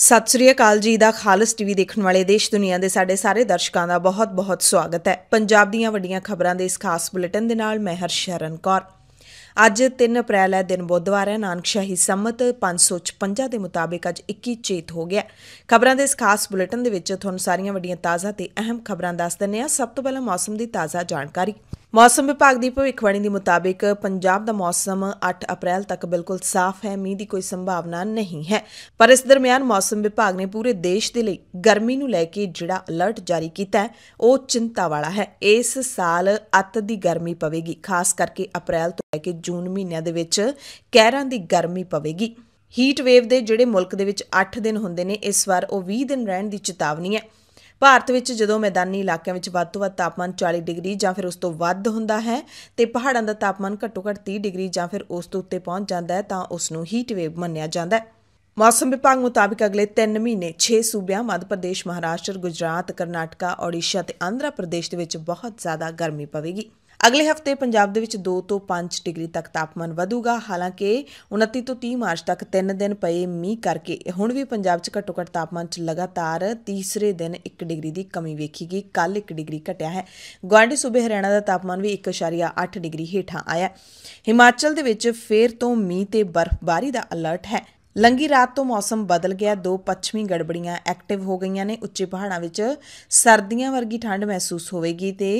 ਸਤਿ ਸ੍ਰੀ ਅਕਾਲ ਜੀ ਦਾ ਖਾਲਸ ਟੀਵੀ ਦੇਖਣ ਵਾਲੇ ਦੇਸ਼ ਦੁਨੀਆ ਦੇ ਸਾਡੇ ਸਾਰੇ ਦਰਸ਼ਕਾਂ ਦਾ ਬਹੁਤ-ਬਹੁਤ ਸਵਾਗਤ ਹੈ ਪੰਜਾਬ ਦੀਆਂ ਵੱਡੀਆਂ ਖਬਰਾਂ ਦੇ ਇਸ ਖਾਸ ਬੁਲੇਟਿਨ ਦੇ ਨਾਲ ਮੈਂ ਹਰਸ਼ਰਨ ਕੌਰ ਅੱਜ 3 ਅਪ੍ਰੈਲ ਹੈ ਦਿਨ ਬੁੱਧਵਾਰ ਹੈ ਨਾਨਕਸ਼ਾਹੀ ਸੰਮਤ 556 ਦੇ ਮੁਤਾਬਕ ਅੱਜ 21 ਚੇਤ ਹੋ ਗਿਆ ਖਬਰਾਂ ਦੇ ਇਸ ਖਾਸ ਬੁਲੇਟਿਨ ਦੇ ਵਿੱਚ ਤੁਹਾਨੂੰ ਸਾਰੀਆਂ ਵੱਡੀਆਂ ਤਾਜ਼ਾ ਤੇ ਅਹਿਮ ਖਬਰਾਂ ਦੱਸ ਦਿੰਨੇ ਆ ਸਭ ਤੋਂ ਪਹਿਲਾਂ ਮੌਸਮ ਦੀ ਤਾਜ਼ਾ ਜਾਣਕਾਰੀ ਮੌਸਮ ਵਿਭਾਗ ਦੀ ਭਵਿੱਖਬਾਣੀ ਦੇ ਮੁਤਾਬਿਕ ਪੰਜਾਬ ਦਾ ਮੌਸਮ 8 ਅਪ੍ਰੈਲ ਤੱਕ ਬਿਲਕੁਲ ਸਾਫ਼ ਹੈ ਮੀਂਹ ਦੀ ਕੋਈ ਸੰਭਾਵਨਾ ਨਹੀਂ ਹੈ ਪਰ ਇਸ ਦਰਮਿਆਨ ਮੌਸਮ ਵਿਭਾਗ ਨੇ ਪੂਰੇ ਦੇਸ਼ ਦੇ ਲਈ ਗਰਮੀ ਨੂੰ ਲੈ ਕੇ ਜਿਹੜਾ ਅਲਰਟ ਜਾਰੀ ਕੀਤਾ ਹੈ ਉਹ ਚਿੰਤਾ ਵਾਲਾ ਹੈ ਇਸ ਸਾਲ ਅੱਤ ਦੀ ਗਰਮੀ ਪਵੇਗੀ ਖਾਸ ਕਰਕੇ ਅਪ੍ਰੈਲ ਤੋਂ ਲੈ ਕੇ ਜੂਨ ਮਹੀਨਿਆਂ ਦੇ ਵਿੱਚ ਕਹਿਰਾਂ ਦੀ ਗਰਮੀ ਪਵੇਗੀ ਹੀਟ ਵੇਵ ਦੇ ਜਿਹੜੇ ਮੁਲਕ ਦੇ ਵਿੱਚ 8 ਦਿਨ ਹੁੰਦੇ ਨੇ ਇਸ ਵਾਰ ਉਹ 20 ਦਿਨ ਰਹਿਣ ਦੀ ਚੇਤਾਵਨੀ ਹੈ ਭਾਰਤ ਵਿੱਚ ਜਦੋਂ ਮੈਦਾਨੀ ਇਲਾਕਿਆਂ ਵਿੱਚ ਵੱਧ ਤੋਂ ਵੱਧ ਤਾਪਮਾਨ 40 ਡਿਗਰੀ ਜਾਂ ਫਿਰ ਉਸ ਤੋਂ ਵੱਧ ਹੁੰਦਾ ਹੈ ਤੇ ਪਹਾੜਾਂ ਦਾ ਤਾਪਮਾਨ ਘੱਟੋ-ਘੱਟ 30 ਡਿਗਰੀ ਜਾਂ ਫਿਰ ਉਸ ਤੋਂ ਉੱਤੇ ਪਹੁੰਚ ਜਾਂਦਾ ਹੈ ਤਾਂ ਉਸ ਨੂੰ ਹੀਟ ਵੇਵ ਮੰਨਿਆ ਜਾਂਦਾ ਹੈ ਮੌਸਮ ਵਿਭਾਗ ਮੁਤਾਬਕ ਅਗਲੇ 3 ਮਹੀਨੇ 6 ਸੂਬਿਆਂ ਮੱਧ ਪ੍ਰਦੇਸ਼ ਮਹਾਰਾਸ਼ਟਰ ਗੁਜਰਾਤ ਕਰਨਾਟਕਾ ਓਡੀਸ਼ਾ ਤੇ ਆਂਧਰਾ ਪ੍ਰਦੇਸ਼ ਦੇ ਵਿੱਚ ਬਹੁਤ ਜ਼ਿਆਦਾ ਗਰਮੀ ਪਵੇਗੀ ਅਗਲੇ ਹਫਤੇ ਪੰਜਾਬ ਦੇ ਵਿੱਚ 2 ਤੋਂ 5 ਡਿਗਰੀ ਤੱਕ ਤਾਪਮਾਨ ਵਧੂਗਾ ਹਾਲਾਂਕਿ 29 ਤੋਂ 30 ਮਾਰਚ ਤੱਕ 3 ਦਿਨ ਪਏ ਮੀਂਹ ਕਰਕੇ ਹੁਣ ਵੀ ਪੰਜਾਬ 'ਚ ਘੱਟੋ ਘੱਟ ਤਾਪਮਾਨ 'ਚ ਲਗਾਤਾਰ ਤੀਸਰੇ ਦਿਨ 1 ਡਿਗਰੀ ਦੀ ਕਮੀ ਵੇਖੀ ਗਈ ਕੱਲ 1 ਡਿਗਰੀ ਘਟਿਆ ਹੈ ਗੁਆਂਢੀ ਸੂਬੇ ਹਰਿਆਣਾ ਦਾ ਤਾਪਮਾਨ ਵੀ 1.8 ਡਿਗਰੀ ਹੇਠਾਂ ਆਇਆ ਹਿਮਾਚਲ ਦੇ ਵਿੱਚ ਫੇਰ ਤੋਂ ਮੀਂਹ ਤੇ ਬਰਫ਼ਬਾਰੀ ਦਾ ਅਲਰਟ ਹੈ ਲੰਗੀ ਰਾਤ ਤੋਂ ਮੌਸਮ ਬਦਲ ਗਿਆ ਦੋ ਪੱਛਮੀ ਗੜਬੜੀਆਂ ਐਕਟਿਵ ਹੋ ਗਈਆਂ ਨੇ ਉੱਚੇ ਪਹਾੜਾਂ ਵਿੱਚ ਸਰਦੀਆਂ ਵਰਗੀ ਠੰਡ ਮਹਿਸੂਸ ਹੋਵੇਗੀ ਤੇ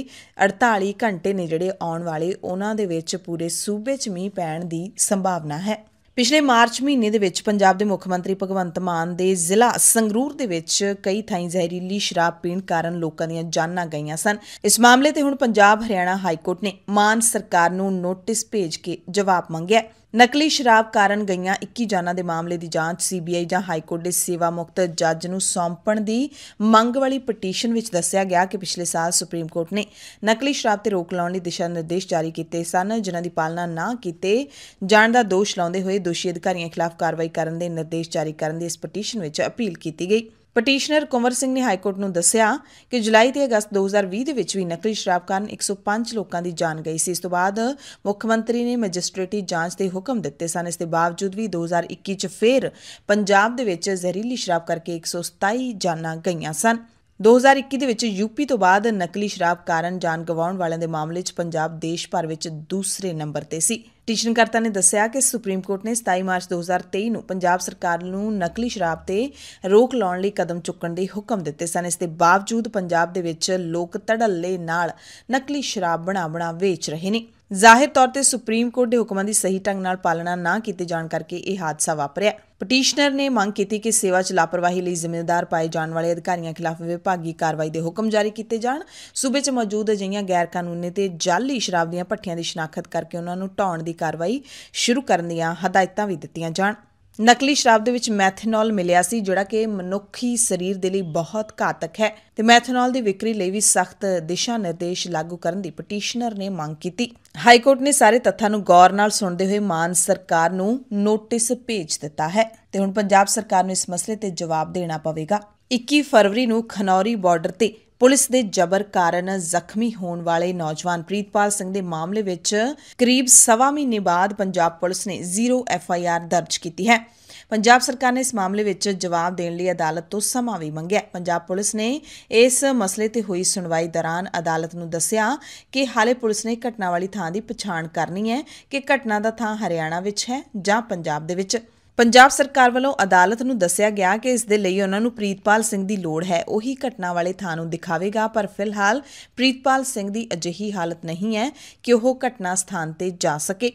48 ਘੰਟੇ ਨੇ ਜਿਹੜੇ ਆਉਣ ਵਾਲੇ ਉਹਨਾਂ ਦੇ ਵਿੱਚ ਪੂਰੇ ਸੂਬੇ 'ਚ ਮੀਂਹ ਪੈਣ ਦੀ ਸੰਭਾਵਨਾ ਹੈ ਪਿਛਲੇ ਮਾਰਚ ਮਹੀਨੇ ਦੇ ਵਿੱਚ ਪੰਜਾਬ ਦੇ ਮੁੱਖ ਮੰਤਰੀ ਭਗਵੰਤ ਮਾਨ ਦੇ ਜ਼ਿਲ੍ਹਾ ਸੰਗਰੂਰ ਦੇ ਵਿੱਚ ਕਈ ਥਾਈਂ ਜ਼ਹਿਰੀਲੀ ਸ਼ਰਾਬ ਪੀਣ ਕਾਰਨ ਲੋਕਾਂ ਦੀਆਂ ਜਾਨਾਂ ਗਈਆਂ ਸਨ ਇਸ ਮਾਮਲੇ ਤੇ ਹੁਣ ਪੰਜਾਬ ਹਰਿਆਣਾ ਹਾਈ ਕੋਰਟ ਨੇ ਮਾਨ ਸਰਕਾਰ ਨੂੰ ਨੋਟਿਸ ਭੇਜ ਕੇ ਜਵਾਬ ਮੰਗਿਆ ਨਕਲੀ ਸ਼ਰਾਬ ਕਾਰਨ ਗਈਆਂ 21 ਜਾਨਾਂ ਦੇ ਮਾਮਲੇ ਦੀ ਜਾਂਚ ਸੀਬੀਆਈ ਜਾਂ ਹਾਈਕੋਰਟ ਦੇ ਸੇਵਾ ਮੁਕਤ ਜੱਜ ਨੂੰ ਸੌਂਪਣ ਦੀ ਮੰਗ ਵਾਲੀ ਪਟੀਸ਼ਨ ਵਿੱਚ ਦੱਸਿਆ ਗਿਆ ਕਿ ਪਿਛਲੇ ਸਾਲ ਸੁਪਰੀਮ ਕੋਰਟ ਨੇ ਨਕਲੀ ਸ਼ਰਾਬ ਤੇ ਰੋਕ ਲਾਉਣ ਲਈ ਦਿਸ਼ਾ ਨਿਰਦੇਸ਼ ਜਾਰੀ ਕੀਤੇ ਸਨ ਜਿਨ੍ਹਾਂ ਦੀ ਪਾਲਣਾ ਨਾ ਕੀਤੇ ਜਾਣ ਦਾ ਦੋਸ਼ ਲਾਉਂਦੇ ਹੋਏ ਦੋਸ਼ੀ ਅਧਿਕਾਰੀਆਂ ਖਿਲਾਫ ਕਾਰਵਾਈ ਕਰਨ ਦੇ ਨਿਰਦੇਸ਼ ਜਾਰੀ ਕਰਨ ਦੀ ਇਸ ਪਟੀਸ਼ਨ ਵਿੱਚ ਅਪੀਲ ਕੀਤੀ ਗਈ ਪਟੀਸ਼ਨਰ ਕੁਮਰ ਸਿੰਘ ਨੇ ਹਾਈਕੋਰਟ ਨੂੰ ਦੱਸਿਆ ਕਿ ਜੁਲਾਈ ਤੇ ਅਗਸਤ 2020 ਦੇ ਵਿੱਚ ਵੀ ਨਕਲੀ ਸ਼ਰਾਬ ਕਾਰਨ 105 ਲੋਕਾਂ ਦੀ ਜਾਨ ਗਈ ਸੀ ਇਸ ਤੋਂ ਬਾਅਦ ਮੁੱਖ ਮੰਤਰੀ ਨੇ ਮੈਜਿਸਟ੍ਰੇਟੀ ਜਾਂਚ ਦੇ ਹੁਕਮ ਦਿੱਤੇ ਸਨ ਇਸ ਦੇ ਬਾਵਜੂਦ ਵੀ 2021 ਚ ਫੇਰ ਪੰਜਾਬ ਦੇ ਵਿੱਚ ਜ਼ਹਿਰੀਲੀ ਸ਼ਰਾਬ ਕਰਕੇ 127 ਜਾਨਾਂ ਗਈਆਂ ਸਨ 2021 ਦੇ ਵਿੱਚ ਯੂਪੀ ਤੋਂ ਬਾਅਦ ਨਕਲੀ ਸ਼ਰਾਬ ਕਾਰਨ ਜਾਨ ਗਵਾਉਣ ਵਾਲਿਆਂ ਦੇ ਮਾਮਲੇ 'ਚ ਪੰਜਾਬ ਦੇਸ਼ ਭਰ ਵਿੱਚ ਦੂਸਰੇ ਨੰਬਰ ਤੇ ਸੀ ਪਟੀਸ਼ਨਕਰਤਾ ਨੇ ਦੱਸਿਆ ਕਿ ਸੁਪਰੀਮ ਕੋਰਟ ਨੇ 27 ਮਾਰਚ 2023 ਨੂੰ ਪੰਜਾਬ ਸਰਕਾਰ ਨੂੰ ਨਕਲੀ ਸ਼ਰਾਬ ਤੇ ਰੋਕ ਲਾਉਣ ਲਈ ਕਦਮ ਚੁੱਕਣ ਦੇ ਹੁਕਮ ਦਿੱਤੇ ਸਨ ਇਸ ਦੇ ਬਾਵਜੂਦ ਪੰਜਾਬ ਦੇ ਵਿੱਚ ਲੋਕ ਧੜੱਲੇ ਨਾਲ ਨਕਲੀ ਸ਼ਰਾਬ ਬਣਾ ਬਣਾ ਵੇਚ ਰਹੇ ਨੇ ਜ਼ਾਹਿਰ ਤੌਰ ਤੇ ਸੁਪਰੀਮ ਕੋਰਟ ਦੇ ਹੁਕਮਾਂ ਦੀ ਸਹੀ ਢੰਗ ਨਾਲ ਪਾਲਣਾ ਨਾ ਕੀਤੇ ਜਾਣ ਕਰਕੇ ਇਹ ਹਾਦਸਾ ਵਾਪਰਿਆ ਪਟੀਸ਼ਨਰ ਨੇ ਮੰਗ ਕੀਤੀ ਕਿ ਸੇਵਾ 'ਚ ਲਾਪਰਵਾਹੀ ਲਈ ਜ਼ਿੰਮੇਵਾਰ ਪਾਏ ਜਾਣ ਵਾਲੇ ਅਧਿਕਾਰੀਆਂ ਖਿਲਾਫ ਵਿਭਾਗੀ ਕਾਰਵਾਈ ਦੇ ਹੁਕਮ ਜਾਰੀ ਕੀਤੇ ਜਾਣ ਸੂਬੇ 'ਚ ਮੌਜੂਦ ਅਜਿਹੀਆਂ ਗੈਰ ਕਾਨੂੰਨੀ ਤੇ ਜਾਲੀ ਸ਼ਰਾਬ ਦੀਆਂ ਭੱਠੀਆਂ ਦੀ ਸ਼ਨਾਖਤ ਕਰਕੇ ਉਹਨਾਂ ਨੂੰ ਢਾਉਣ ਦੀ ਕਾਰਵਾਈ ਸ਼ੁਰੂ ਕਰਨ ਦੀਆਂ ਹਦਾਇਤਾਂ ਵੀ ਦਿੱਤੀਆਂ ਜਾਣ ਨਕਲੀ ਸ਼ਰਾਬ ਦੇ ਵਿੱਚ ਮੈਥਨੋਲ ਮਿਲਿਆ ਸੀ ਜਿਹੜਾ ਕਿ ਮਨੁੱਖੀ ਸਰੀਰ ਦੇ ਲਈ ਬਹੁਤ ਘਾਤਕ ਹੈ ਤੇ ਮੈਥਨੋਲ ਦੀ ਵਿਕਰੀ ਲਈ ਵੀ ਸਖਤ ਦਿਸ਼ਾ ਨਿਰਦੇਸ਼ ਲਾਗੂ ਕਰਨ ਦੀ ਪਟੀਸ਼ਨਰ ਨੇ ਮੰਗ ਕੀਤੀ ਹਾਈ ਕੋਰਟ ਨੇ ਸਾਰੇ ਤੱਥਾਂ ਨੂੰ ਗੌਰ ਨਾਲ ਸੁਣਦੇ ਹੋਏ ਮਾਨ ਸਰਕਾਰ ਨੂੰ ਨੋਟਿਸ ਭੇਜ ਦਿੱਤਾ ਹੈ ਤੇ ਹੁਣ ਪੰਜਾਬ ਸਰਕਾਰ ਨੂੰ ਇਸ ਮਸਲੇ ਤੇ ਜਵਾਬ ਦੇਣਾ ਪਵੇਗਾ 21 ਫਰਵਰੀ ਨੂੰ ਖਨੌਰੀ ਬਾਰਡਰ ਤੇ ਪੁਲਿਸ ਦੇ ਜ਼ਬਰ ਕਾਰਨ ਜ਼ਖਮੀ ਹੋਣ ਵਾਲੇ ਨੌਜਵਾਨ ਪ੍ਰੀਤਪਾਲ ਸਿੰਘ ਦੇ ਮਾਮਲੇ ਵਿੱਚ ਕਰੀਬ ਸਵਾ ਮਹੀਨੇ ਬਾਅਦ ਪੰਜਾਬ ਪੁਲਿਸ ਨੇ ਜ਼ੀਰੋ ਐਫ ਆਈ ਆਰ ਦਰਜ ਕੀਤੀ ਹੈ ਪੰਜਾਬ ਸਰਕਾਰ ਨੇ ਇਸ ਮਾਮਲੇ ਵਿੱਚ ਜਵਾਬ ਦੇਣ ਲਈ ਅਦਾਲਤ ਤੋਂ ਸਮਾਂ ਵੀ ਮੰਗਿਆ ਪੰਜਾਬ ਪੁਲਿਸ ਨੇ ਇਸ ਮਸਲੇ ਤੇ ਹੋਈ ਸੁਣਵਾਈ ਦੌਰਾਨ ਅਦਾਲਤ ਨੂੰ ਦੱਸਿਆ ਕਿ ਹਾਲੇ ਪੁਲਿਸ ਨੇ ਘਟਨਾ ਵਾਲੀ ਥਾਂ ਦੀ ਪਛਾਣ ਕਰਨੀ ਹੈ ਕਿ ਘਟਨਾ ਦਾ ਥਾਂ ਹਰਿਆਣਾ ਵਿੱਚ ਹੈ ਜਾਂ ਪੰਜਾਬ ਦੇ ਵਿੱਚ ਪੰਜਾਬ ਸਰਕਾਰ ਵੱਲੋਂ ਅਦਾਲਤ ਨੂੰ ਦੱਸਿਆ ਗਿਆ ਕਿ ਇਸ ਦੇ ਲਈ ਉਹਨਾਂ ਨੂੰ ਪ੍ਰੀਤਪਾਲ ਸਿੰਘ ਦੀ ਲੋੜ ਹੈ ਉਹੀ ਘਟਨਾ ਵਾਲੇ ਥਾਂ ਨੂੰ ਦਿਖਾਵੇਗਾ ਪਰ ਫਿਲਹਾਲ ਪ੍ਰੀਤਪਾਲ ਸਿੰਘ ਦੀ ਅਜਿਹੀ ਹਾਲਤ ਨਹੀਂ ਹੈ ਕਿ ਉਹ ਘਟਨਾ ਸਥਾਨ ਤੇ ਜਾ ਸਕੇ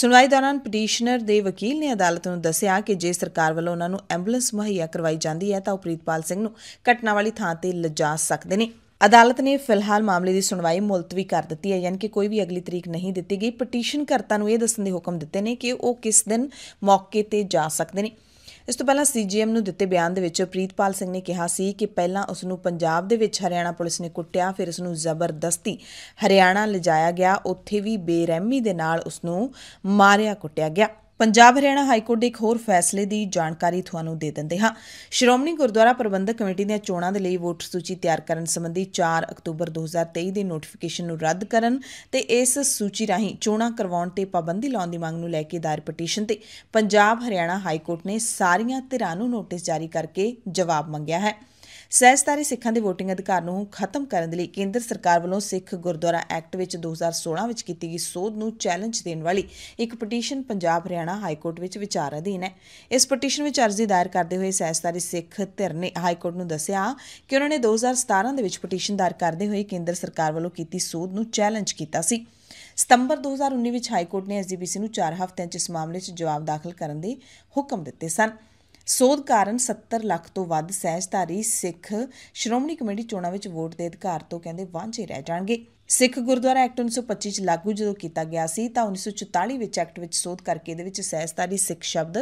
ਸੁਣਵਾਈ ਦੌਰਾਨ ਪਟੀਸ਼ਨਰ ਦੇ ਵਕੀਲ ਨੇ ਅਦਾਲਤ ਨੂੰ ਦੱਸਿਆ ਕਿ ਜੇ ਸਰਕਾਰ ਵੱਲੋਂ ਉਹਨਾਂ ਨੂੰ ਐਂਬੂਲੈਂਸ ਮੁਹੱਈਆ ਕਰਵਾਈ ਜਾਂਦੀ ਹੈ ਤਾਂ ਉਹ ਪ੍ਰੀਤਪਾਲ ਸਿੰਘ ਨੂੰ ਘਟਨਾ ਵਾਲੀ ਥਾਂ ਤੇ ਲਿਜਾ ਸਕਦੇ ਨੇ ਅਦਾਲਤ ਨੇ ਫਿਲਹਾਲ ਮਾਮਲੇ ਦੀ ਸੁਣਵਾਈ ਮੁਲਤਵੀ ਕਰ ਦਿੱਤੀ ਹੈ ਯਾਨੀ ਕਿ ਕੋਈ ਵੀ ਅਗਲੀ ਤਰੀਕ ਨਹੀਂ ਦਿੱਤੀ ਗਈ ਪਟੀਸ਼ਨ ਕਰਤਾ ਨੂੰ ਇਹ ਦੱਸਣ ਦੇ ਹੁਕਮ ਦਿੱਤੇ ਨੇ ਕਿ ਉਹ ਕਿਸ ਦਿਨ ਮੌਕੇ ਤੇ ਜਾ ਸਕਦੇ ਨੇ ਇਸ ਤੋਂ ਪਹਿਲਾਂ ਸੀਜੀਐਮ ਨੂੰ ਦਿੱਤੇ ਬਿਆਨ ਦੇ ਵਿੱਚ ਪ੍ਰੀਤਪਾਲ ਸਿੰਘ ਨੇ ਕਿਹਾ ਸੀ ਕਿ ਪਹਿਲਾਂ ਉਸ ਨੂੰ ਪੰਜਾਬ ਦੇ ਵਿੱਚ ਹਰਿਆਣਾ ਪੁਲਿਸ ਨੇ ਕੁੱਟਿਆ ਫਿਰ ਉਸ ਨੂੰ ਜ਼ਬਰਦਸਤੀ ਹਰਿਆਣਾ ਲਿਜਾਇਆ ਗਿਆ ਉੱਥੇ ਵੀ ਬੇਰਹਿਮੀ ਦੇ ਨਾਲ ਉਸ ਨੂੰ ਮਾਰਿਆ ਕੁੱਟਿਆ ਗਿਆ ਪੰਜਾਬ ਹਰਿਆਣਾ ਹਾਈ ਕੋਰਟ ਦੇ ਇੱਕ ਹੋਰ ਫੈਸਲੇ ਦੀ ਜਾਣਕਾਰੀ ਤੁਹਾਨੂੰ ਦੇ ਦਿੰਦੇ ਹਾਂ ਸ਼੍ਰੋਮਣੀ ਗੁਰਦੁਆਰਾ ਪ੍ਰਬੰਧਕ ਕਮੇਟੀ ਦੀਆਂ ਚੋਣਾਂ ਦੇ ਲਈ ਵੋਟਰ ਸੂਚੀ ਤਿਆਰ ਕਰਨ ਸੰਬੰਧੀ 4 ਅਕਤੂਬਰ 2023 ਦੀ ਨੋਟੀਫਿਕੇਸ਼ਨ ਨੂੰ ਰੱਦ ਕਰਨ ਤੇ ਇਸ ਸੂਚੀ ਰਾਹੀਂ ਚੋਣਾਂ ਕਰਵਾਉਣ ਤੇ ਪਾਬੰਦੀ ਲਾਉਣ ਦੀ ਮੰਗ ਨੂੰ ਲੈ ਕੇ ਦਾਇਰ ਪਟੀਸ਼ਨ ਤੇ ਪੰਜਾਬ ਹਰਿਆਣਾ ਹਾਈ ਕੋਰਟ ਨੇ ਸਾਰੀਆਂ ਧਿਰਾਂ ਨੂੰ ਨੋਟਿਸ ਜਾਰੀ ਕਰਕੇ ਜਵਾਬ ਮੰਗਿਆ ਹੈ ਸਹਿਸਤਾਰੀ ਸਿੱਖਾਂ ਦੇ VOTING ਅਧਿਕਾਰ ਨੂੰ ਖਤਮ ਕਰਨ ਦੇ ਲਈ ਕੇਂਦਰ ਸਰਕਾਰ ਵੱਲੋਂ ਸਿੱਖ ਗੁਰਦੁਆਰਾ ਐਕਟ ਵਿੱਚ 2016 ਵਿੱਚ ਕੀਤੀ ਗਈ ਸੋਧ ਨੂੰ ਚੈਲੰਜ ਦੇਣ ਵਾਲੀ ਇੱਕ petition Punjab Haryana high court ਵਿੱਚ ਵਿਚਾਰ ਅਧੀਨ ਹੈ ਇਸ ਪਟੀਸ਼ਨ ਵਿੱਚ ਅਰਜ਼ੀ ਦਾਇਰ ਕਰਦੇ ਹੋਏ ਸਹਿਸਤਾਰੀ ਸਿੱਖ ਧਿਰ ਨੇ ਹਾਈ ਕੋਰਟ ਨੂੰ ਦੱਸਿਆ ਕਿ ਉਹਨਾਂ ਨੇ 2017 ਦੇ ਵਿੱਚ ਪਟੀਸ਼ਨ ਦਾਇਰ ਕਰਦੇ ਹੋਏ ਕੇਂਦਰ ਸਰਕਾਰ ਵੱਲੋਂ ਕੀਤੀ ਸੋਧ ਨੂੰ ਚੈਲੰਜ ਕੀਤਾ ਸੀ ਸਤੰਬਰ 2019 ਵਿੱਚ ਹਾਈ ਕੋਰਟ ਨੇ ਐਸਜੀਪੀਸੀ ਨੂੰ 4 ਹਫ਼ਤਿਆਂ 'ਚ ਇਸ ਮਾਮਲੇ 'ਚ ਜਵਾਬ ਦਾਖਲ ਕਰਨ ਦੇ ਹੁਕਮ ਦਿੱਤੇ ਸਨ ਸੋਧ ਕਾਰਨ 70 ਲੱਖ ਤੋਂ ਵੱਧ ਸਹਿਜਧਾਰੀ ਸਿੱਖ ਸ਼੍ਰੋਮਣੀ ਕਮੇਟੀ ਚੋਣਾਂ ਵਿੱਚ ਵੋਟ ਦੇ ਅਧਿਕਾਰ ਤੋਂ ਕਹਿੰਦੇ ਵਾਂਝੇ ਰਹਿ ਜਾਣਗੇ ਸਿੱਖ ਗੁਰਦੁਆਰਾ ਐਕਟ 1925 ਚ ਲਾਗੂ ਜਦੋਂ ਕੀਤਾ ਗਿਆ ਸੀ ਤਾਂ 1944 ਵਿੱਚ ਐਕਟ ਵਿੱਚ ਸੋਧ ਕਰਕੇ ਇਹਦੇ ਵਿੱਚ ਸਹਿਸਤਾਰੀ ਸਿੱਖ ਸ਼ਬਦ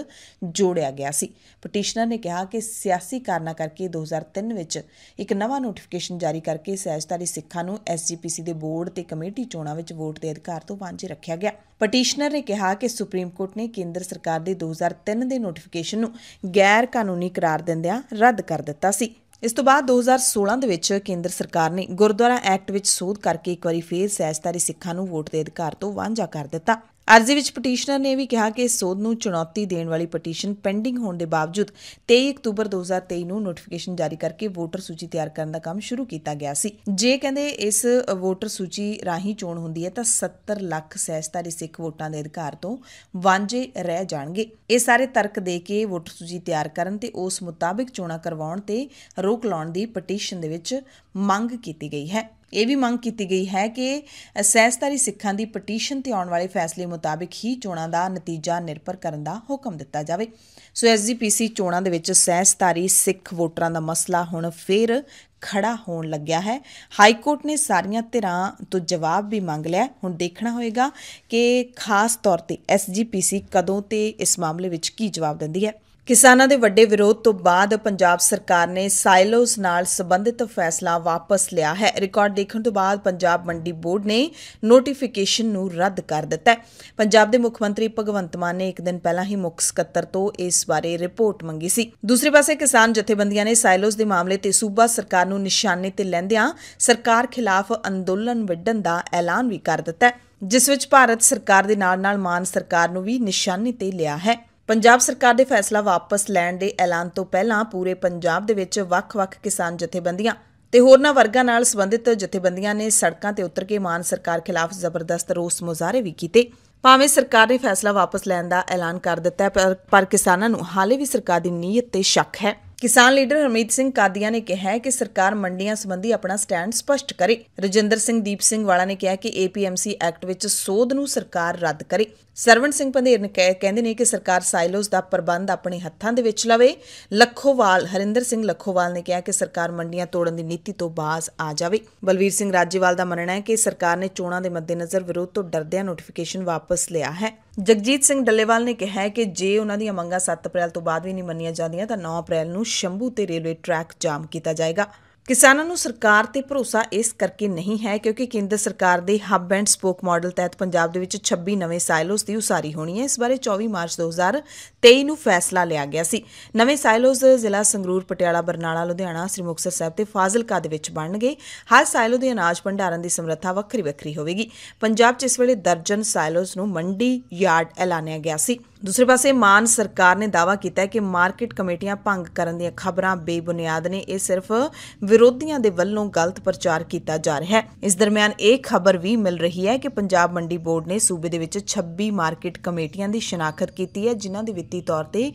ਜੋੜਿਆ ਗਿਆ ਸੀ ਪਟੀਸ਼ਨਰ ਨੇ ਕਿਹਾ ਕਿ ਸਿਆਸੀ ਕਾਰਨਾ ਕਰਕੇ 2003 ਵਿੱਚ ਇੱਕ ਨਵਾਂ ਨੋਟੀਫਿਕੇਸ਼ਨ ਜਾਰੀ ਕਰਕੇ ਸਹਿਸਤਾਰੀ ਸਿੱਖਾਂ ਨੂੰ ਐਸਜੀਪੀਸੀ ਦੇ ਬੋਰਡ ਤੇ ਕਮੇਟੀ ਚੋਣਾਂ ਵਿੱਚ ਵੋਟ ਦੇ ਅਧਿਕਾਰ ਤੋਂ ਵਾਂਝੇ ਰੱਖਿਆ ਗਿਆ ਪਟੀਸ਼ਨਰ ਨੇ ਕਿਹਾ ਕਿ ਸੁਪਰੀਮ ਕੋਰਟ ਨੇ ਕੇਂਦਰ ਸਰਕਾਰ ਦੇ 2003 ਦੇ ਨੋਟੀਫਿਕੇਸ਼ਨ ਨੂੰ ਗੈਰ ਕਾਨੂੰਨੀ ਕਰਾਰ ਦਿੰਦਿਆਂ ਰੱਦ ਕਰ ਦਿੱਤਾ ਸੀ ਇਸ ਤੋਂ ਬਾਅਦ 2016 ਦੇ ਵਿੱਚ ਕੇਂਦਰ ਸਰਕਾਰ ਨੇ ਗੁਰਦੁਆਰਾ ਐਕਟ ਵਿੱਚ ਸੋਧ ਕਰਕੇ ਇੱਕ ਵਾਰੀ ਫੇਰ ਸੈਸਤਾਰੀ ਸਿੱਖਾਂ ਨੂੰ ਵੋਟ ਦੇ ਅਧਿਕਾਰ ਤੋਂ ਵਾਂਝਾ ਕਰ ਦਿੱਤਾ ਅਰਜ਼ੀ ਵਿੱਚ ਪਟੀਸ਼ਨਰ ਨੇ ਵੀ ਕਿਹਾ ਕਿ ਇਸ ਸੋਧ ਨੂੰ ਚੁਣੌਤੀ ਦੇਣ ਵਾਲੀ ਪਟੀਸ਼ਨ ਪੈਂਡਿੰਗ ਹੋਣ ਦੇ ਬਾਵਜੂਦ 23 ਅਕਤੂਬਰ 2023 ਨੂੰ ਨੋਟੀਫਿਕੇਸ਼ਨ ਜਾਰੀ ਕਰਕੇ ਵੋਟਰ ਸੂਚੀ ਤਿਆਰ ਕਰਨ ਦਾ ਕੰਮ ਸ਼ੁਰੂ ਕੀਤਾ ਗਿਆ ਸੀ ਜੇ ਕਹਿੰਦੇ ਇਸ ਵੋਟਰ ਸੂਚੀ ਰਾਹੀਂ ਚੋਣ ਹੁੰਦੀ ਹੈ ਤਾਂ 70 ਲੱਖ ਸਹਿਸਤਾਰੀ ਸਿੱਖ ਵੋਟਾਂ ਦੇ ਅਧਿਕਾਰ ਤੋਂ ਵਾਂਝੇ ਰਹਿ ਜਾਣਗੇ ਇਹ ਸਾਰੇ ਤਰਕ ਦੇ ਕੇ ਵੋਟਰ ਸੂਚੀ ਤਿਆਰ ਕਰਨ ਤੇ ਉਸ ਮੁਤਾਬਿਕ ਚੋਣਾਂ ਕਰਵਾਉਣ ਤੇ ਰੋਕ ਲਾਉਣ ਦੀ ਪਟੀਸ਼ਨ ਦੇ ਵਿੱਚ ਮੰਗ ਕੀਤੀ ਗਈ ਹੈ ਇਹ ਵੀ ਮੰਗ ਕੀਤੀ ਗਈ ਹੈ ਕਿ ਸੈਸਤਾਰੀ ਸਿੱਖਾਂ ਦੀ ਪਟੀਸ਼ਨ ਤੇ ਆਉਣ ਵਾਲੇ ਫੈਸਲੇ ਮੁਤਾਬਕ ਹੀ ਚੋਣਾਂ ਦਾ ਨਤੀਜਾ ਨਿਰਪਰ ਕਰਨ ਦਾ ਹੁਕਮ ਦਿੱਤਾ ਜਾਵੇ ਸੋ ਐਸਜੀਪੀਸੀ ਚੋਣਾਂ ਦੇ ਵਿੱਚ ਸੈਸਤਾਰੀ ਸਿੱਖ ਵੋਟਰਾਂ ਦਾ ਮਸਲਾ ਹੁਣ ਫੇਰ ਖੜਾ ਹੋਣ ਲੱਗਿਆ ਹੈ ਹਾਈ ਕੋਰਟ ਨੇ ਸਾਰੀਆਂ ਧਿਰਾਂ ਤੋਂ ਜਵਾਬ ਵੀ ਮੰਗ ਲਿਆ ਹੁਣ ਦੇਖਣਾ ਹੋਏਗਾ ਕਿ ਖਾਸ ਤੌਰ ਤੇ ਐਸਜੀਪੀਸੀ ਕਦੋਂ ਤੇ ਇਸ ਮਾਮਲੇ ਵਿੱਚ ਕੀ ਜਵਾਬ ਦਿੰਦੀ ਹੈ ਕਿਸਾਨਾਂ ਦੇ ਵੱਡੇ ਵਿਰੋਧ ਤੋਂ ਬਾਅਦ ਪੰਜਾਬ ਸਰਕਾਰ ਨੇ ਸਾਇਲੋਸ ਨਾਲ ਸੰਬੰਧਿਤ ਫੈਸਲਾ ਵਾਪਸ ਲਿਆ ਹੈ ਰਿਕਾਰਡ ਦੇਖਣ ਤੋਂ ਬਾਅਦ ਪੰਜਾਬ ਮੰਡੀ ਬੋਰਡ ਨੇ ਨੋਟੀਫਿਕੇਸ਼ਨ ਨੂੰ ਰੱਦ ਕਰ ਦਿੱਤਾ ਹੈ ਪੰਜਾਬ ਦੇ ਮੁੱਖ ਮੰਤਰੀ ਭਗਵੰਤ ਮਾਨ ਨੇ ਇੱਕ ਦਿਨ ਪਹਿਲਾਂ ਹੀ ਮੁੱਖ ਸਕੱਤਰ ਤੋਂ ਇਸ ਬਾਰੇ ਰਿਪੋਰਟ ਮੰਗੀ ਸੀ ਦੂਸਰੇ ਪਾਸੇ ਕਿਸਾਨ ਜਥੇਬੰਦੀਆਂ ਨੇ ਸਾਇਲੋਸ ਦੇ ਮਾਮਲੇ ਤੇ ਸੂਬਾ ਸਰਕਾਰ ਨੂੰ ਨਿਸ਼ਾਨੇ ਤੇ ਲੈਂਦਿਆਂ ਸਰਕਾਰ ਖਿਲਾਫ ਅੰਦੋਲਨ ਵਿੱਢਣ ਦਾ ਐਲਾਨ ਵੀ ਕਰ ਦਿੱਤਾ ਹੈ ਜਿਸ ਵਿੱਚ ਭਾਰਤ ਸਰਕਾਰ ਦੇ ਨਾਲ-ਨਾਲ ਮਾਨ ਸਰਕਾਰ ਨੂੰ ਵੀ ਨਿਸ਼ਾਨੇ ਤੇ ਲਿਆ ਹੈ ਪੰਜਾਬ ਸਰਕਾਰ ਦੇ ਫੈਸਲਾ ਵਾਪਸ ਲੈਣ ਦੇ ਐਲਾਨ ਤੋਂ ਪਹਿਲਾਂ ਪੂਰੇ ਪੰਜਾਬ ਦੇ ਵਿੱਚ ਵੱਖ-ਵੱਖ ਕਿਸਾਨ ਜਥੇਬੰਦੀਆਂ ਤੇ ਹੋਰਨਾਂ ਵਰਗਾਂ ਨਾਲ ਸੰਬੰਧਿਤ ਜਥੇਬੰਦੀਆਂ ਨੇ ਸੜਕਾਂ ਤੇ ਉਤਰ ਕੇ ਮਾਨ ਸਰਕਾਰ ਖਿਲਾਫ ਜ਼ਬਰਦਸਤ ਰੋਸ ਮੁਜ਼ਾਹਰੇ ਵੀ ਕੀਤੇ ਭਾਵੇਂ ਸਰਕਾਰ ਨੇ ਫੈਸਲਾ ਵਾਪਸ ਲੈਣ ਦਾ ਐਲਾਨ ਕਰ ਦਿੱਤਾ ਪਰ ਕਿਸਾਨਾਂ ਨੂੰ ਹਾਲੇ ਵੀ ਸਰਕਾਰ ਦੀ ਨੀਅਤ ਤੇ ਸ਼ੱਕ ਹੈ ਕਿਸਾਨ ਲੀਡਰ ਹਰਮੀਤ ਸਿੰਘ ਕਾਦੀਆਂ ਨੇ ਕਿਹਾ ਕਿ ਸਰਕਾਰ ਮੰਡੀਆਂ ਸੰਬੰਧੀ ਆਪਣਾ ਸਟੈਂਡ ਸਪਸ਼ਟ ਕਰੇ ਰਜਿੰਦਰ ਸਿੰਘ ਦੀਪ ਸਿੰਘ ਵਾਲਾ ਨੇ ਕਿਹਾ ਕਿ ਏਪੀਐਮਸੀ ਐਕਟ ਵਿੱਚ ਸੋਧ ਨੂੰ ਸਰਕਾਰ ਰੱਦ ਕਰੇ ਸਰਵਣ ਸਿੰਘ ਪੰਧੇਰ ਨੇ ਕਹਿੰਦੇ ਨੇ ਕਿ ਸਰਕਾਰ ਸਾਇਲੋਸ ਦਾ ਪ੍ਰਬੰਧ ਆਪਣੇ ਹੱਥਾਂ ਦੇ ਵਿੱਚ ਲਵੇ ਲੱਖੋਵਾਲ ਹਰਿੰਦਰ ਸਿੰਘ ਲੱਖੋਵਾਲ ਨੇ ਕਿਹਾ ਕਿ ਸਰਕਾਰ ਮੰਡੀਆਂ ਤੋੜਨ ਦੀ ਨੀਤੀ ਤੋਂ ਬਾਜ਼ ਆ ਜਾਵੇ ਬਲਵੀਰ ਸਿੰਘ ਰਾਜੇਵਾਲ ਦਾ ਮੰਨਣਾ ਹੈ ਕਿ ਸਰਕਾਰ ਨੇ ਚੋਣਾਂ ਦੇ ਮੱਦੇਨਜ਼ਰ ਵਿਰੋਧ ਤੋਂ ਡਰਦਿਆਂ ਨੋਟੀਫਿਕੇਸ਼ਨ ਵਾਪਸ ਲਿਆ ਹੈ ਜਗਜੀਤ ਸਿੰਘ ਡੱਲੇਵਾਲ ਨੇ ਕਿਹਾ ਹੈ ਕਿ ਜੇ ਉਹਨਾਂ ਦੀਆਂ ਮੰਗਾਂ 7 ਅਪ੍ਰੈਲ ਤੋਂ ਬਾਅਦ ਵੀ ਨਹੀਂ ਮੰਨੀਆਂ ਜਾਂਦੀਆਂ ਤਾਂ 9 ਅਪ੍ਰੈਲ ਨੂੰ ਸ਼ੰਭੂ ਤੇ ਰੇਲਵੇ ਟਰੈਕ ਜਾਮ ਕੀਤਾ ਜਾਏਗਾ ਕਿਸਾਨਾਂ ਨੂੰ ਸਰਕਾਰ ਤੇ ਭਰੋਸਾ ਇਸ ਕਰਕੇ ਨਹੀਂ ਹੈ ਕਿਉਂਕਿ ਕੇਂਦਰ ਸਰਕਾਰ ਦੇ ਹੱਬ ਐਂਡ ਸਪੋਕ ਮਾਡਲ ਤਹਿਤ ਪੰਜਾਬ ਦੇ ਵਿੱਚ 26 ਨਵੇਂ ਸਾਇਲੋਸ ਦੀ ਉਸਾਰੀ ਹੋਣੀ ਹੈ ਇਸ ਬਾਰੇ 24 ਮਾਰਚ 2023 ਨੂੰ ਫੈਸਲਾ ਲਿਆ ਗਿਆ ਸੀ ਨਵੇਂ ਸਾਇਲੋਸ ਜ਼ਿਲ੍ਹਾ ਸੰਗਰੂਰ ਪਟਿਆਲਾ ਬਰਨਾਲਾ ਲੁਧਿਆਣਾ ਸ੍ਰੀ ਮੁਕਤਸਰ ਸਾਹਿਬ ਤੇ ਫਾਜ਼ਿਲਕਾ ਦੇ ਵਿੱਚ ਬਣਨਗੇ ਹਰ ਸਾਇਲੋ ਦੇ ਅਨਾਜ ਭੰਡਾਰਨ ਦੀ ਸਮਰੱਥਾ ਵੱਖਰੀ ਵੱਖਰੀ ਹੋਵੇਗੀ ਪੰਜਾਬ 'ਚ ਇਸ ਵੇਲੇ ਦਰਜਨ ਸਾਇਲੋਸ ਨੂੰ ਮੰਡੀ ਯਾਰਡ ਐਲਾਨਿਆ ਗਿਆ ਸੀ ਦੂਸਰੇ ਪਾਸੇ ਮਾਨ ਸਰਕਾਰ ਨੇ ਦਾਵਾ ਕੀਤਾ ਹੈ ਕਿ ਮਾਰਕੀਟ ਕਮੇਟੀਆਂ ਭੰਗ ਕਰਨ ਦੀਆਂ ਖਬਰਾਂ ਬੇਬੁਨਿਆਦ ਨੇ ਇਹ ਸਿਰਫ ਵਿਰੋਧੀਆਂ ਦੇ ਵੱਲੋਂ ਗਲਤ ਪ੍ਰਚਾਰ ਕੀਤਾ ਜਾ ਰਿਹਾ ਹੈ ਇਸ ਦਰਮਿਆਨ ਇਹ ਖਬਰ ਵੀ ਮਿਲ ਰਹੀ ਹੈ ਕਿ ਪੰਜਾਬ ਮੰਡੀ ਬੋਰਡ ਨੇ ਸੂਬੇ ਦੇ ਵਿੱਚ 26 ਮਾਰਕੀਟ ਕਮੇਟੀਆਂ ਦੀ ਸ਼ਨਾਖਤ ਕੀਤੀ ਹੈ ਜਿਨ੍ਹਾਂ ਦੀ ਵਿੱਤੀ ਤੌਰ ਤੇ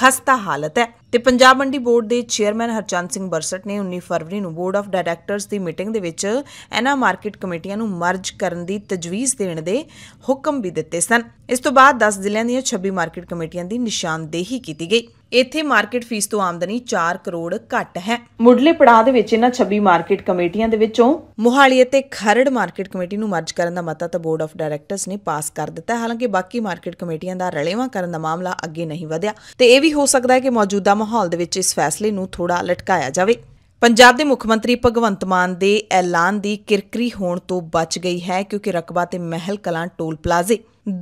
ਖਸਤਾ ਹਾਲਤ ਹੈ ਤੇ ਪੰਜਾਬ ਮੰਡੀ ਬੋਰਡ ਦੇ ਚੇਅਰਮੈਨ ਹਰਚੰਦ ਸਿੰਘ ਬਰਸਟ ਨੇ 19 ਫਰਵਰੀ ਨੂੰ ਬੋਰਡ ਆਫ ਡਾਇਰੈਕਟਰਸ ਦੀ ਮੀਟਿੰਗ ਦੇ ਵਿੱਚ ਇਹਨਾਂ ਮਾਰਕੀਟ ਕਮੇਟੀਆਂ ਨੂੰ ਮਰਜ ਕਰਨ ਦੀ ਤਜਵੀਜ਼ ਦੇਣ ਦੇ ਹੁਕਮ ਵੀ ਦਿੱਤੇ ਸਨ ਇਸ ਤੋਂ ਬਾਅਦ 10 ਜ਼ਿਲ੍ਹਿਆਂ ਦੀਆਂ 26 ਮਾਰਕੀਟ ਕਮੇਟੀਆਂ ਦੀ ਨਿਸ਼ਾਨਦੇਹੀ ਕੀਤੀ ਗਈ ਇੱਥੇ ਮਾਰਕੀਟ ਫੀਸ ਤੋਂ ਆਮਦਨੀ 4 ਕਰੋੜ ਘੱਟ ਹੈ ਮੁੱਢਲੇ ਪੜਾਅ ਦੇ ਵਿੱਚ ਇਹਨਾਂ 26 ਮਾਰਕੀਟ ਕਮੇਟੀਆਂ ਦੇ ਵਿੱਚੋਂ ਮੁਹਾਲੀ ਅਤੇ ਖਰੜ ਮਾਰਕੀਟ ਕਮੇਟੀ ਨੂੰ ਮਰਜ ਕਰਨ ਦਾ ਮਤਾ ਤਾਂ ਬੋਰਡ ਆਫ ਡਾਇਰੈਕਟਰਸ ਨੇ ਪਾਸ ਕਰ ਦਿੱਤਾ ਹਾਲਾਂਕਿ ਬਾਕੀ ਮਾਰਕੀਟ ਕਮੇਟੀਆਂ ਦਾ ਰਲੇਵਾ ਕਰਨ ਦਾ ਮਾਮਲਾ ਅੱਗੇ ਨਹੀਂ ਵਧਿਆ ਤੇ ਇਹ ਵੀ ਹੋ ਸਕਦਾ ਹੈ ਕਿ ਮੌਜੂਦਾ ਮਾਹੌਲ ਦੇ ਵਿੱਚ ਇਸ ਫੈਸਲੇ ਨੂੰ ਥੋੜਾ ਲਟਕਾਇਆ ਜਾਵੇ ਪੰਜਾਬ ਦੇ ਮੁੱਖ ਮੰਤਰੀ ਭਗਵੰਤ ਮਾਨ ਦੇ ਐਲਾਨ ਦੀ ਕਿਰਕਰੀ ਹੋਣ ਤੋਂ ਬਚ ਗਈ ਹੈ ਕਿਉਂਕਿ ਰਕਬਾ ਤੇ ਮਹਿਲ ਕਲਾਂ ਟੋਲ ਪਲਾਜ਼ੇ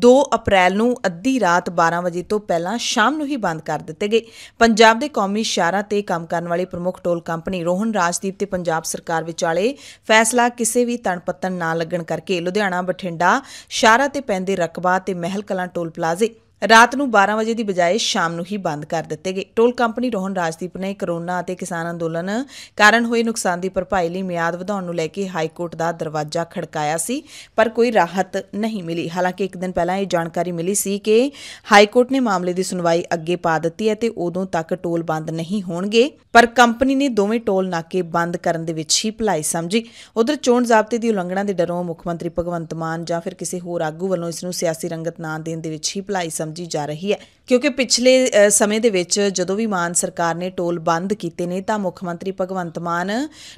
2 ਅਪ੍ਰੈਲ ਨੂੰ ਅੱਧੀ ਰਾਤ 12 ਵਜੇ ਤੋਂ ਪਹਿਲਾਂ ਸ਼ਾਮ ਨੂੰ ਹੀ ਬੰਦ ਕਰ ਦਿੱਤੇ ਗਏ ਪੰਜਾਬ ਦੇ ਕੌਮੀ ਸ਼ਾਰਾ ਤੇ ਕੰਮ ਕਰਨ ਵਾਲੀ ਪ੍ਰਮੁੱਖ ਟੋਲ ਕੰਪਨੀ ਰੋਹਨ ਰਾਜਦੀਪ ਤੇ ਪੰਜਾਬ ਸਰਕਾਰ ਵਿਚਾਲੇ ਫੈਸਲਾ ਕਿਸੇ ਵੀ ਤਣਪਤਨ ਨਾ ਲੱਗਣ ਕਰਕੇ ਲੁਧਿਆਣਾ ਬਠਿੰਡਾ ਸ਼ਾਰਾ ਤੇ ਪੈਂਦੇ ਰਕਬਾ ਤੇ ਮਹਿਲ ਕਲਾਂ ਟੋਲ ਪਲਾਜ਼ੇ ਰਾਤ ਨੂੰ 12 ਵਜੇ ਦੀ ਬਜਾਏ ਸ਼ਾਮ ਨੂੰ ਹੀ ਬੰਦ ਕਰ ਦਿੱਤੇ ਗਏ ਟੋਲ ਕੰਪਨੀ ਰੋਹਨ ਰਾਜਦੀਪ ਨੇ ਕਰੋਨਾ ਅਤੇ ਕਿਸਾਨ ਅੰਦੋਲਨ ਕਾਰਨ ਹੋਏ ਨੁਕਸਾਨ ਦੀ ਭਰਪਾਈ ਲਈ ਮਿਆਦ ਵਧਾਉਣ ਨੂੰ ਲੈ ਕੇ ਹਾਈ ਕੋਰਟ ਦਾ ਦਰਵਾਜ਼ਾ ਖੜਕਾਇਆ ਸੀ ਪਰ ਕੋਈ ਰਾਹਤ ਨਹੀਂ ਮਿਲੀ ਹਾਲਾਂਕਿ ਇੱਕ ਦਿਨ ਪਹਿਲਾਂ ਇਹ ਜਾਣਕਾਰੀ ਮਿਲੀ ਸੀ ਕਿ ਹਾਈ ਕੋਰਟ ਨੇ ਮਾਮਲੇ ਦੀ ਸੁਣਵਾਈ ਅੱਗੇ ਪਾ ਦਿੱਤੀ ਹੈ ਤੇ ਉਦੋਂ ਤੱਕ ਟੋਲ ਬੰਦ ਨਹੀਂ ਹੋਣਗੇ ਪਰ ਕੰਪਨੀ ਨੇ ਦੋਵੇਂ ਟੋਲ ਨਾਕੇ ਬੰਦ ਕਰਨ ਦੇ ਵਿੱਚ ਹੀ ਭਲਾਈ ਸਮਝੀ ਉਧਰ ਚੋਣ ਜ਼ਾਬਤੇ ਦੀ ਉਲੰਘਣਾ ਦੇ ਡਰੋਂ ਮੁੱਖ ਮੰਤਰੀ ਭਗਵੰਤ ਮਾਨ ਜਾਂ ਫਿਰ ਕਿਸੇ ਹੋਰ ਆਗੂ ਵੱਲੋਂ ਇਸ ਨੂੰ ਸਿਆਸੀ ਰੰਗਤ ਨਾ ਦੇਣ ਦੇ ਵਿੱਚ ਹੀ ਭਲਾਈ ਸਮਝੀ ਜਾ ਰਹੀ ਹੈ ਕਿਉਂਕਿ ਪਿਛਲੇ ਸਮੇਂ ਦੇ ਵਿੱਚ ਜਦੋਂ ਵੀ ਮਾਨ ਸਰਕਾਰ ਨੇ ਟੋਲ ਬੰਦ ਕੀਤੇ ਨੇ ਤਾਂ ਮੁੱਖ ਮੰਤਰੀ ਭਗਵੰਤ ਮਾਨ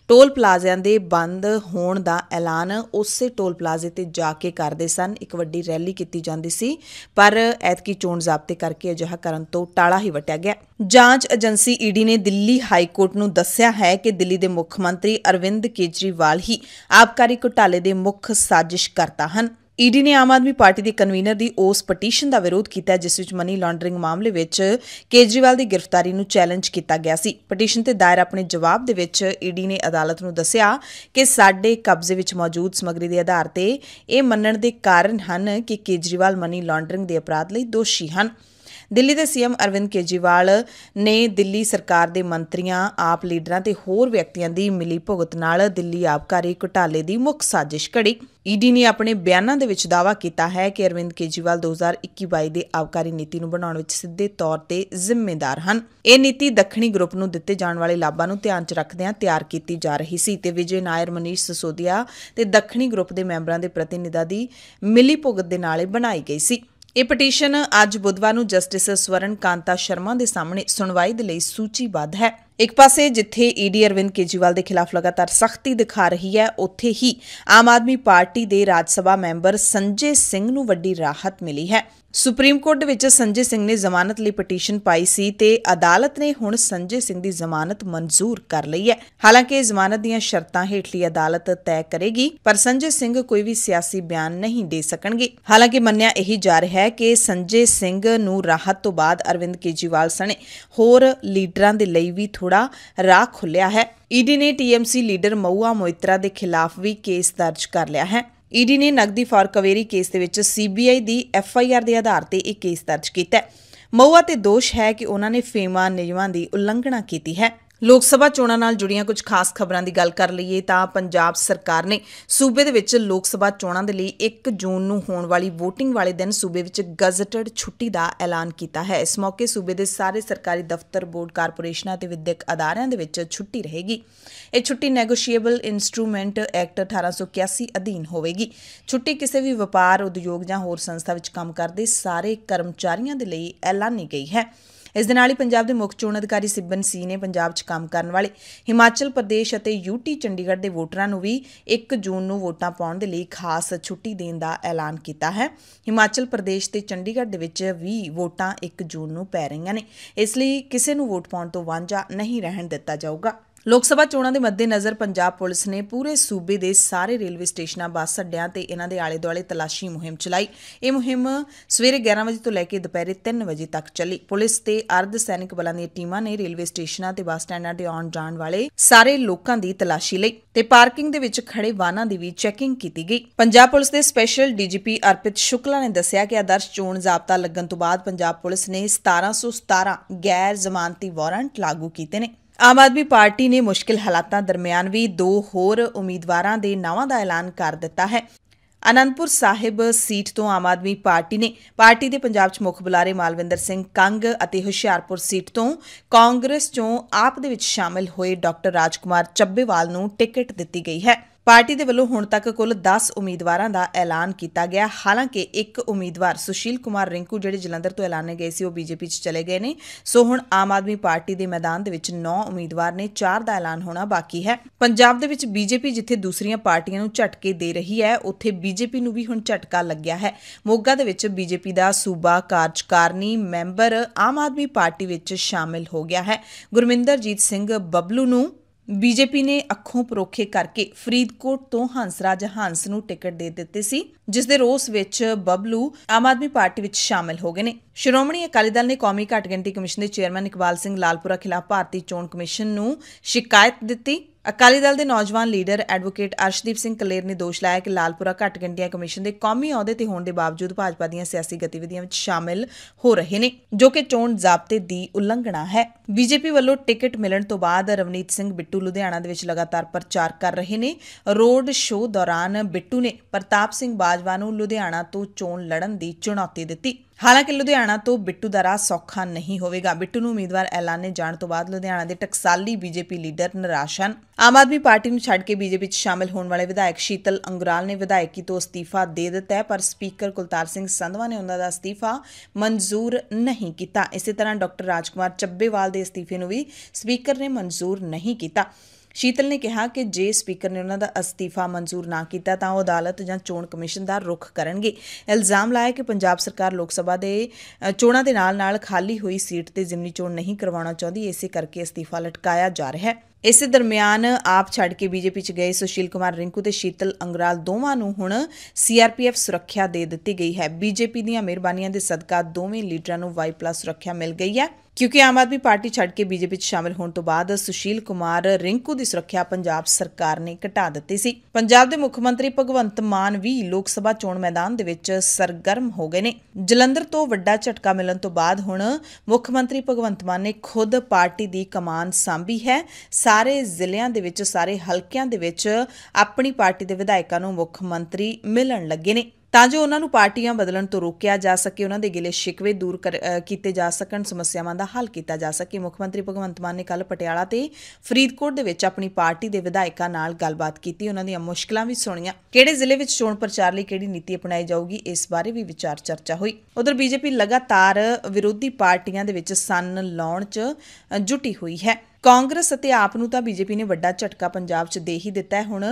ਟੋਲ ਪਲਾਜ਼ਿਆਂ ਦੇ ਬੰਦ ਹੋਣ ਦਾ ਐਲਾਨ ਉਸੇ ਟੋਲ ਪਲਾਜ਼ੇ ਤੇ ਜਾ ਕੇ ਕਰਦੇ ਸਨ ਇੱਕ ਵੱਡੀ ਰੈਲੀ ਕੀਤੀ ਜਾਂਦੀ ਸੀ ਪਰ ਐਤਕੀ ਚੋਣ ਜ਼ਾਬਤੇ ਕਰਕੇ ਅਜਿਹਾ ਕਰਨ ਤੋਂ ਟਾਲਾ ਹੀ ਵਟਿਆ ਗਿਆ ਜਾਂਚ ਏਜੰਸੀ ਈਡੀ ਨੇ ਦਿੱਲੀ ਹਾਈ ਕੋਰਟ ਨੂੰ ਦੱਸਿਆ ਹੈ ਕਿ ਦਿੱਲੀ ਦੇ ਮੁੱਖ ਮੰਤਰੀ ਅਰਵਿੰਦ ਕੇਜਰੀਵਾਲ ਹੀ ਆਪਕਾਰੀ ਘੁਟਾਲੇ ਦੇ ਮੁੱਖ ਸਾਜ਼ਿਸ਼ਕਰਤਾ ਹਨ ਈਡੀ ਨੇ ਆਮ ਆਦਮੀ ਪਾਰਟੀ ਦੇ ਕਨਵੀਨਰ ਦੀ ਉਸ ਪਟੀਸ਼ਨ ਦਾ ਵਿਰੋਧ ਕੀਤਾ ਜਿਸ ਵਿੱਚ ਮਨੀ ਲਾਂਡਰਿੰਗ ਮਾਮਲੇ ਵਿੱਚ ਕੇਜਰੀਵਾਲ ਦੀ ਗ੍ਰਿਫਤਾਰੀ ਨੂੰ ਚੈਲੰਜ ਕੀਤਾ ਗਿਆ ਸੀ ਪਟੀਸ਼ਨ ਤੇ ਦਾਇਰ ਆਪਣੇ ਜਵਾਬ ਦੇ ਵਿੱਚ ਈਡੀ ਨੇ ਅਦਾਲਤ ਨੂੰ ਦੱਸਿਆ ਕਿ ਸਾਡੇ ਕਬਜ਼ੇ ਵਿੱਚ ਮੌਜੂਦ ਸਮੱਗਰੀ ਦੇ ਆਧਾਰ ਤੇ ਇਹ ਮੰਨਣ ਦੇ ਕਾਰਨ ਹਨ ਕਿ ਕੇਜਰੀਵਾਲ ਮਨੀ ਲਾਂਡਰਿੰਗ ਦੇ ਅਪਰਾਧ ਲਈ ਦੋਸ਼ੀ ਹਨ ਦਿੱਲੀ ਦੇ ਸੀਐਮ ਅਰਵਿੰਦ ਕੇਜੀਵਾਲ ਨੇ ਦਿੱਲੀ ਸਰਕਾਰ ਦੇ ਮੰਤਰੀਆਂ ਆਪ ਲੀਡਰਾਂ ਤੇ ਹੋਰ ਵਿਅਕਤੀਆਂ ਦੀ ਮਿਲੀ ਭੁਗਤ ਨਾਲ ਦਿੱਲੀ ਆਪਕਾਰੀ ਘੁਟਾਲੇ ਦੀ ਮੁੱਖ ਸਾਜ਼ਿਸ਼ ਘੜੀ ਈਡੀ e ਨੇ ਆਪਣੇ ਬਿਆਨਾਂ ਦੇ ਵਿੱਚ ਦਾਵਾ ਕੀਤਾ ਹੈ ਕਿ ਅਰਵਿੰਦ ਕੇਜੀਵਾਲ 2021-22 ਦੇ ਆਪਕਾਰੀ ਨੀਤੀ ਨੂੰ ਬਣਾਉਣ ਵਿੱਚ ਸਿੱਧੇ ਤੌਰ ਤੇ ਜ਼ਿੰਮੇਦਾਰ ਹਨ। ਇਹ ਨੀਤੀ ਦੱਖਣੀ ਗਰੁੱਪ ਨੂੰ ਦਿੱਤੇ ਜਾਣ ਵਾਲੇ ਲਾਭਾਂ ਨੂੰ ਧਿਆਨ 'ਚ ਰੱਖਦਿਆਂ ਤਿਆਰ ਕੀਤੀ ਜਾ ਰਹੀ ਸੀ ਤੇ ਵਿਜੇ ਨਾਇਰ, ਮਨੀਸ਼ ਸਸੋਦੀਆ ਤੇ ਦੱਖਣੀ ਗਰੁੱਪ ਦੇ ਮੈਂਬਰਾਂ ਦੇ ਪ੍ਰਤੀਨਿਧਾਂ ਦੀ ਮਿਲੀ ਭੁਗਤ ਦੇ ਨਾਲ ਬਣਾਈ ਗਈ ਸੀ। ਇਹ ਪਟੀਸ਼ਨ ਅੱਜ ਬੁੱਧਵਾਰ ਨੂੰ ਜਸਟਿਸ ਸਵਰਨ ਕਾਂਤਾ ਸ਼ਰਮਾ ਦੇ ਸਾਹਮਣੇ ਸੁਣਵਾਈ ਦੇ ਲਈ ਸੂਚੀਬੱਧ ਹੈ ਇੱਕ ਪਾਸੇ ਜਿੱਥੇ ਈਡੀ ਅਰਵਿੰਦ ਕੇਜੀਵਾਲ ਦੇ ਖਿਲਾਫ ਲਗਾਤਾਰ ਸਖਤੀ ਦਿਖਾ ਰਹੀ ਹੈ ਉੱਥੇ ਹੀ ਆਮ ਆਦਮੀ ਪਾਰਟੀ ਦੇ ਰਾਜ ਸਭਾ ਮੈਂਬਰ ਸੰਜੇ ਸਿੰਘ ਨੂੰ ਵੱਡੀ ਰਾਹਤ ਮਿਲੀ ਹੈ ਸੁਪਰੀਮ ਕੋਰਟ ਦੇ ਵਿੱਚ ਸੰਜੇ ਸਿੰਘ ਨੇ ਜ਼ਮਾਨਤ ਲਈ ਪਟੀਸ਼ਨ ਪਾਈ ਸੀ ਤੇ ਅਦਾਲਤ ਨੇ ਹੁਣ ਸੰਜੇ ਸਿੰਘ ਦੀ ਜ਼ਮਾਨਤ ਮਨਜ਼ੂਰ ਕਰ ਲਈ ਹੈ ਹਾਲਾਂਕਿ ਜ਼ਮਾਨਤ ਦੀਆਂ ਸ਼ਰਤਾਂ ਹੇਠਲੀ ਅਦਾਲਤ ਤੈਅ ਕਰੇਗੀ ਪਰ ਸੰਜੇ ਸਿੰਘ ਕੋਈ ਵੀ ਸਿਆਸੀ ਬਿਆਨ ਨਹੀਂ ਦੇ ਸਕਣਗੇ ਹਾਲਾਂਕਿ ਮੰਨਿਆ ਇਹੀ ਜਾ ਰਿਹਾ ਹੈ ਕਿ ਸੰਜੇ ਸਿੰਘ ਨੂੰ ਰਾਹਤ ਤੋਂ ਬਾਅਦ ਅਰਵਿੰਦ ਕੇਜੀਵਾਲ ਸਣੇ ਹੋਰ ਲੀਡਰਾਂ ਦੇ ਲਈ ਵੀ ਥੋੜਾ ਰਾਹ ਖੁੱਲਿਆ ਹੈ ਈਡੀ ਨੇ ਟੀਐਮਸੀ ਲੀਡਰ ਮਊਆ ਮੋਇਤਰਾ ਦੇ ਖਿਲਾਫ ਵੀ ਕੇਸ ਦਰਜ ਕਰ ਲਿਆ ਹੈ ਈਡੀ ਨੇ ਨਗਦੀ ਫਾਰ ਕਵੇਰੀ ਕੇਸ ਦੇ ਵਿੱਚ ਸੀਬੀਆਈ ਦੀ ਐਫਆਈਆਰ ਦੇ ਆਧਾਰ ਤੇ ਇੱਕ ਕੇਸ ਦਰਜ ਕੀਤਾ ਹੈ ਮਊਆ ਤੇ ਦੋਸ਼ ਹੈ ਕਿ ਉਹਨਾਂ ਨੇ ਫੇਮਾ ਨਿਯਮਾਂ ਦੀ ਉਲੰਘਣਾ ਕੀਤੀ ਹੈ ਲੋਕ ਸਭਾ ਚੋਣਾਂ ਨਾਲ ਜੁੜੀਆਂ ਕੁਝ ਖਾਸ ਖਬਰਾਂ ਦੀ ਗੱਲ ਕਰ ਲਈਏ ਤਾਂ ਪੰਜਾਬ ਸਰਕਾਰ ਨੇ ਸੂਬੇ ਦੇ ਵਿੱਚ ਲੋਕ ਸਭਾ ਚੋਣਾਂ ਦੇ ਲਈ 1 ਜੂਨ ਨੂੰ ਹੋਣ ਵਾਲੀ VOTING ਵਾਲੇ ਦਿਨ ਸੂਬੇ ਵਿੱਚ ਗਜ਼ਟਡ ਛੁੱਟੀ ਦਾ ਐਲਾਨ ਕੀਤਾ ਹੈ ਇਸ ਮੌਕੇ ਸੂਬੇ ਦੇ ਸਾਰੇ ਸਰਕਾਰੀ ਦਫ਼ਤਰ ਬੋਰਡ ਕਾਰਪੋਰੇਸ਼ਨਾਂ ਤੇ ਵਿਦਿਅਕ ਅਦਾਰਿਆਂ ਦੇ ਵਿੱਚ ਛੁੱਟੀ ਰਹੇਗੀ ਇਹ ਛੁੱਟੀ ਨੈਗੋਸ਼ੀਏਬਲ ਇਨਸਟਰੂਮੈਂਟ ਐਕਟ 1881 ਅਧੀਨ ਹੋਵੇਗੀ ਛੁੱਟੀ ਕਿਸੇ ਵੀ ਵਪਾਰ ਉਦਯੋਗ ਜਾਂ ਹੋਰ ਸੰਸਥਾ ਵਿੱਚ ਕੰਮ ਕਰਦੇ ਸਾਰੇ ਕਰਮਚਾਰੀਆਂ ਦੇ ਲਈ ਐਲਾਨੀ ਗਈ ਹੈ ਇਸ ਦੇ ਨਾਲ ਹੀ ਪੰਜਾਬ ਦੇ ਮੁੱਖ ਚੋਣ ਅਧਿਕਾਰੀ ਸਿੱਬਨ ਸੀ ਨੇ ਪੰਜਾਬ 'ਚ ਕੰਮ ਕਰਨ ਵਾਲੇ ਹਿਮਾਚਲ ਪ੍ਰਦੇਸ਼ ਅਤੇ ਯੂਟੀ ਚੰਡੀਗੜ੍ਹ ਦੇ ਵੋਟਰਾਂ ਨੂੰ ਵੀ 1 ਜੂਨ ਨੂੰ ਵੋਟਾਂ ਪਾਉਣ ਦੇ ਲਈ ਖਾਸ ਛੁੱਟੀ ਦੇਣ ਦਾ ਐਲਾਨ ਕੀਤਾ ਹੈ ਹਿਮਾਚਲ ਪ੍ਰਦੇਸ਼ ਤੇ ਚੰਡੀਗੜ੍ਹ ਦੇ ਵਿੱਚ ਵੀ ਵੋਟਾਂ 1 ਜੂਨ ਨੂੰ ਪੈ ਰਹੀਆਂ ਨੇ ਇਸ ਲਈ ਕਿਸੇ ਨੂੰ ਵੋਟ ਪਾਉਣ ਤੋਂ ਵਾਂਝਾ ਨਹੀਂ ਰਹਿਣ ਦਿੱਤਾ ਜਾਊਗਾ ਲੋਕ ਸਭਾ ਚੋਣਾਂ ਦੇ ਮੱਦੇਨਜ਼ਰ ਪੰਜਾਬ ਪੁਲਿਸ ਨੇ ਪੂਰੇ ਸੂਬੇ ਦੇ ਸਾਰੇ ਰੇਲਵੇ ਸਟੇਸ਼ਨਾਂ ਬੱਸ ਅੱਡਿਆਂ ਤੇ ਇਹਨਾਂ ਦੇ ਆਲੇ-ਦੁਆਲੇ ਤਲਾਸ਼ੀ ਮੁਹਿੰਮ ਚਲਾਈ ਇਹ ਮੁਹਿੰਮ ਸਵੇਰੇ 11 ਵਜੇ ਤੋਂ ਲੈ ਕੇ ਦੁਪਹਿਰੇ 3 ਵਜੇ ਤੱਕ ਚੱਲੀ ਪੁਲਿਸ ਤੇ ਅਰਧ ਸੈਨਿਕ ਬਲਾਂ ਦੀਆਂ ਟੀਮਾਂ ਨੇ ਰੇਲਵੇ ਸਟੇਸ਼ਨਾਂ ਤੇ ਬੱਸ ਸਟੈਂਡਾਂ ਤੇ ਆਉਣ ਜਾਣ ਵਾਲੇ ਸਾਰੇ ਲੋਕਾਂ ਦੀ ਤਲਾਸ਼ੀ ਲਈ ਤੇ ਪਾਰਕਿੰਗ ਦੇ ਵਿੱਚ ਖੜੇ ਵਾਹਨਾਂ ਦੀ ਵੀ ਚੈਕਿੰਗ ਕੀਤੀ ਗਈ ਪੰਜਾਬ ਪੁਲਿਸ ਦੇ ਸਪੈਸ਼ਲ ਡੀਜੀਪੀ ਅਰਪਿਤ ਸ਼ੁਕਲਾ ਨੇ ਦੱਸਿਆ ਕਿ ਆਦਰਸ਼ ਚੋਣ ਜ਼ਾਬਤਾ ਲੱਗਣ ਤੋਂ ਬਾਅਦ ਪੰਜਾਬ ਪੁਲਿਸ ਨੇ 1717 ਗੈਰ ਜ਼ਮਾਨਤੀ ਵਾਰੰਟ ਲਾਗੂ ਕੀਤੇ ਨੇ ਆਮ ਆਦਮੀ ਪਾਰਟੀ ਨੇ ਮੁਸ਼ਕਿਲ ਹਾਲਾਤਾਂ ਦਰਮਿਆਨ ਵੀ ਦੋ ਹੋਰ ਉਮੀਦਵਾਰਾਂ ਦੇ ਨਾਵਾਂ ਦਾ ਐਲਾਨ ਕਰ ਦਿੱਤਾ ਹੈ ਅਨੰਦਪੁਰ ਸਾਹਿਬ ਸੀਟ ਤੋਂ ਆਮ ਆਦਮੀ ਪਾਰਟੀ ਨੇ ਪਾਰਟੀ ਦੇ ਪੰਜਾਬ ਚ ਮੁਖ ਬੁਲਾਰੇ ਮਾਲਵਿੰਦਰ ਸਿੰਘ ਕੰਗ ਅਤੇ ਹੁਸ਼ਿਆਰਪੁਰ ਸੀਟ ਤੋਂ ਕਾਂਗਰਸ ਚੋਂ ਆਪ ਦੇ ਵਿੱਚ ਸ਼ਾਮਲ ਹੋਏ ਡਾਕਟਰ ਰਾਜਕੁਮਾਰ ਚੱਬੇਵਾਲ ਨੂੰ ਟਿਕਟ ਦਿੱਤੀ ਗਈ ਹੈ ਪਾਰਟੀ ਦੇ ਵੱਲੋਂ ਹੁਣ ਤੱਕ ਕੁੱਲ 10 ਉਮੀਦਵਾਰਾਂ ਦਾ ਐਲਾਨ ਕੀਤਾ ਗਿਆ ਹਾਲਾਂਕਿ ਇੱਕ ਉਮੀਦਵਾਰ ਸੁਸ਼ੀਲ ਕੁਮਾਰ ਰਿੰਕੂ ਜਿਹੜੇ ਜਲੰਧਰ ਤੋਂ ਐਲਾਨੇ ਗਏ ਸੀ ਉਹ ਬੀਜੇਪੀ 'ਚ ਚਲੇ ਗਏ ਨੇ ਸੋ ਹੁਣ ਆਮ ਆਦਮੀ ਪਾਰਟੀ ਦੇ ਮੈਦਾਨ ਦੇ ਵਿੱਚ 9 ਉਮੀਦਵਾਰ ਨੇ 4 ਦਾ ਐਲਾਨ ਹੋਣਾ ਬਾਕੀ ਹੈ ਪੰਜਾਬ ਦੇ ਵਿੱਚ ਬੀਜੇਪੀ ਜਿੱਥੇ ਦੂਸਰੀਆਂ ਪਾਰਟੀਆਂ ਨੂੰ ਝਟਕੇ ਦੇ ਰਹੀ ਹੈ ਉੱਥੇ ਬੀਜੇਪੀ ਨੂੰ ਵੀ ਹੁਣ ਝਟਕਾ ਲੱਗਿਆ ਹੈ ਮੋਗਾ ਦੇ ਵਿੱਚ ਬੀਜੇਪੀ ਦਾ ਸੂਬਾ ਕਾਰਜਕਾਰਨੀ ਮੈਂਬਰ ਆਮ ਆਦਮੀ ਪਾਰਟੀ ਵਿੱਚ ਸ਼ਾਮਿਲ ਹੋ ਗਿਆ ਹੈ ਗੁਰਮਿੰਦਰਜੀਤ ਸਿੰਘ ਬਬਲੂ ਨੂੰ ਬੀਜੇਪੀ ਨੇ ਅੱਖੋਂ ਪਰੋਖੇ ਕਰਕੇ ਫਰੀਦਕੋਟ ਤੋਂ ਹੰਸਰਾਜ ਹੰਸ ਨੂੰ ਟਿਕਟ ਦੇ ਦਿੱਤੇ ਸੀ ਜਿਸ ਦੇ ਰੋਸ ਵਿੱਚ ਬਬਲੂ ਆਮ ਆਦਮੀ ਪਾਰਟੀ ਵਿੱਚ ਸ਼ਾਮਲ ਹੋ ਗਏ ਨੇ ਸ਼੍ਰੋਮਣੀ ਅਕਾਲੀ ਦਲ ਨੇ ਕੌਮੀ ਘੱਟ ਗਿਣਤੀ ਕਮਿਸ਼ਨ ਦੇ ਚੇਅਰਮੈਨ ਇਕਬਾਲ ਸਿੰਘ ਲਾਲਪੁਰਾ ਖਿਲਾਫ ਭਾਰਤੀ ਚੋਣ ਕਮਿਸ਼ਨ ਨੂੰ ਸ਼ਿਕਾਇਤ ਦਿੱਤੀ ਅਕਾਲੀ ਦਲ ਦੇ ਨੌਜਵਾਨ ਲੀਡਰ ਐਡਵੋਕੇਟ ਅਰਸ਼ਦੀਪ ਸਿੰਘ ਕਲੇਰ ਨੇ ਦੋਸ਼ ਲਾਇਆ ਕਿ ਲਾਲਪੁਰਾ ਘੱਟ ਗੰਡੀਆਂ ਕਮਿਸ਼ਨ ਦੇ ਕੌਮੀ ਅਹੁਦੇ ਤੇ ਹੋਣ ਦੇ ਬਾਵਜੂਦ ਭਾਜਪਾ ਦੀਆਂ ਸਿਆਸੀ ਗਤੀਵਿਧੀਆਂ ਵਿੱਚ ਸ਼ਾਮਿਲ ਹੋ ਰਹੇ ਨੇ ਜੋ ਕਿ ਚੋਣ ਜ਼ਾਬਤੇ ਦੀ ਉਲੰਘਣਾ ਹੈ ਬੀਜੇਪੀ ਵੱਲੋਂ ਟਿਕਟ ਮਿਲਣ ਤੋਂ ਬਾਅਦ ਰਵਨੀਤ ਸਿੰਘ ਬਿੱਟੂ ਲੁਧਿਆਣਾ ਦੇ ਵਿੱਚ ਲਗਾਤਾਰ ਪ੍ਰਚਾਰ ਕਰ ਰਹੇ ਨੇ ਰੋਡ ਸ਼ੋਅ ਦੌਰਾਨ ਬਿੱਟੂ ਨੇ ਪ੍ਰਤਾਪ ਸਿੰਘ ਬਾਜਵਾ ਨੂੰ ਲੁਧਿਆਣਾ ਤੋਂ ਚੋਣ ਲੜਨ ਦੀ ਚੁਣੌਤੀ ਦਿੱਤੀ ਹਾਲਾਂਕਿ ਲੁਧਿਆਣਾ ਤੋਂ ਬਿੱਟੂ ਦਾ ਰਾਹ ਸੌਖਾ ਨਹੀਂ ਹੋਵੇਗਾ ਬਿੱਟੂ ਨੂੰ ਉਮੀਦਵਾਰ ਐਲਾਨੇ ਜਾਣ ਤੋਂ ਬਾਅਦ ਲੁਧਿਆਣਾ ਦੇ ਟਕਸਾਲੀ ਬੀਜੇਪੀ ਲੀਡਰ ਨਰਾਸ਼ਨ ਆਮ ਆਦਮੀ ਪਾਰਟੀ ਨੂੰ ਛੱਡ ਕੇ ਬੀਜੇਪੀ ਵਿੱਚ ਸ਼ਾਮਲ ਹੋਣ ਵਾਲੇ ਵਿਧਾਇਕ ਸ਼ੀਤਲ ਅੰਗਰਾਲ ਨੇ ਵਿਧਾਇਕੀ ਤੋਂ ਅਸਤੀਫਾ ਦੇ ਦਿੱਤਾ ਹੈ ਪਰ ਸਪੀਕਰ ਕੁਲਤਾਰ ਸਿੰਘ ਸੰਧਵਾ ਨੇ ਉਹਨਾਂ ਦਾ ਅਸਤੀਫਾ ਮਨਜ਼ੂਰ ਨਹੀਂ ਕੀਤਾ ਇਸੇ ਤਰ੍ਹਾਂ ਡਾਕਟਰ ਰਾਜਕੁਮਾਰ ਚੱਬੇਵਾਲ ਦੇ ਅਸਤੀਫੇ ਨੂੰ ਵੀ ਸਪੀਕਰ ਨੇ ਮਨਜ਼ੂਰ ਨਹੀਂ ਕੀਤਾ ਸ਼ੀਤਲ ਨੇ ਕਿਹਾ ਕਿ ਜੇ ਸਪੀਕਰ ਨੇ ਉਹਨਾਂ ਦਾ ਅਸਤੀਫਾ ਮਨਜ਼ੂਰ ਨਾ ਕੀਤਾ ਤਾਂ ਉਹ ਅਦਾਲਤ ਜਾਂ ਚੋਣ ਕਮਿਸ਼ਨ ਦਾ ਰੁਖ ਕਰਨਗੇ ਇਲਜ਼ਾਮ ਲਾਇਆ ਕਿ ਪੰਜਾਬ ਸਰਕਾਰ ਲੋਕ ਸਭਾ ਦੇ ਚੋਣਾਂ ਦੇ ਨਾਲ-ਨਾਲ ਖਾਲੀ ਹੋਈ ਸੀਟ ਤੇ ਜ਼ਿਮਨੀ ਚੋਣ ਨਹੀਂ ਕਰਵਾਉਣਾ ਚਾਹੁੰਦੀ ਇਸੇ ਕਰਕੇ ਅਸਤੀਫਾ ਲਟਕਾਇਆ ਜਾ ਰਿਹਾ ਹੈ ਇਸੇ ਦਰਮਿਆਨ ਆਪ ਛੱਡ ਕੇ ਬੀਜੇਪੀ ਚ ਗਏ ਸੁਸ਼ੀਲ ਕੁਮਾਰ ਰਿੰਕੂ ਤੇ ਸ਼ੀਤਲ ਅੰਗਰਾਲ ਦੋਵਾਂ ਨੂੰ ਹੁਣ ਸੀਆਰਪੀਐਫ ਸੁਰੱਖਿਆ ਦੇ ਦਿੱਤੀ ਗਈ ਹੈ ਬੀਜੇਪੀ ਦੀਆਂ ਮਿਹਰਬਾਨੀਆਂ ਦੇ ਸਦਕਾ ਦੋਵੇਂ ਲੀਡਰਾਂ ਨੂੰ ਵਾਈ ਪਲੱਸ ਸੁਰੱਖਿਆ ਮਿਲ ਗਈ ਹੈ ਕਿਉਂਕਿ ਆਮ ਆਦਮੀ ਪਾਰਟੀ ਛੱਡ ਕੇ ਬੀਜੇਪੀ ਵਿੱਚ ਸ਼ਾਮਲ ਹੋਣ ਤੋਂ ਬਾਅਦ ਸੁਸ਼ੀਲ ਕੁਮਾਰ ਰਿੰਕੂ ਦੀ ਸੁਰੱਖਿਆ ਪੰਜਾਬ ਸਰਕਾਰ ਨੇ ਘਟਾ ਦਿੱਤੀ ਸੀ ਪੰਜਾਬ ਦੇ ਮੁੱਖ ਮੰਤਰੀ ਭਗਵੰਤ ਮਾਨ ਵੀ ਲੋਕ ਸਭਾ ਚੋਣ ਮੈਦਾਨ ਦੇ ਵਿੱਚ ਸਰਗਰਮ ਹੋ ਗਏ ਨੇ ਜਲੰਧਰ ਤੋਂ ਵੱਡਾ ਝਟਕਾ ਮਿਲਣ ਤੋਂ ਬਾਅਦ ਹੁਣ ਮੁੱਖ ਮੰਤਰੀ ਭਗਵੰਤ ਮਾਨ ਨੇ ਖੁਦ ਪਾਰਟੀ ਦੀ ਕਮਾਨ ਸੰਭੀ ਹੈ ਸਾਰੇ ਜ਼ਿਲ੍ਹਿਆਂ ਦੇ ਵਿੱਚ ਸਾਰੇ ਹਲਕਿਆਂ ਦੇ ਵਿੱਚ ਆਪਣੀ ਪਾਰਟੀ ਦੇ ਵਿਧਾਇਕਾਂ ਨੂੰ ਮੁੱਖ ਮੰਤਰੀ ਮਿਲਣ ਲੱਗੇ ਨੇ ਤਾਂ ਜੋ ਉਹਨਾਂ ਨੂੰ ਪਾਰਟੀਆਂ ਬਦਲਣ ਤੋਂ ਰੋਕਿਆ ਜਾ ਸਕੇ ਉਹਨਾਂ ਦੇ ਗਿਲੇ ਸ਼ਿਕਵੇ ਦੂਰ ਕੀਤੇ ਜਾ ਸਕਣ ਸਮੱਸਿਆਵਾਂ ਦਾ ਹੱਲ ਕੀਤਾ ਜਾ ਸਕੇ ਮੁੱਖ ਮੰਤਰੀ ਭਗਵੰਤ ਮਾਨ ਨੇ ਕੱਲ ਪਟਿਆਲਾ ਤੇ ਫਰੀਦਕੋਟ ਦੇ ਵਿੱਚ ਆਪਣੀ ਪਾਰਟੀ ਦੇ ਵਿਧਾਇਕਾਂ ਨਾਲ ਗੱਲਬਾਤ ਕੀਤੀ ਉਹਨਾਂ ਦੀਆਂ ਮੁਸ਼ਕਲਾਂ ਵੀ ਸੁਣੀਆਂ ਕਿਹੜੇ ਜ਼ਿਲ੍ਹੇ ਵਿੱਚ ਚੋਣ ਪ੍ਰਚਾਰ ਲਈ ਕਿਹੜੀ ਨੀਤੀ ਅਪਣਾਈ ਜਾਊਗੀ ਇਸ ਬਾਰੇ ਵੀ ਵਿਚਾਰ ਚਰਚਾ ਹੋਈ ਉਧਰ ਬੀਜੇਪੀ ਲਗਾਤਾਰ ਵਿਰੋਧੀ ਪਾਰਟੀਆਂ ਦੇ ਵਿੱਚ ਸੰਨ ਲਾਉਣ 'ਚ ਜੁਟੀ ਹੋਈ ਹੈ ਕਾਂਗਰਸ ਅਤੇ ਆਪ ਨੂੰ ਤਾਂ ਬੀਜੇਪੀ ਨੇ ਵੱਡਾ ਝਟਕਾ ਪੰਜਾਬ 'ਚ ਦੇ ਹੀ ਦਿੱਤਾ ਹੈ ਹੁਣ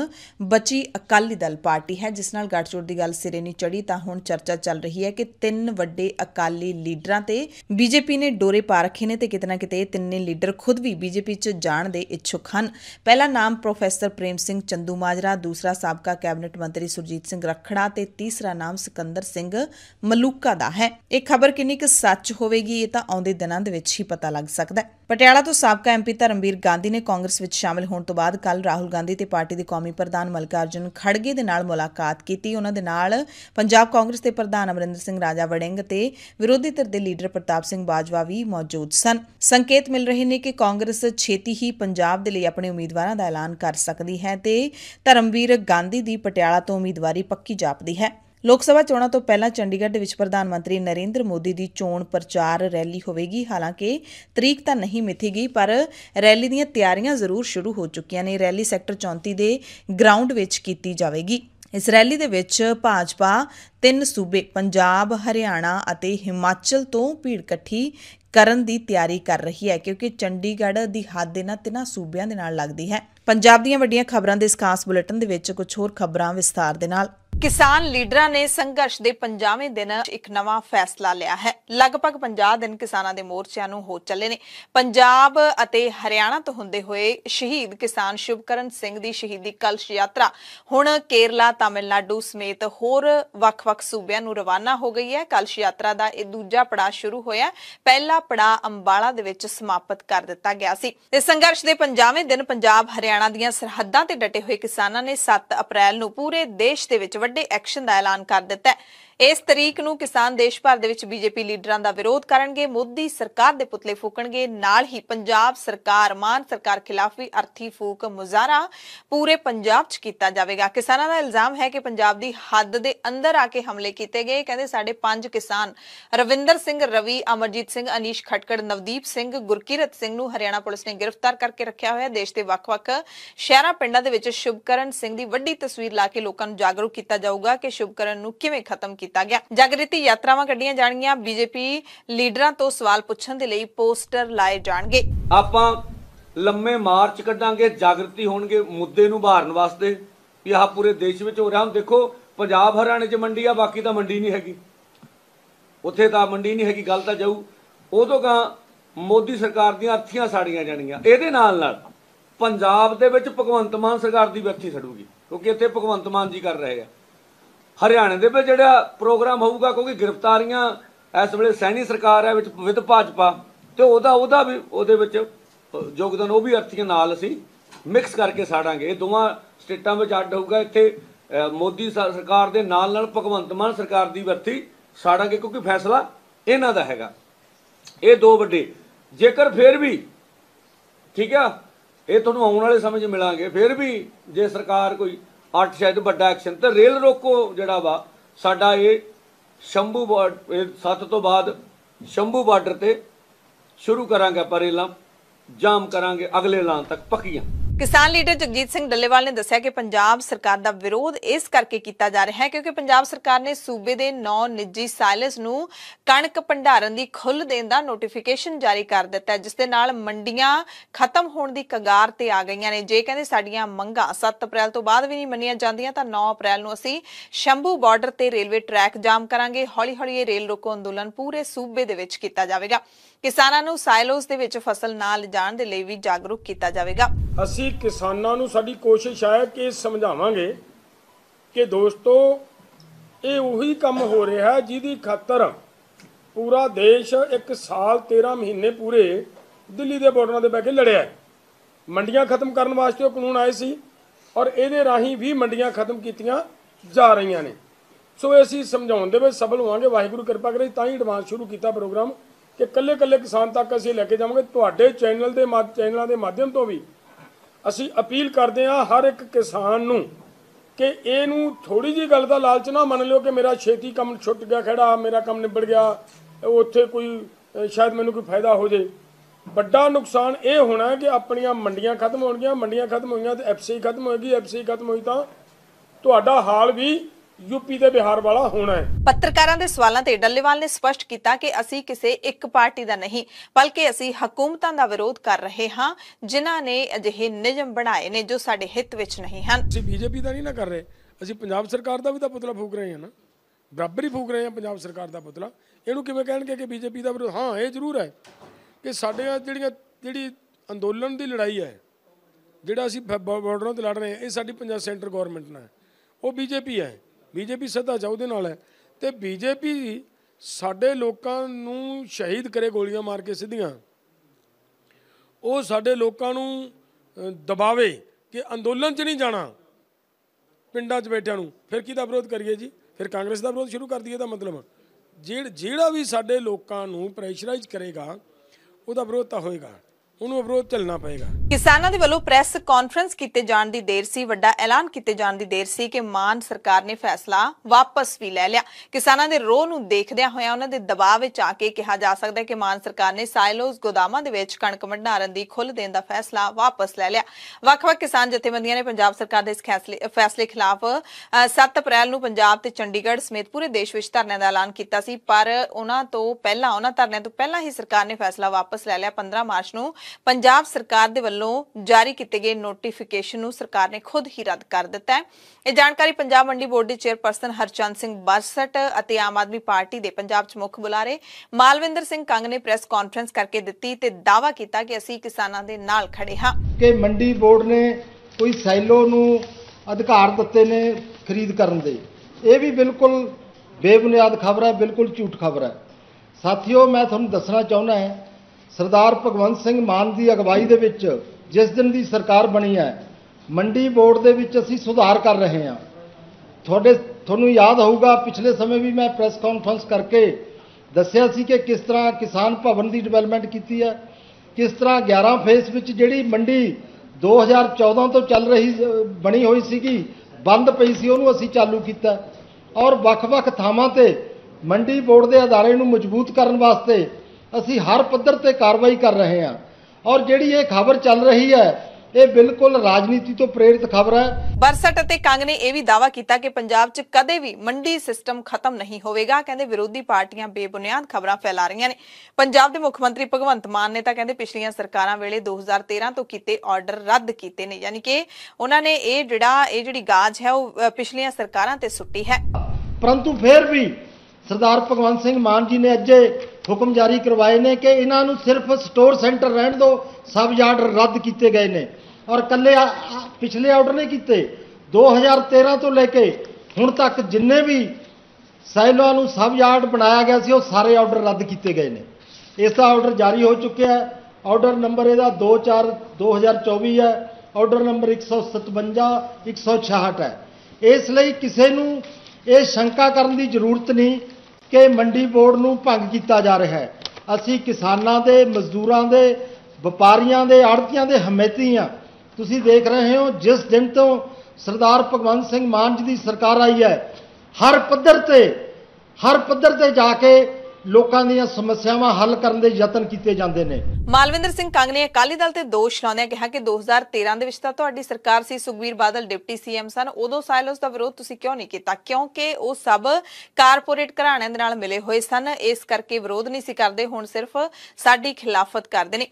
ਬਚੀ ਅਕਾਲੀ ਦਲ ਪਾਰਟੀ ਹੈ ਜਿਸ ਨਾਲ ਗੱਠਜੋੜ ਦੀ ਗੱਲ ਸਿਰੇ ਨਹੀਂ ਚੜੀ ਤਾਂ ਹੁਣ ਚਰਚਾ ਚੱਲ ਰਹੀ ਹੈ ਕਿ ਤਿੰਨ ਵੱਡੇ ਅਕਾਲੀ ਲੀਡਰਾਂ ਤੇ ਬੀਜੇਪੀ ਨੇ ਡੋਰੇ ਪਾ ਰੱਖੇ ਨੇ ਤੇ ਕਿਤਨਾ ਕਿਤੇ ਤਿੰਨੇ ਲੀਡਰ ਖੁਦ ਵੀ ਬੀਜੇਪੀ 'ਚ ਜਾਣ ਦੇ ਇੱਛੁਕ ਹਨ ਪਹਿਲਾ ਨਾਮ ਪ੍ਰੋਫੈਸਰ ਪ੍ਰੇਮ ਸਿੰਘ ਚੰਦੂ ਮਾਜਰਾ ਦੂਸਰਾ ਸਾਬਕਾ ਕੈਬਨਿਟ ਮੰਤਰੀ ਸੁਰਜੀਤ ਸਿੰਘ ਰਖੜਾ ਤੇ ਤੀਸਰਾ ਨਾਮ ਸਿਕੰਦਰ ਸਿੰਘ ਮਲੂਕਾ ਦਾ ਹੈ ਇਹ ਖਬਰ ਕਿੰਨੀ ਕੁ ਸੱਚ ਹੋਵੇਗੀ ਇਹ ਤਾਂ ਆਉਂਦੇ ਦਿਨਾਂ ਦੇ ਵਿੱਚ ਹੀ ਪਤਾ ਲੱਗ ਸਕਦਾ ਹੈ ਪਟਿਆਲਾ ਤੋਂ ਸਾਬਕਾ ਐਮਪੀ ਧਰਮਵੀਰ ਗਾਂਧੀ ਨੇ ਕਾਂਗਰਸ ਵਿੱਚ ਸ਼ਾਮਲ ਹੋਣ ਤੋਂ ਬਾਅਦ ਕੱਲ ਰਾਹੁਲ ਗਾਂਧੀ ਤੇ ਪਾਰਟੀ ਦੇ ਕੌਮੀ ਪ੍ਰਧਾਨ ਮਲਕਾਰਜਨ ਖੜਗੇ ਦੇ ਨਾਲ ਮੁਲਾਕਾਤ ਕੀਤੀ ਉਹਨਾਂ ਦੇ ਨਾਲ ਪੰਜਾਬ ਕਾਂਗਰਸ ਦੇ ਪ੍ਰਧਾਨ ਅਮਰਿੰਦਰ ਸਿੰਘ ਰਾਜਾ ਵੜਿੰਗ ਤੇ ਵਿਰੋਧੀ ਧਿਰ ਦੇ ਲੀਡਰ ਪ੍ਰਤਾਪ ਸਿੰਘ ਬਾਜਵਾ ਵੀ ਮੌਜੂਦ ਸਨ ਸੰਕੇਤ ਮਿਲ ਰਹੇ ਨੇ ਕਿ ਕਾਂਗਰਸ ਛੇਤੀ ਹੀ ਪੰਜਾਬ ਦੇ ਲਈ ਆਪਣੇ ਉਮੀਦਵਾਰਾਂ ਦਾ ਐਲਾਨ ਕਰ ਸਕਦੀ ਹੈ ਤੇ ਧਰਮਵੀਰ ਗਾਂਧੀ ਦੀ ਪਟਿਆਲਾ ਤੋਂ ਉਮੀਦਵਾਰੀ ਪੱਕੀ ਜਾਪਦੀ ਹੈ ਲੋਕ ਸਭਾ ਚੋਣਾਂ ਤੋਂ ਪਹਿਲਾਂ ਚੰਡੀਗੜ੍ਹ ਦੇ ਵਿੱਚ ਪ੍ਰਧਾਨ ਮੰਤਰੀ ਨਰਿੰਦਰ ਮੋਦੀ ਦੀ ਚੋਣ ਪ੍ਰਚਾਰ ਰੈਲੀ ਹੋਵੇਗੀ ਹਾਲਾਂਕਿ ਤਰੀਕ ਤਾਂ ਨਹੀਂ ਮਿੱਥੀ ਗਈ ਪਰ ਰੈਲੀ ਦੀਆਂ ਤਿਆਰੀਆਂ ਜ਼ਰੂਰ ਸ਼ੁਰੂ ਹੋ ਚੁੱਕੀਆਂ ਨੇ ਰੈਲੀ ਸੈਕਟਰ 34 ਦੇ ਗਰਾਊਂਡ ਵਿੱਚ ਕੀਤੀ ਜਾਵੇਗੀ ਇਸ ਰੈਲੀ ਦੇ ਵਿੱਚ ਭਾਜਪਾ ਤਿੰਨ ਸੂਬੇ ਪੰਜਾਬ ਹਰਿਆਣਾ ਅਤੇ ਹਿਮਾਚਲ ਤੋਂ ਭੀੜ ਇਕੱਠੀ ਕਰਨ ਦੀ ਤਿਆਰੀ ਕਰ ਰਹੀ ਹੈ ਕਿਉਂਕਿ ਚੰਡੀਗੜ੍ਹ ਦੀ ਹੱਦ ਇਹਨਾਂ ਤਿੰਨਾਂ ਸੂਬਿਆਂ ਦੇ ਨਾਲ ਲੱਗਦੀ ਹੈ ਪੰਜਾਬ ਦੀਆਂ ਵੱਡੀਆਂ ਖਬਰਾਂ ਦੇ ਇਸ ਖਾਸ ਬੁਲੇਟਿਨ ਦੇ ਵਿੱਚ ਕੁਝ ਹੋਰ ਖਬਰਾਂ ਵਿਸਤਾਰ ਦੇ ਨਾਲ ਕਿਸਾਨ ਲੀਡਰਾਂ ਨੇ ਸੰਘਰਸ਼ ਦੇ 50ਵੇਂ ਦਿਨ ਇੱਕ ਨਵਾਂ ਫੈਸਲਾ ਲਿਆ ਹੈ ਲਗਭਗ 50 ਦਿਨ ਕਿਸਾਨਾਂ ਦੇ ਮੋਰਚਿਆਂ ਨੂੰ ਹੋ ਚੱਲੇ ਨੇ ਪੰਜਾਬ ਅਤੇ ਹਰਿਆਣਾ ਤੋਂ ਹੁੰਦੇ ਹੋਏ ਸ਼ਹੀਦ ਕਿਸਾਨ ਸ਼ੁਭਕਰਨ ਸਿੰਘ ਦੀ ਸ਼ਹੀਦੀ ਕਲਸ਼ ਯਾਤਰਾ ਹੁਣ ਕੇਰਲਾ ਤਾਮਿਲਨਾਡੂ ਸਮੇਤ ਹੋਰ ਵੱਖ-ਵੱਖ ਸੂਬਿਆਂ ਨੂੰ ਰਵਾਨਾ ਹੋ ਗਈ ਹੈ ਕਲਸ਼ ਯਾਤਰਾ ਦਾ ਇਹ ਦੂਜਾ ਪੜਾਅ ਸ਼ੁਰੂ ਹੋਇਆ ਪਹਿਲਾ ਪੜਾਅ ਅੰਬਾਲਾ ਦੇ ਵਿੱਚ ਸਮਾਪਤ ਕਰ ਦਿੱਤਾ ਗਿਆ ਸੀ ਇਸ ਸੰਘਰਸ਼ ਦੇ 50ਵੇਂ ਦਿਨ ਪੰਜਾਬ ਹਰਿਆਣਾ ਦੀਆਂ ਸਰਹੱਦਾਂ ਤੇ ਡਟੇ ਹੋਏ ਕਿਸਾਨਾਂ ਨੇ 7 ਅਪ੍ਰੈਲ ਨੂੰ ਪੂਰੇ ਦੇਸ਼ ਦੇ ਵਿੱਚ ਵੱਡੇ ਐਕਸ਼ਨ ਦਾ ਐਲਾਨ ਕਰ ਦਿੱਤਾ ਹੈ ਇਸ ਤਰੀਕ ਨੂੰ ਕਿਸਾਨ ਦੇਸ਼ ਭਰ ਦੇ ਵਿੱਚ ਬੀਜੇਪੀ ਲੀਡਰਾਂ ਦਾ ਵਿਰੋਧ ਕਰਨਗੇ ਮੋਦੀ ਸਰਕਾਰ ਦੇ ਪੁਤਲੇ ਫੂਕਣਗੇ ਨਾਲ ਹੀ ਪੰਜਾਬ ਸਰਕਾਰ ਮਾਨ ਸਰਕਾਰ ਖਿਲਾਫ ਵੀ ਅਰਥੀ ਫੂਕ ਮੁਜ਼ਾਹਰਾ ਪੂਰੇ ਪੰਜਾਬ 'ਚ ਕੀਤਾ ਜਾਵੇਗਾ ਕਿਸਾਨਾਂ ਦਾ ਇਲਜ਼ਾਮ ਹੈ ਕਿ ਪੰਜਾਬ ਦੀ ਹੱਦ ਦੇ ਅੰਦਰ ਆ ਕੇ ਹਮਲੇ ਕੀਤੇ ਗਏ ਕਹਿੰਦੇ ਸਾਡੇ ਪੰਜ ਕਿਸਾਨ ਰਵਿੰਦਰ ਸਿੰਘ ਰਵੀ ਅਮਰਜੀਤ ਸਿੰਘ ਅਨੀਸ਼ ਖਟਕੜ ਨਵਦੀਪ ਸਿੰਘ ਗੁਰਕੀਰਤ ਸਿੰਘ ਨੂੰ ਹਰਿਆਣਾ ਪੁਲਿਸ ਨੇ ਗ੍ਰਿਫਤਾਰ ਕਰਕੇ ਰੱਖਿਆ ਹੋਇਆ ਦੇਸ਼ ਦੇ ਵੱਖ-ਵੱਖ ਸ਼ਹਿਰਾਂ ਪਿੰਡਾਂ ਦੇ ਵਿੱਚ ਸ਼ੁਭਕਰਨ ਸਿੰਘ ਦੀ ਵੱਡੀ ਤਸਵੀਰ ਲਾ ਕੇ ਲੋਕਾਂ ਨੂੰ ਜਾਗਰੂਕ ਕੀਤਾ ਜਾਊਗਾ ਕਿ ਸ਼ੁਭਕਰਨ ਨੂੰ ਕਿਵੇਂ ਖਤਮ ਕੀਤਾ ਕੀਤਾ ਗਿਆ ਜਾਗਰਤੀ ਯਾਤਰਾਵਾਂ ਕੱਢੀਆਂ ਜਾਣਗੀਆਂ ਬੀਜੇਪੀ ਲੀਡਰਾਂ ਤੋਂ ਸਵਾਲ ਪੁੱਛਣ ਦੇ ਲਈ ਪੋਸਟਰ ਲਾਏ ਜਾਣਗੇ ਆਪਾਂ ਲੰਮੇ ਮਾਰਚ ਕੱਢਾਂਗੇ ਜਾਗਰਤੀ ਹੋਣਗੇ ਮੁੱਦੇ ਨੂੰ ਭਾਰਨ ਵਾਸਤੇ ਵੀ ਆਹ ਪੂਰੇ ਦੇਸ਼ ਵਿੱਚ ਹੋ ਰਿਹਾ ਹੁਣ ਦੇਖੋ ਪੰਜਾਬ ਹਰਿਆਣੇ 'ਚ ਮੰਡੀ ਆ ਬਾਕੀ ਤਾਂ ਮੰਡੀ ਨਹੀਂ ਹੈਗੀ ਉੱਥੇ ਤਾਂ ਮੰਡੀ ਨਹੀਂ ਹੈਗੀ ਗੱਲ ਤਾਂ ਜਾਊ ਉਦੋਂ ਗਾਂ ਮੋਦੀ ਸਰਕਾਰ ਦੀਆਂ ਅਰਥੀਆਂ ਸਾੜੀਆਂ ਜਾਣੀਆਂ ਇਹਦੇ ਨਾਲ ਨਾਲ ਪੰਜਾਬ ਦੇ ਵਿੱਚ ਭਗਵੰਤ ਮਾਨ ਸਰਕਾਰ ਦੀ ਵਿਅਰਥੀ ਸੜੂਗੀ ਕਿਉਂਕਿ ਇੱਥੇ ਭਗਵੰਤ ਮਾਨ ਜੀ ਕਰ ਰਹੇ ਆ ਹਰਿਆਣੇ ਦੇ ਵਿੱਚ ਜਿਹੜਾ ਪ੍ਰੋਗਰਾਮ ਹੋਊਗਾ ਕਿਉਂਕਿ ਗ੍ਰਿਫਤਾਰੀਆਂ ਇਸ ਵੇਲੇ ਸੈਣੀ ਸਰਕਾਰ ਹੈ ਵਿੱਚ ਵਿਦ ਭਾਜਪਾ ਤੇ ਉਹਦਾ ਉਹਦਾ ਵੀ ਉਹਦੇ ਵਿੱਚ ਯੋਗਦਾਨ ਉਹ ਵੀ ਅਰਥੀਆਂ ਨਾਲ ਅਸੀਂ ਮਿਕਸ ਕਰਕੇ ਸਾੜਾਂਗੇ ਇਹ ਦੋਵਾਂ ਸਟੇਟਾਂ ਵਿੱਚ ਅੱਡ ਹੋਊਗਾ ਇੱਥੇ ਮੋਦੀ ਸਰਕਾਰ ਦੇ ਨਾਲ ਨਾਲ ਭਗਵੰਤ ਮਾਨ ਸਰਕਾਰ ਦੀ ਵਰਤੀ ਸਾੜਾਂਗੇ ਕਿਉਂਕਿ ਫੈਸਲਾ ਇਹਨਾਂ ਦਾ ਹੈਗਾ ਇਹ ਦੋ ਵੱਡੇ ਜੇਕਰ ਫੇਰ ਵੀ ਠੀਕ ਆ ਇਹ ਤੁਹਾਨੂੰ ਆਉਣ ਵਾਲੇ ਸਮੇਂ 'ਚ ਮਿਲਾਂਗੇ ਫੇਰ ਵੀ ਜੇ ਸਰਕਾਰ ਕੋਈ ਅੱਠ ਸ਼ਾਇਦ ਵੱਡਾ ਐਕਸ਼ਨ ਤੇ ਰੇਲ ਰੋਕੋ ਜਿਹੜਾ ਵਾ ਸਾਡਾ ਇਹ ਸ਼ੰਭੂ ਬਾਰਡਰ ਸੱਤ ਤੋਂ ਬਾਅਦ ਸ਼ੰਭੂ ਬਾਰਡਰ ਤੇ ਸ਼ੁਰੂ ਕਰਾਂਗੇ ਪਰ ਇਹ ਜਾਮ ਕਰਾਂਗੇ ਅਗਲੇ ਲਾਂ ਤੱਕ ਪੱਕੀਆਂ ਕਿਸਾਨ ਲੀਡਰ ਜਗਜੀਤ ਸਿੰਘ ਡੱਲੇਵਾਲ ਨੇ ਦੱਸਿਆ ਕਿ ਪੰਜਾਬ ਸਰਕਾਰ ਦਾ ਵਿਰੋਧ ਇਸ ਕਰਕੇ ਕੀਤਾ ਜਾ ਰਿਹਾ ਹੈ ਕਿਉਂਕਿ ਪੰਜਾਬ ਸਰਕਾਰ ਨੇ ਸੂਬੇ ਦੇ 9 ਨਿੱਜੀ ਸਾਇਲਸ ਨੂੰ ਕਣਕ ਭੰਡਾਰਨ ਦੀ ਖੁੱਲ੍ਹ ਦੇਣ ਦਾ ਨੋਟੀਫਿਕੇਸ਼ਨ ਜਾਰੀ ਕਰ ਦਿੱਤਾ ਹੈ ਜਿਸ ਦੇ ਨਾਲ ਮੰਡੀਆਂ ਖਤਮ ਹੋਣ ਦੀ ਕਗਾਰ ਤੇ ਆ ਗਈਆਂ ਨੇ ਜੇ ਕਹਿੰਦੇ ਸਾਡੀਆਂ ਮੰਗਾਂ 7 ਅਪ੍ਰੈਲ ਤੋਂ ਬਾਅਦ ਵੀ ਨਹੀਂ ਮੰਨੀਆਂ ਜਾਂਦੀਆਂ ਤਾਂ 9 ਅਪ੍ਰੈਲ ਨੂੰ ਅਸੀਂ ਸ਼ੰਭੂ ਬਾਰਡਰ ਤੇ ਰੇਲਵੇ ਟਰੈਕ ਜਾਮ ਕਰਾਂਗੇ ਹੌਲੀ-ਹੌਲੀ ਇਹ ਰੇਲ ਰੋਕੋ ਅੰਦੋਲਨ ਪੂਰੇ ਸੂਬੇ ਦੇ ਵਿੱਚ ਕੀਤਾ ਜਾਵੇਗਾ ਕਿਸਾਨਾਂ ਨੂੰ ਸਾਇਲੋਸ ਦੇ ਵਿੱਚ ਫਸਲ ਨਾ ਲਿਜਾਣ ਦੇ ਲਈ ਵੀ ਜਾਗਰੂਕ ਕੀਤਾ ਜਾਵੇਗਾ ਅਸੀਂ ਅਸੀਂ ਕਿਸਾਨਾਂ ਨੂੰ ਸਾਡੀ ਕੋਸ਼ਿਸ਼ ਹੈ ਕਿ ਸਮਝਾਵਾਂਗੇ ਕਿ ਦੋਸਤੋ ਇਹ ਉਹੀ ਕੰਮ ਹੋ ਰਿਹਾ ਹੈ ਜਿਹਦੀ ਖਾਤਰ ਪੂਰਾ ਦੇਸ਼ ਇੱਕ ਸਾਲ 13 ਮਹੀਨੇ ਪੂਰੇ ਦਿੱਲੀ ਦੇ ਬਾਰਡਰਾਂ ਦੇ ਬਹਿ ਕੇ ਲੜਿਆ ਮੰਡੀਆਂ ਖਤਮ ਕਰਨ ਵਾਸਤੇ ਉਹ ਕਾਨੂੰਨ ਆਏ ਸੀ ਔਰ ਇਹਦੇ ਰਾਹੀਂ ਵੀ ਮੰਡੀਆਂ ਖਤਮ ਕੀਤੀਆਂ ਜਾ ਰਹੀਆਂ ਨੇ ਸੋ ਅਸੀਂ ਸਮਝਾਉਣ ਦੇ ਵਿੱਚ ਸਫਲ ਹੋਵਾਂਗੇ ਵਾਹਿਗੁਰੂ ਕਿਰਪਾ ਕਰੇ ਤਾਂ ਹੀ ਐਡਵਾਂਸ ਸ਼ੁਰੂ ਕੀਤਾ ਪ੍ਰੋਗਰਾਮ ਕਿ ਕੱਲੇ ਕੱਲੇ ਕਿਸਾਨ ਤੱਕ ਅਸੀਂ ਲੈ ਕੇ ਜਾਵਾਂਗੇ ਤੁਹਾਡੇ ਚੈਨਲ ਦੇ ਚੈਨਲਾਂ ਦੇ ਮਾਧਿਅਮ ਤੋਂ ਵੀ ਅਸੀਂ ਅਪੀਲ ਕਰਦੇ ਹਾਂ ਹਰ ਇੱਕ ਕਿਸਾਨ ਨੂੰ ਕਿ ਇਹਨੂੰ ਥੋੜੀ ਜੀ ਗੱਲ ਦਾ ਲਾਲਚ ਨਾ ਮੰਨ ਲਿਓ ਕਿ ਮੇਰਾ ਛੇਤੀ ਕੰਮ ਛੁੱਟ ਗਿਆ ਖੜਾ ਮੇਰਾ ਕੰਮ ਨਿਬੜ ਗਿਆ ਉੱਥੇ ਕੋਈ ਸ਼ਾਇਦ ਮੈਨੂੰ ਕੋਈ ਫਾਇਦਾ ਹੋ ਜੇ ਵੱਡਾ ਨੁਕਸਾਨ ਇਹ ਹੋਣਾ ਕਿ ਆਪਣੀਆਂ ਮੰਡੀਆਂ ਖਤਮ ਹੋਣਗੀਆਂ ਮੰਡੀਆਂ ਖਤਮ ਹੋਈਆਂ ਤੇ ਐਫਸੀ ਖਤਮ ਹੋਏਗੀ ਐਫਸੀ ਖਤਮ ਹੋਈ ਤਾਂ ਤੁਹਾਡਾ ਹਾਲ ਵੀ ਯੂਪੀ ਦੇ ਬਿਹਾਰ ਵਾਲਾ ਹੋਣਾ ਹੈ ਪੱਤਰਕਾਰਾਂ ਦੇ ਸਵਾਲਾਂ ਤੇ ਡੱਲੇਵਾਲ ਨੇ ਸਪਸ਼ਟ ਕੀਤਾ ਕਿ ਅਸੀਂ ਕਿਸੇ ਇੱਕ ਪਾਰਟੀ ਦਾ ਨਹੀਂ ਬਲਕਿ ਅਸੀਂ ਹਕੂਮਤਾਂ ਦਾ ਵਿਰੋਧ ਕਰ ਰਹੇ ਹਾਂ ਜਿਨ੍ਹਾਂ ਨੇ ਅਜਿਹੇ ਨਿਯਮ ਬਣਾਏ ਨੇ ਜੋ ਸਾਡੇ ਹਿੱਤ ਵਿੱਚ ਨਹੀਂ ਹਨ ਅਸੀਂ ਬੀਜੇਪੀ ਦਾ ਨਹੀਂ ਨਾ ਕਰ ਰਹੇ ਅਸੀਂ ਪੰਜਾਬ ਸਰਕਾਰ ਦਾ ਵੀ ਤਾਂ ਪੁਤਲਾ ਫੂਕ ਰਹੇ ਹਾਂ ਨਾ ਬਰਾਬਰੀ ਫੂਕ ਰਹੇ ਹਾਂ ਪੰਜਾਬ ਸਰਕਾਰ ਦਾ ਪੁਤਲਾ ਇਹਨੂੰ ਕਿਵੇਂ ਕਹਿਣਗੇ ਕਿ ਬੀਜੇਪੀ ਦਾ ਵਿਰੋਧ ਹਾਂ ਇਹ ਜ਼ਰੂਰ ਹੈ ਕਿ ਸਾਡੇ ਜਿਹੜੀਆਂ ਜਿਹੜੀ ਅੰਦੋਲਨ ਦੀ ਲੜਾਈ ਹੈ ਜਿਹੜਾ ਅਸੀਂ ਬਾਰਡਰਾਂ ਤੇ ਲੜ ਰਹੇ ਹਾਂ ਇਹ ਸਾਡੀ ਪੰਜਾਬ ਸੈਂਟਰ ਗਵਰਨਮੈਂਟ ਨਾਲ ਉਹ ਬੀਜੇਪੀ ਹੈ ਬੀਜੇਪੀ ਸਦਾ ਜਾ ਨਾਲ ਹੈ ਤੇ ਬੀਜੇਪੀ ਸਾਡੇ ਲੋਕਾਂ ਨੂੰ ਸ਼ਹੀਦ ਕਰੇ ਗੋਲੀਆਂ ਮਾਰ ਕੇ ਸਿੱਧੀਆਂ ਉਹ ਸਾਡੇ ਲੋਕਾਂ ਨੂੰ ਦਬਾਵੇ ਕਿ ਅੰਦੋਲਨ 'ਚ ਨਹੀਂ ਜਾਣਾ ਪਿੰਡਾਂ 'ਚ ਬੈਠਿਆਂ ਨੂੰ ਫਿਰ ਕਿਹਦਾ ਵਿਰੋਧ ਕਰੀਏ ਜੀ ਫਿਰ ਕਾਂਗਰਸ ਦਾ ਵਿਰੋਧ ਸ਼ੁਰੂ ਕਰ ਦਈਏ ਤਾਂ ਮਤਲਬ ਜਿਹੜਾ ਵੀ ਸਾਡੇ ਲੋਕਾਂ ਨੂੰ ਪ੍ਰੈਸ਼ਰਾਈਜ਼ ਕਰੇਗਾ ਉਹਦਾ ਵਿਰੋਧ ਤਾਂ ਹੋਏਗਾ ਉਹਨੂੰ ਵਿਰੋਧ ਚੱਲਣਾ ਪਏਗਾ ਕਿਸਾਨਾਂ ਦੇ ਵੱਲੋਂ ਪ੍ਰੈਸ ਕਾਨਫਰੰਸ ਕੀਤੇ ਜਾਣ ਦੀ ਦੇਰ ਸੀ ਵੱਡਾ ਐਲਾਨ ਕੀਤੇ ਜਾਣ ਦੀ ਦੇਰ ਸੀ ਕਿ ਮਾਨ ਸਰਕਾਰ ਨੇ ਫੈਸਲਾ ਵਾਪਸ ਵੀ ਲੈ ਲਿਆ ਕਿਸਾਨਾਂ ਦੇ ਰੋਹ ਨੂੰ ਦੇਖਦਿਆਂ ਹੋਇਆਂ ਉਹਨਾਂ ਦੇ ਦਬਾਅ ਵਿੱਚ ਆ ਕੇ ਕਿਹਾ ਜਾ ਸਕਦਾ ਹੈ ਕਿ ਮਾਨ ਸਰਕਾਰ ਨੇ ਸਾਇਲੋਜ਼ ਗੋਦਾਮਾਂ ਦੇ ਵਿੱਚ ਕਣਕ ਵੰਡਾਰਨ ਦੀ ਖੁੱਲ੍ਹ ਦੇਣ ਦਾ ਫੈਸਲਾ ਵਾਪਸ ਲੈ ਲਿਆ ਵੱਖ-ਵੱਖ ਕਿਸਾਨ ਜਥੇਬੰਦੀਆਂ ਨੇ ਪੰਜਾਬ ਸਰਕਾਰ ਦੇ ਇਸ ਫੈਸਲੇ ਖਿਲਾਫ 7 ਅਪ੍ਰੈਲ ਨੂੰ ਪੰਜਾਬ ਤੇ ਚੰਡੀਗੜ੍ਹ ਸਮੇਤ ਪੂਰੇ ਦੇਸ਼ ਵਿੱਚ ਧਰਨਿਆਂ ਦਾ ਐਲਾਨ ਕੀਤਾ ਸੀ ਪਰ ਉਹਨਾਂ ਤੋਂ ਪਹਿਲਾਂ ਉਹਨਾਂ ਧਰਨਿਆਂ ਤੋਂ ਪਹਿਲਾਂ ਹੀ ਸਰਕਾਰ ਨੇ ਫੈਸਲਾ ਵਾਪਸ ਲੈ ਲਿਆ 15 ਮਾਰਚ ਨੂੰ ਪੰਜਾਬ ਸਰਕਾਰ ਦੇ ਵੱਲੋਂ ਵੱਲੋਂ ਜਾਰੀ ਕੀਤੇ ਗਏ ਨੋਟੀਫਿਕੇਸ਼ਨ ਨੂੰ ਸਰਕਾਰ ਨੇ ਖੁਦ ਹੀ ਰੱਦ ਕਰ ਦਿੱਤਾ ਹੈ ਇਹ ਜਾਣਕਾਰੀ ਪੰਜਾਬ ਮੰਡੀ ਬੋਰਡ ਦੇ ਚੇਅਰਪਰਸਨ ਹਰਚੰਦ ਸਿੰਘ ਬਾਸਟ ਅਤੇ ਆਮ ਆਦਮੀ ਪਾਰਟੀ ਦੇ ਪੰਜਾਬ ਚ ਮੁੱਖ ਬੁਲਾਰੇ ਮਾਲਵਿੰਦਰ ਸਿੰਘ ਕੰਗ ਨੇ ਪ੍ਰੈਸ ਕਾਨਫਰੰਸ ਕਰਕੇ ਦਿੱਤੀ ਤੇ ਦਾਵਾ ਕੀਤਾ ਕਿ ਅਸੀਂ ਕਿਸਾਨਾਂ ਦੇ ਨਾਲ ਖੜੇ ਹਾਂ ਕਿ ਮੰਡੀ ਬੋਰਡ ਨੇ ਕੋਈ ਸਾਈਲੋ ਨੂੰ ਅਧਿਕਾਰ ਦਿੱਤੇ ਨੇ ਖਰੀਦ ਕਰਨ ਦੇ ਇਹ ਵੀ ਬਿਲਕੁਲ ਬੇਬੁਨਿਆਦ ਖਬਰ ਹੈ ਬਿਲਕੁਲ ਝੂਠ ਖਬਰ ਹੈ ਸਾਥੀਓ ਮੈਂ ਤੁਹਾਨੂੰ ਦੱਸਣਾ ਚਾਹੁੰਦਾ ਹਾਂ ਸਰਦਾਰ ਭਗਵੰਤ ਸਿੰਘ ਮਾਨ ਦੀ ਅਗਵਾਈ ਦੇ ਵਿੱਚ ਜਿਸ ਦਿਨ ਦੀ ਸਰਕਾਰ ਬਣੀ ਹੈ ਮੰਡੀ ਬੋਰਡ ਦੇ ਵਿੱਚ ਅਸੀਂ ਸੁਧਾਰ ਕਰ ਰਹੇ ਹਾਂ ਤੁਹਾਡੇ ਤੁਹਾਨੂੰ ਯਾਦ ਹੋਊਗਾ ਪਿਛਲੇ ਸਮੇਂ ਵੀ ਮੈਂ ਪ੍ਰੈਸ ਕਾਨਫਰੰਸ ਕਰਕੇ ਦੱਸਿਆ ਸੀ ਕਿ ਕਿਸ ਤਰ੍ਹਾਂ ਕਿਸਾਨ ਭਵਨ ਦੀ ਡਿਵੈਲਪਮੈਂਟ ਕੀਤੀ ਹੈ ਕਿਸ ਤਰ੍ਹਾਂ 11 ਫੇਸ ਵਿੱਚ ਜਿਹੜੀ ਮੰਡੀ 2014 ਤੋਂ ਚੱਲ ਰਹੀ ਬਣੀ ਹੋਈ ਸੀਗੀ ਬੰਦ ਪਈ ਸੀ ਉਹਨੂੰ ਅਸੀਂ ਚਾਲੂ ਕੀਤਾ ਔਰ ਵੱਖ-ਵੱਖ ਥਾਵਾਂ ਤੇ ਮੰਡੀ ਬੋਰਡ ਦੇ ਅਦਾਰੇ ਨੂੰ ਮਜ਼ਬੂਤ ਕਰਨ ਵਾਸਤੇ ਅਸੀਂ ਹਰ ਪੱਧਰ ਤੇ ਕਾਰਵਾਈ ਕਰ ਰਹੇ ਹਾਂ ਔਰ ਜਿਹੜੀ ਇਹ ਖਬਰ ਚੱਲ ਰਹੀ ਹੈ ਇਹ ਬਿਲਕੁਲ ਰਾਜਨੀਤੀ ਤੋਂ ਪ੍ਰੇਰਿਤ ਖਬਰ ਹੈ ਬਰਸਟ ਅਤੇ ਕੰਗ ਨੇ ਇਹ ਵੀ ਦਾਵਾ ਕੀਤਾ ਕਿ ਪੰਜਾਬ 'ਚ ਕਦੇ ਵੀ ਮੰਡੀ ਸਿਸਟਮ ਖਤਮ ਨਹੀਂ ਹੋਵੇਗਾ ਕਹਿੰਦੇ ਵਿਰੋਧੀ ਪਾਰਟੀਆਂ ਬੇਬੁਨਿਆਦ ਖਬਰਾਂ ਫੈਲਾ ਰਹੀਆਂ ਨੇ ਪੰਜਾਬ ਦੇ ਮੁੱਖ ਮੰਤਰੀ ਭਗਵੰਤ ਮਾਨ ਨੇ ਤਾਂ ਕਹਿੰਦੇ ਪਿਛਲੀਆਂ ਸਰਕਾਰਾਂ ਵੇਲੇ 2013 ਤੋਂ ਕੀਤੇ ਆਰਡਰ ਰੱਦ ਕੀਤੇ ਨੇ ਯਾਨੀ ਕਿ ਉਹਨਾਂ ਨੇ ਇਹ ਜਿਹੜਾ ਇਹ ਜਿਹੜੀ ਗਾਜ ਹੈ ਉਹ ਪਿਛਲੀਆਂ ਸਰਕਾਰਾਂ ਤੇ ਸੁੱਟੀ ਹੈ ਪਰੰਤੂ ਫਿਰ ਵੀ ਸਰਦਾਰ ਭਗਵੰਤ ਸਿੰਘ ਮਾਨ ਜੀ ਨੇ ਅੱਜੇ ਹੁਕਮ ਜਾਰੀ ਕਰਵਾਏ ਨੇ ਕਿ ਇਹਨਾਂ ਨੂੰ ਸਿਰਫ ਸਟੋਰ ਸੈਂਟਰ ਰਹਿਣ ਦੋ ਸਬ ਯਾਰਡ ਰੱਦ ਕੀਤੇ ਗਏ ਨੇ ਔਰ ਕੱਲੇ ਪਿਛਲੇ ਆਰਡਰ ਨੇ ਕੀਤੇ 2013 ਤੋਂ ਲੈ ਕੇ ਹੁਣ ਤੱਕ ਜਿੰਨੇ ਵੀ ਸਾਈਲਾਂ ਨੂੰ ਸਬ ਯਾਰਡ ਬਣਾਇਆ ਗਿਆ ਸੀ ਉਹ ਸਾਰੇ ਆਰਡਰ ਰੱਦ ਕੀਤੇ ਗਏ ਨੇ ਇਸ ਦਾ ਆਰਡਰ ਜਾਰੀ ਹੋ ਚੁੱਕਿਆ ਹੈ ਆਰਡਰ ਨੰਬਰ ਇਹਦਾ 24 2024 ਹੈ ਆਰਡਰ ਨੰਬਰ 157 166 ਹੈ ਇਸ ਲਈ ਕਿਸੇ ਨੂੰ ਇਹ ਸ਼ੰਕਾ ਕਰਨ ਦੀ ਜ਼ਰੂਰਤ ਨਹੀਂ ਕਿ ਮੰਡੀ ਬੋਰਡ ਨੂੰ ਭੰਗ ਕੀਤਾ ਜਾ ਰਿਹਾ ਹੈ ਅਸੀਂ ਕਿਸਾਨਾਂ ਦੇ ਮਜ਼ਦੂਰਾਂ ਦੇ ਵਪਾਰੀਆਂ ਦੇ ਆੜਤੀਆਂ ਦੇ ਹਮੇਤੀ ਆ ਤੁਸੀਂ ਦੇਖ ਰਹੇ ਹੋ ਜਿਸ ਦਿਨ ਤੋਂ ਸਰਦਾਰ ਭਗਵੰਤ ਸਿੰਘ ਮਾਨ ਜੀ ਦੀ ਸਰਕਾਰ ਆਈ ਹੈ ਹਰ ਪੱਧਰ ਤੇ ਹਰ ਪੱਧਰ ਤੇ ਜਾ ਕੇ ਲੋਕਾਂ ਦੀਆਂ ਸਮੱਸਿਆਵਾਂ ਹੱਲ ਕਰਨ ਦੇ ਯਤਨ ਕੀਤੇ ਜਾਂਦੇ ਨੇ ਮਾਲਵਿੰਦਰ ਸਿੰਘ ਕੰਗ ਨੇ ਅਕਾਲੀ ਦਲ ਤੇ ਦੋਸ਼ ਲਾਉਂਦਿਆਂ ਕਿਹਾ ਕਿ 2013 ਦੇ ਵਿੱਚ ਤਾਂ ਤੁਹਾਡੀ ਸਰਕਾਰ ਸੀ ਸੁਖਵੀਰ ਬਾਦਲ ਡਿਪਟੀ ਸੀਐਮ ਸਨ ਉਦੋਂ ਸਾਇਲਸ ਦਾ ਵਿਰੋਧ ਤੁਸੀਂ ਕਿਉਂ ਨਹੀਂ ਕੀਤਾ ਕਿਉਂਕਿ ਉਹ ਸਭ ਕਾਰਪੋਰੇਟ ਘਰਾਣਿਆਂ ਦੇ ਨਾਲ ਮਿਲੇ ਹੋਏ ਸਨ ਇਸ ਕਰਕੇ ਵਿਰੋਧ ਨਹੀਂ ਸੀ ਕਰਦੇ ਹੁਣ ਸਿਰਫ ਸਾਡੀ ਖਿਲਾਫਤ ਕਰਦੇ ਨੇ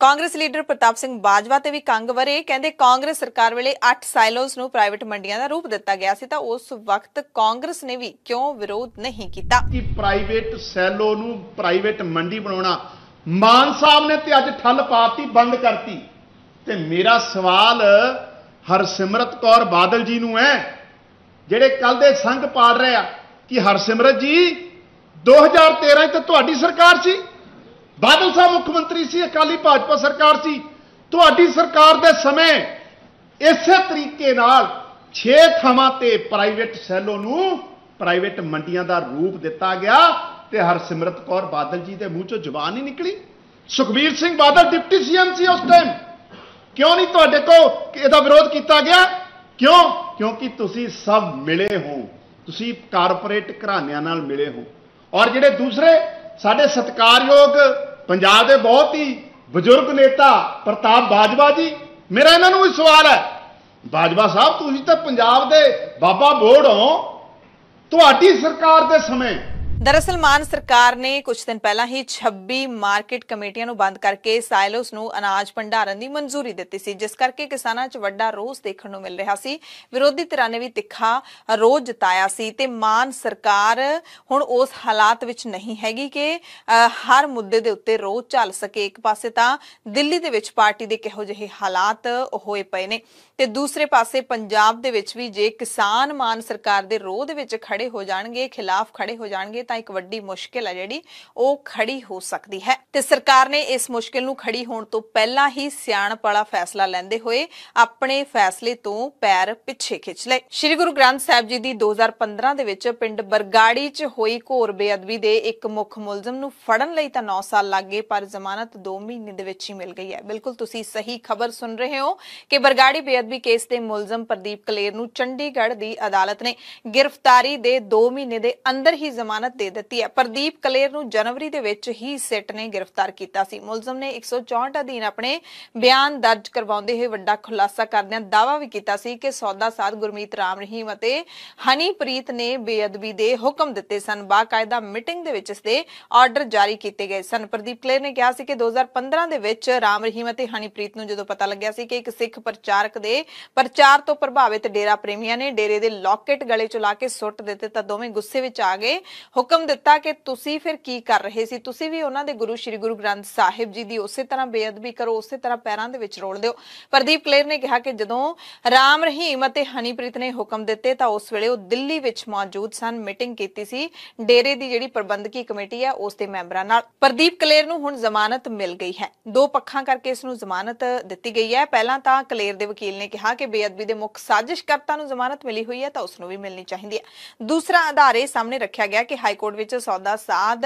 ਕਾਂਗਰਸ ਲੀਡਰ ਪ੍ਰਤਾਪ ਸਿੰਘ ਬਾਜਵਾ ਤੇ ਵੀ ਕੰਗ ਵਰੇ ਕਹਿੰਦੇ ਕਾਂਗਰਸ ਸਰਕਾਰ ਵੇਲੇ 8 ਸਾਈਲੋਸ ਨੂੰ ਪ੍ਰਾਈਵੇਟ ਮੰਡੀਆਂ ਦਾ ਰੂਪ ਦਿੱਤਾ ਗਿਆ ਸੀ ਤਾਂ ਉਸ ਵਕਤ ਕਾਂਗਰਸ ਨੇ ਵੀ ਕਿਉਂ ਵਿਰੋਧ ਨਹੀਂ ਕੀਤਾ ਕਿ ਪ੍ਰਾਈਵੇਟ ਸੈਲੋ ਨੂੰ ਪ੍ਰਾਈਵੇਟ ਮੰਡੀ ਬਣਾਉਣਾ ਮਾਨ ਸਾਹਿਬ ਨੇ ਤੇ ਅੱਜ ਠੱਲ ਪਾਤੀ ਬੰਦ ਕਰਤੀ ਤੇ ਮੇਰਾ ਸਵਾਲ ਹਰਸਿਮਰਤ ਕੌਰ ਬਾਦਲ ਜੀ ਨੂੰ ਹੈ ਜਿਹੜੇ ਕੱਲ ਦੇ ਸੰਗ ਪਾੜ ਰਹੇ ਆ ਕਿ ਹਰਸਿਮਰਤ ਜੀ 2013 ਤੇ ਤੁਹਾਡੀ ਸਰਕਾਰ ਸੀ ਬਾਦਲ ਸਾਹਿਬ ਮੁੱਖ ਮੰਤਰੀ ਸੀ ਅਕਾਲੀ ਭਾਜਪਾ ਸਰਕਾਰ ਸੀ ਤੁਹਾਡੀ ਸਰਕਾਰ ਦੇ ਸਮੇਂ ਇਸੇ ਤਰੀਕੇ ਨਾਲ 6 ਥਾਵਾਂ ਤੇ ਪ੍ਰਾਈਵੇਟ ਸੈਲੋ ਨੂੰ ਪ੍ਰਾਈਵੇਟ ਮੰਡੀਆਂ ਦਾ ਰੂਪ ਦਿੱਤਾ ਗਿਆ ਤੇ ਹਰਸਿਮਰਤ ਕੌਰ ਬਾਦਲ ਜੀ ਦੇ ਮੂੰਹ ਚੋਂ ਜ਼ੁਬਾਨ ਹੀ ਨਿਕਲੀ ਸੁਖਬੀਰ ਸਿੰਘ ਬਾਦਲ ਡਿਪਟੀ ਸੀਐਮ ਸੀ ਉਸ ਟਾਈਮ ਕਿਉਂ ਨਹੀਂ ਤੁਹਾਡੇ ਕੋ ਇਹਦਾ ਵਿਰੋਧ ਕੀਤਾ ਗਿਆ ਕਿਉਂ ਕਿਉਂਕਿ ਤੁਸੀਂ ਸਭ ਮਿਲੇ ਹੋ ਤੁਸੀਂ ਕਾਰਪੋਰੇਟ ਘਰਾਣਿਆਂ ਨਾਲ ਮਿਲੇ ਹੋ ਔਰ ਜਿਹੜੇ ਦੂਸਰੇ ਸਾਡੇ ਸਤਕਾਰਯੋਗ ਪੰਜਾਬ ਦੇ ਬਹੁਤ ਹੀ ਬਜ਼ੁਰਗ ਨੇਤਾ ਪ੍ਰਤਾਪ ਬਾਜਵਾ ਜੀ ਮੇਰਾ ਇਹਨਾਂ ਨੂੰ ਵੀ ਸਵਾਲ ਹੈ ਬਾਜਵਾ ਸਾਹਿਬ ਤੁਸੀਂ ਤਾਂ ਪੰਜਾਬ ਦੇ ਬਾਬਾ ਬੋੜ ਹੋ ਤੁਹਾਡੀ ਸਰਕਾਰ ਦੇ ਸਮੇਂ ਦਰਅਸਲ ਮਾਨ ਸਰਕਾਰ ਨੇ ਕੁਝ ਦਿਨ ਪਹਿਲਾਂ ਹੀ 26 ਮਾਰਕੀਟ ਕਮੇਟੀਆਂ ਨੂੰ ਬੰਦ ਕਰਕੇ ਸਾਇਲੋਸ ਨੂੰ ਅਨਾਜ ਭੰਡਾਰਨ ਦੀ ਮਨਜ਼ੂਰੀ ਦਿੱਤੀ ਸੀ ਜਿਸ ਕਰਕੇ ਕਿਸਾਨਾਂ 'ਚ ਵੱਡਾ ਰੋਸ ਦੇਖਣ ਨੂੰ ਮਿਲ ਰਿਹਾ ਸੀ ਵਿਰੋਧੀ ਧਿਰਾਂ ਨੇ ਵੀ ਤਿੱਖਾ ਰੋਸ ਜਤਾਇਆ ਸੀ ਤੇ ਮਾਨ ਸਰਕਾਰ ਹੁਣ ਉਸ ਹਾਲਾਤ ਵਿੱਚ ਨਹੀਂ ਹੈਗੀ ਕਿ ਹਰ ਮੁੱਦੇ ਦੇ ਉੱਤੇ ਰੋਸ ਚੱਲ ਸਕੇ ਇੱਕ ਪਾਸੇ ਤਾਂ ਦਿੱਲੀ ਦੇ ਵਿੱਚ ਪਾਰਟੀ ਦੇ ਕਿਹੋ ਜਿਹੇ ਹਾਲਾਤ ਹੋਏ ਪਏ ਨੇ ਤੇ ਦੂਸਰੇ ਪਾਸੇ ਪੰਜਾਬ ਦੇ ਵਿੱਚ ਵੀ ਜੇ ਕਿਸਾਨ ਮਾਨ ਸਰਕਾਰ ਦੇ ਰੋਸ ਦੇ ਵਿੱਚ ਖੜੇ ਹੋ ਜਾਣਗੇ ਖਿਲਾਫ ਖੜੇ ਹੋ ਜਾਣਗੇ ਤਾਂ ਇੱਕ ਵੱਡੀ ਮੁਸ਼ਕਲ ਹੈ ਜਿਹੜੀ ਉਹ ਖੜੀ ਹੋ ਸਕਦੀ ਹੈ ਤੇ ਸਰਕਾਰ ਨੇ ਇਸ ਮੁਸ਼ਕਲ ਨੂੰ ਖੜੀ ਹੋਣ ਤੋਂ ਪਹਿਲਾਂ ਹੀ ਸਿਆਣਪ ਵਾਲਾ ਫੈਸਲਾ ਲੈਂਦੇ ਹੋਏ ਆਪਣੇ ਫੈਸਲੇ ਤੋਂ ਪੈਰ ਪਿੱਛੇ ਖਿੱਚ ਲਏ ਸ੍ਰੀ ਗੁਰੂ ਗ੍ਰੰਥ ਸਾਹਿਬ ਜੀ ਦੀ 2015 ਦੇ ਵਿੱਚ ਪਿੰਡ ਬਰਗਾੜੀ 'ਚ ਹੋਈ ਘੋਰ ਬੇਅਦਬੀ ਦੇ ਇੱਕ ਮੁੱਖ ਮੁਲਜ਼ਮ ਨੂੰ ਫੜਨ ਲਈ ਤਾਂ 9 ਸਾਲ ਲੱਗੇ ਪਰ ਜ਼ਮਾਨਤ 2 ਮਹੀਨੇ ਦੇ ਵਿੱਚ ਹੀ ਮਿਲ ਗਈ ਹੈ ਬਿਲਕੁਲ ਤੁਸੀਂ ਸਹੀ ਖਬਰ ਸੁਣ ਰਹੇ ਹੋ ਕਿ ਬਰਗਾੜੀ ਬੇਅਦਬੀ ਕੇਸ ਦੇ ਮੁਲਜ਼ਮ ਪ੍ਰਦੀਪ ਕਲੇਰ ਨੂੰ ਚੰਡੀਗੜ੍ਹ ਦੀ ਅਦਾਲਤ ਨੇ ਗ੍ਰਿਫਤਾਰੀ ਦੇ 2 ਮਹੀਨੇ ਦੇ ਅੰਦਰ ਹੀ ਜ਼ਮਾਨਤ ਦੇ ਦਿੱਤੀ ਹੈ ਪ੍ਰਦੀਪ ਕਲੇਰ ਨੂੰ ਜਨਵਰੀ ਦੇ ਵਿੱਚ ਹੀ ਸਿੱਟ ਨੇ ਗ੍ਰਿਫਤਾਰ ਕੀਤਾ ਸੀ ਮੁਲਜ਼ਮ ਨੇ 164 ਅਧੀਨ ਆਪਣੇ ਬਿਆਨ ਦਰਜ ਕਰਵਾਉਂਦੇ ਹੋਏ ਵੱਡਾ ਖੁਲਾਸਾ ਕਰਦਿਆਂ ਦਾਵਾ ਵੀ ਕੀਤਾ ਸੀ ਕਿ ਸੌਦਾ ਸਾਧ ਗੁਰਮੀਤ ਰਾਮ ਰਹੀਮ ਅਤੇ ਹਨੀਪ੍ਰੀਤ ਨੇ ਬੇਅਦਬੀ ਦੇ ਹੁਕਮ ਦਿੱਤੇ ਸਨ ਬਾਕਾਇਦਾ ਮੀਟਿੰਗ ਦੇ ਵਿੱਚ ਇਸ ਦੇ ਆਰਡਰ ਜਾਰੀ ਕੀਤੇ ਗਏ ਸਨ ਪ੍ਰਦੀਪ ਕਲੇਰ ਨੇ ਕਿਹਾ ਸੀ ਕਿ 2015 ਦੇ ਵਿੱਚ ਰਾਮ ਰਹੀਮ ਅਤੇ ਹਨੀਪ੍ਰੀਤ ਨੂੰ ਜਦੋਂ ਪਤਾ ਲੱਗਿਆ ਸੀ ਕਿ ਇੱਕ ਸਿੱਖ ਪ੍ਰਚਾਰਕ ਦੇ ਪ੍ਰਚਾਰ ਤੋਂ ਪ੍ਰਭਾਵਿਤ ਡੇਰਾ ਪ੍ਰੇਮੀਆਂ ਨੇ ਡੇਰੇ ਦੇ ਲੋਕੇਟ ਗਲੇ ਚ ਲਾ ਕੇ ਸੁੱਟ ਦਿੱਤੇ ਤਾਂ ਦੋਵੇਂ ਗੁੱਸੇ ਵਿੱਚ ਆ ਗਏ ਹੁਕਮ ਦਿੱਤਾ ਕਿ ਤੁਸੀਂ ਫਿਰ ਕੀ ਕਰ ਰਹੇ ਸੀ ਤੁਸੀਂ ਵੀ ਉਹਨਾਂ ਦੇ ਗੁਰੂ ਸ੍ਰੀ ਗੁਰੂ ਗ੍ਰੰਥ ਸਾਹਿਬ ਜੀ ਦੀ ਉਸੇ ਤਰ੍ਹਾਂ ਬੇਅਦਬੀ ਕਰੋ ਉਸੇ ਤਰ੍ਹਾਂ ਪੈਰਾਂ ਦੇ ਵਿੱਚ ਰੋਲ ਦਿਓ ਪ੍ਰਦੀਪ ਕਲੇਰ ਨੇ ਕਿਹਾ ਕਿ ਜਦੋਂ ਰਾਮ ਰਹੀਮ ਅਤੇ ਹਨੀਪ੍ਰੀਤ ਨੇ ਹੁਕਮ ਦਿੱਤੇ ਤਾਂ ਉਸ ਵੇਲੇ ਉਹ ਦਿੱਲੀ ਵਿੱਚ ਮੌਜੂਦ ਸਨ ਮੀਟਿੰਗ ਕੀਤੀ ਸੀ ਡੇਰੇ ਦੀ ਜਿਹੜੀ ਪ੍ਰਬੰਧਕੀ ਕਮੇਟੀ ਹੈ ਉਸ ਦੇ ਮੈਂਬਰਾਂ ਨਾਲ ਪ੍ਰਦੀਪ ਕਲੇਰ ਨੂੰ ਹੁਣ ਜ਼ਮਾਨਤ ਮਿਲ ਗਈ ਹੈ ਦੋ ਪੱਖਾਂ ਕਰਕੇ ਇਸ ਨੂੰ ਜ਼ਮਾਨਤ ਦਿੱਤੀ ਗਈ ਹੈ ਪਹਿਲਾਂ ਤਾਂ ਕਲੇਰ ਦੇ ਵਕੀਲ ਨੇ ਕਿਹਾ ਕਿ ਬੇਅਦਬੀ ਦੇ ਮੁੱਖ ਸਾਜ਼ਿਸ਼ਕਰਤਾ ਨੂੰ ਜ਼ਮਾਨਤ ਮਿਲੀ ਹੋਈ ਹੈ ਤਾਂ ਉਸ ਨੂੰ ਵੀ ਮਿਲਣੀ ਚਾਹੀਦੀ ਹੈ ਦੂਸਰਾ ਆਧਾਰੇ ਸਾਹਮਣੇ ਰੱਖਿਆ ਗਿਆ ਕਿ ਹਾਈ ਕੋਰਟ ਵਿੱਚ ਸੌਦਾ ਸਾਧ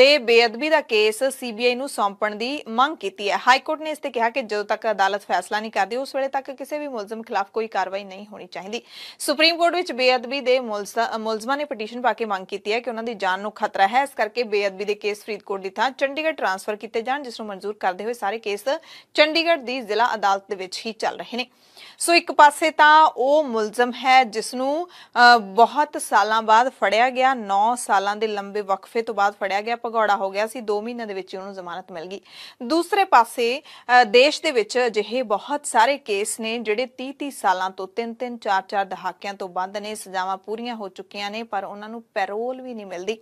ਦੇ ਬੇਅਦਬੀ ਦਾ ਕੇਸ ਸੀਬੀਆਈ ਨੂੰ ਸੌਂਪਣ ਦੀ ਮੰਗ ਕੀਤੀ ਹੈ ਹਾਈ ਕੋਰਟ ਨੇ ਇਸ ਤੇ ਕਿਹਾ ਕਿ ਜਦੋਂ ਤੱਕ ਅਦਾਲਤ ਫੈਸਲਾ ਨਹੀਂ ਕਰਦੀ ਉਸ ਵੇਲੇ ਤੱਕ ਕਿਸੇ ਵੀ ਮੁਲਜ਼ਮ ਖਿਲਾਫ ਕੋਈ ਕਾਰਵਾਈ ਨਹੀਂ ਹੋਣੀ ਚਾਹੀਦੀ ਸੁਪਰੀਮ ਕੋਰਟ ਵਿੱਚ ਬੇਅਦਬੀ ਦੇ ਮੁਲਜ਼ਮਾਂ ਨੇ ਪਟੀਸ਼ਨ ਪਾ ਕੇ ਮੰਗ ਕੀਤੀ ਹੈ ਕਿ ਉਹਨਾਂ ਦੀ ਜਾਨ ਨੂੰ ਖਤਰਾ ਹੈ ਇਸ ਕਰਕੇ ਬੇਅਦਬੀ ਦੇ ਕੇਸ ਫਰੀਦਕੋਟ ਦੀ ਥਾਂ ਚੰਡੀਗੜ੍ਹ ਟ੍ਰਾਂਸਫਰ ਕੀਤੇ ਜਾਣ ਜਿਸ ਨੂੰ ਮਨਜ਼ੂਰ ਕਰਦੇ ਹੋਏ ਸਾਰੇ ਕੇਸ ਚੰਡੀਗੜ੍ਹ ਦੀ ਜ਼ਿਲ੍ਹਾ ਅਦਾਲਤ ਦੇ ਵਿੱਚ ਹੀ ਚੱਲ ਰਹੇ ਨੇ ਸੋ ਇੱਕ ਪਾਸੇ ਤਾਂ ਉਹ ਮੁਲਜ਼ਮ ਹੈ ਜਿਸ ਨੂੰ ਬਹੁਤ ਸਾਲਾਂ ਬਾਅਦ ਫੜਿਆ ਗਿਆ 9 ਸਾਲਾਂ ਦੇ ਲੰਬੇ ਵਕਫੇ ਤੋਂ ਬਾਅਦ ਫੜਿਆ ਗਿਆ ਪਗੋੜਾ ਹੋ ਗਿਆ ਸੀ 2 ਮਹੀਨਿਆਂ ਦੇ ਵਿੱਚ ਉਹਨੂੰ ਜ਼ਮਾਨਤ ਮਿਲ ਗਈ ਦੂਸਰੇ ਪਾਸੇ ਦੇਸ਼ ਦੇ ਵਿੱਚ ਅਜਿਹੇ ਬਹੁਤ ਸਾਰੇ ਕੇਸ ਨੇ ਜਿਹੜੇ 30-30 ਸਾਲਾਂ ਤੋਂ 3-3 4-4 ਦਹਾਕਿਆਂ ਤੋਂ ਬੰਦ ਨੇ ਸਜ਼ਾਵਾਂ ਪੂਰੀਆਂ ਹੋ ਚੁੱਕੀਆਂ ਨੇ ਪਰ ਉਹਨਾਂ ਨੂੰ ਪੈਰੋਲ ਵੀ ਨਹੀਂ ਮਿਲਦੀ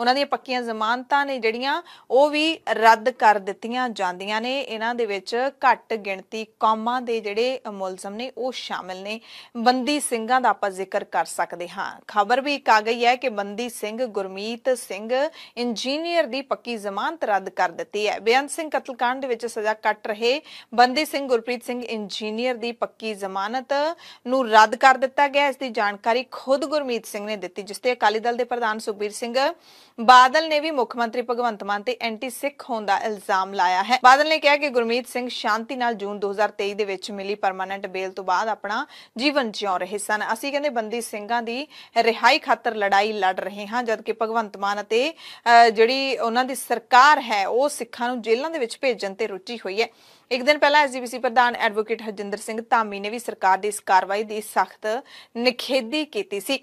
ਉਹਨਾਂ ਦੀਆਂ ਪੱਕੀਆਂ ਜ਼ਮਾਨਤਾਂ ਨੇ ਜਿਹੜੀਆਂ ਉਹ ਵੀ ਰੱਦ ਕਰ ਦਿੱਤੀਆਂ ਜਾਂਦੀਆਂ ਨੇ ਇਹਨਾਂ ਦੇ ਵਿੱਚ ਘੱਟ ਗਿਣਤੀ ਕੌਮਾਂ ਦੇ ਜਿਹੜੇ ਮੁਲਜ਼ਮ ਨੇ ਉਹ ਸ਼ਾਮਿਲ ਨੇ ਬੰਦੀ ਸਿੰਘਾਂ ਦਾ ਆਪਾਂ ਜ਼ਿਕਰ ਕਰ ਸਕਦੇ ਹਾਂ ਖਬਰ ਵੀ ਇੱਕ ਆ ਗਈ ਹੈ ਕਿ ਬੰਦੀ ਸਿੰਘ ਗੁਰਮੀਤ ਸਿੰਘ ਇੰਜੀਨੀਅਰ ਦੀ ਪੱਕੀ ਜ਼ਮਾਨਤ ਰੱਦ ਕਰ ਦਿੱਤੀ ਹੈ ਬੇਅੰਤ ਸਿੰਘ ਕਤਲकांड ਦੇ ਵਿੱਚ ਸਜ਼ਾ ਕੱਟ ਰਹੇ ਬੰਦੀ ਸਿੰਘ ਗੁਰਪ੍ਰੀਤ ਸਿੰਘ ਇੰਜੀਨੀਅਰ ਦੀ ਪੱਕੀ ਜ਼ਮਾਨਤ ਨੂੰ ਰੱਦ ਕਰ ਦਿੱਤਾ ਗਿਆ ਇਸ ਦੀ ਜਾਣਕਾਰੀ ਖੁਦ ਗੁਰਮੀਤ ਸਿੰਘ ਨੇ ਦਿੱਤੀ ਜਿਸ ਤੇ ਅਕਾਲੀ ਦਲ ਦੇ ਪ੍ਰਧਾਨ ਸੁਖਬੀਰ ਸਿੰਘ ਬਾਦਲ ਨੇ ਵੀ ਮੁੱਖ ਮੰਤਰੀ ਭਗਵੰਤ ਮਾਨ ਤੇ ਐਂਟੀ ਸਿੱਖ ਹੋਣ ਦਾ ਇਲਜ਼ਾਮ ਲਾਇਆ ਹੈ ਬਾਦਲ ਨੇ ਕਿਹਾ ਕਿ ਗੁਰਮੀਤ ਸਿੰਘ ਸ਼ਾਂਤੀ ਨਾਲ ਜੂਨ 2023 ਦੇ ਵਿੱਚ ਮਿਲੀ ਪਰਮਾਨੈਂਟ ਬੇਲ ਤੋਂ ਬਾਅਦ ਆਪਣਾ ਜੀਵਨ ਜਿਉ ਰਹੇ ਸਨ ਅਸੀਂ ਕਹਿੰਦੇ ਬੰਦੀ ਸਿੰਘਾਂ ਦੀ ਰਿਹਾਈ ਖਾਤਰ ਲੜਾਈ ਲੜ ਰਹੇ ਹਾਂ ਜਦਕਿ ਭਗਵੰਤ ਮਾਨ ਅਤੇ ਜਿਹੜੀ ਉਹਨਾਂ ਦੀ ਸਰਕਾਰ ਹੈ ਉਹ ਸਿੱਖਾਂ ਨੂੰ ਜੇਲ੍ਹਾਂ ਦੇ ਵਿੱਚ ਭੇਜਣ ਤੇ ਰੁੱਝੀ ਹੋਈ ਹੈ ਇੱਕ ਦਿਨ ਪਹਿਲਾਂ ਐਸਜੀਪੀਸੀ ਪ੍ਰਧਾਨ ਐਡਵੋਕੇਟ ਹਰਜਿੰਦਰ ਸਿੰਘ ਧਾਮੀ ਨੇ ਵੀ ਸਰਕਾਰ ਦੀ ਇਸ ਕਾਰਵਾਈ ਦੀ ਸਖਤ ਨਿਖੇਧੀ ਕੀਤੀ ਸੀ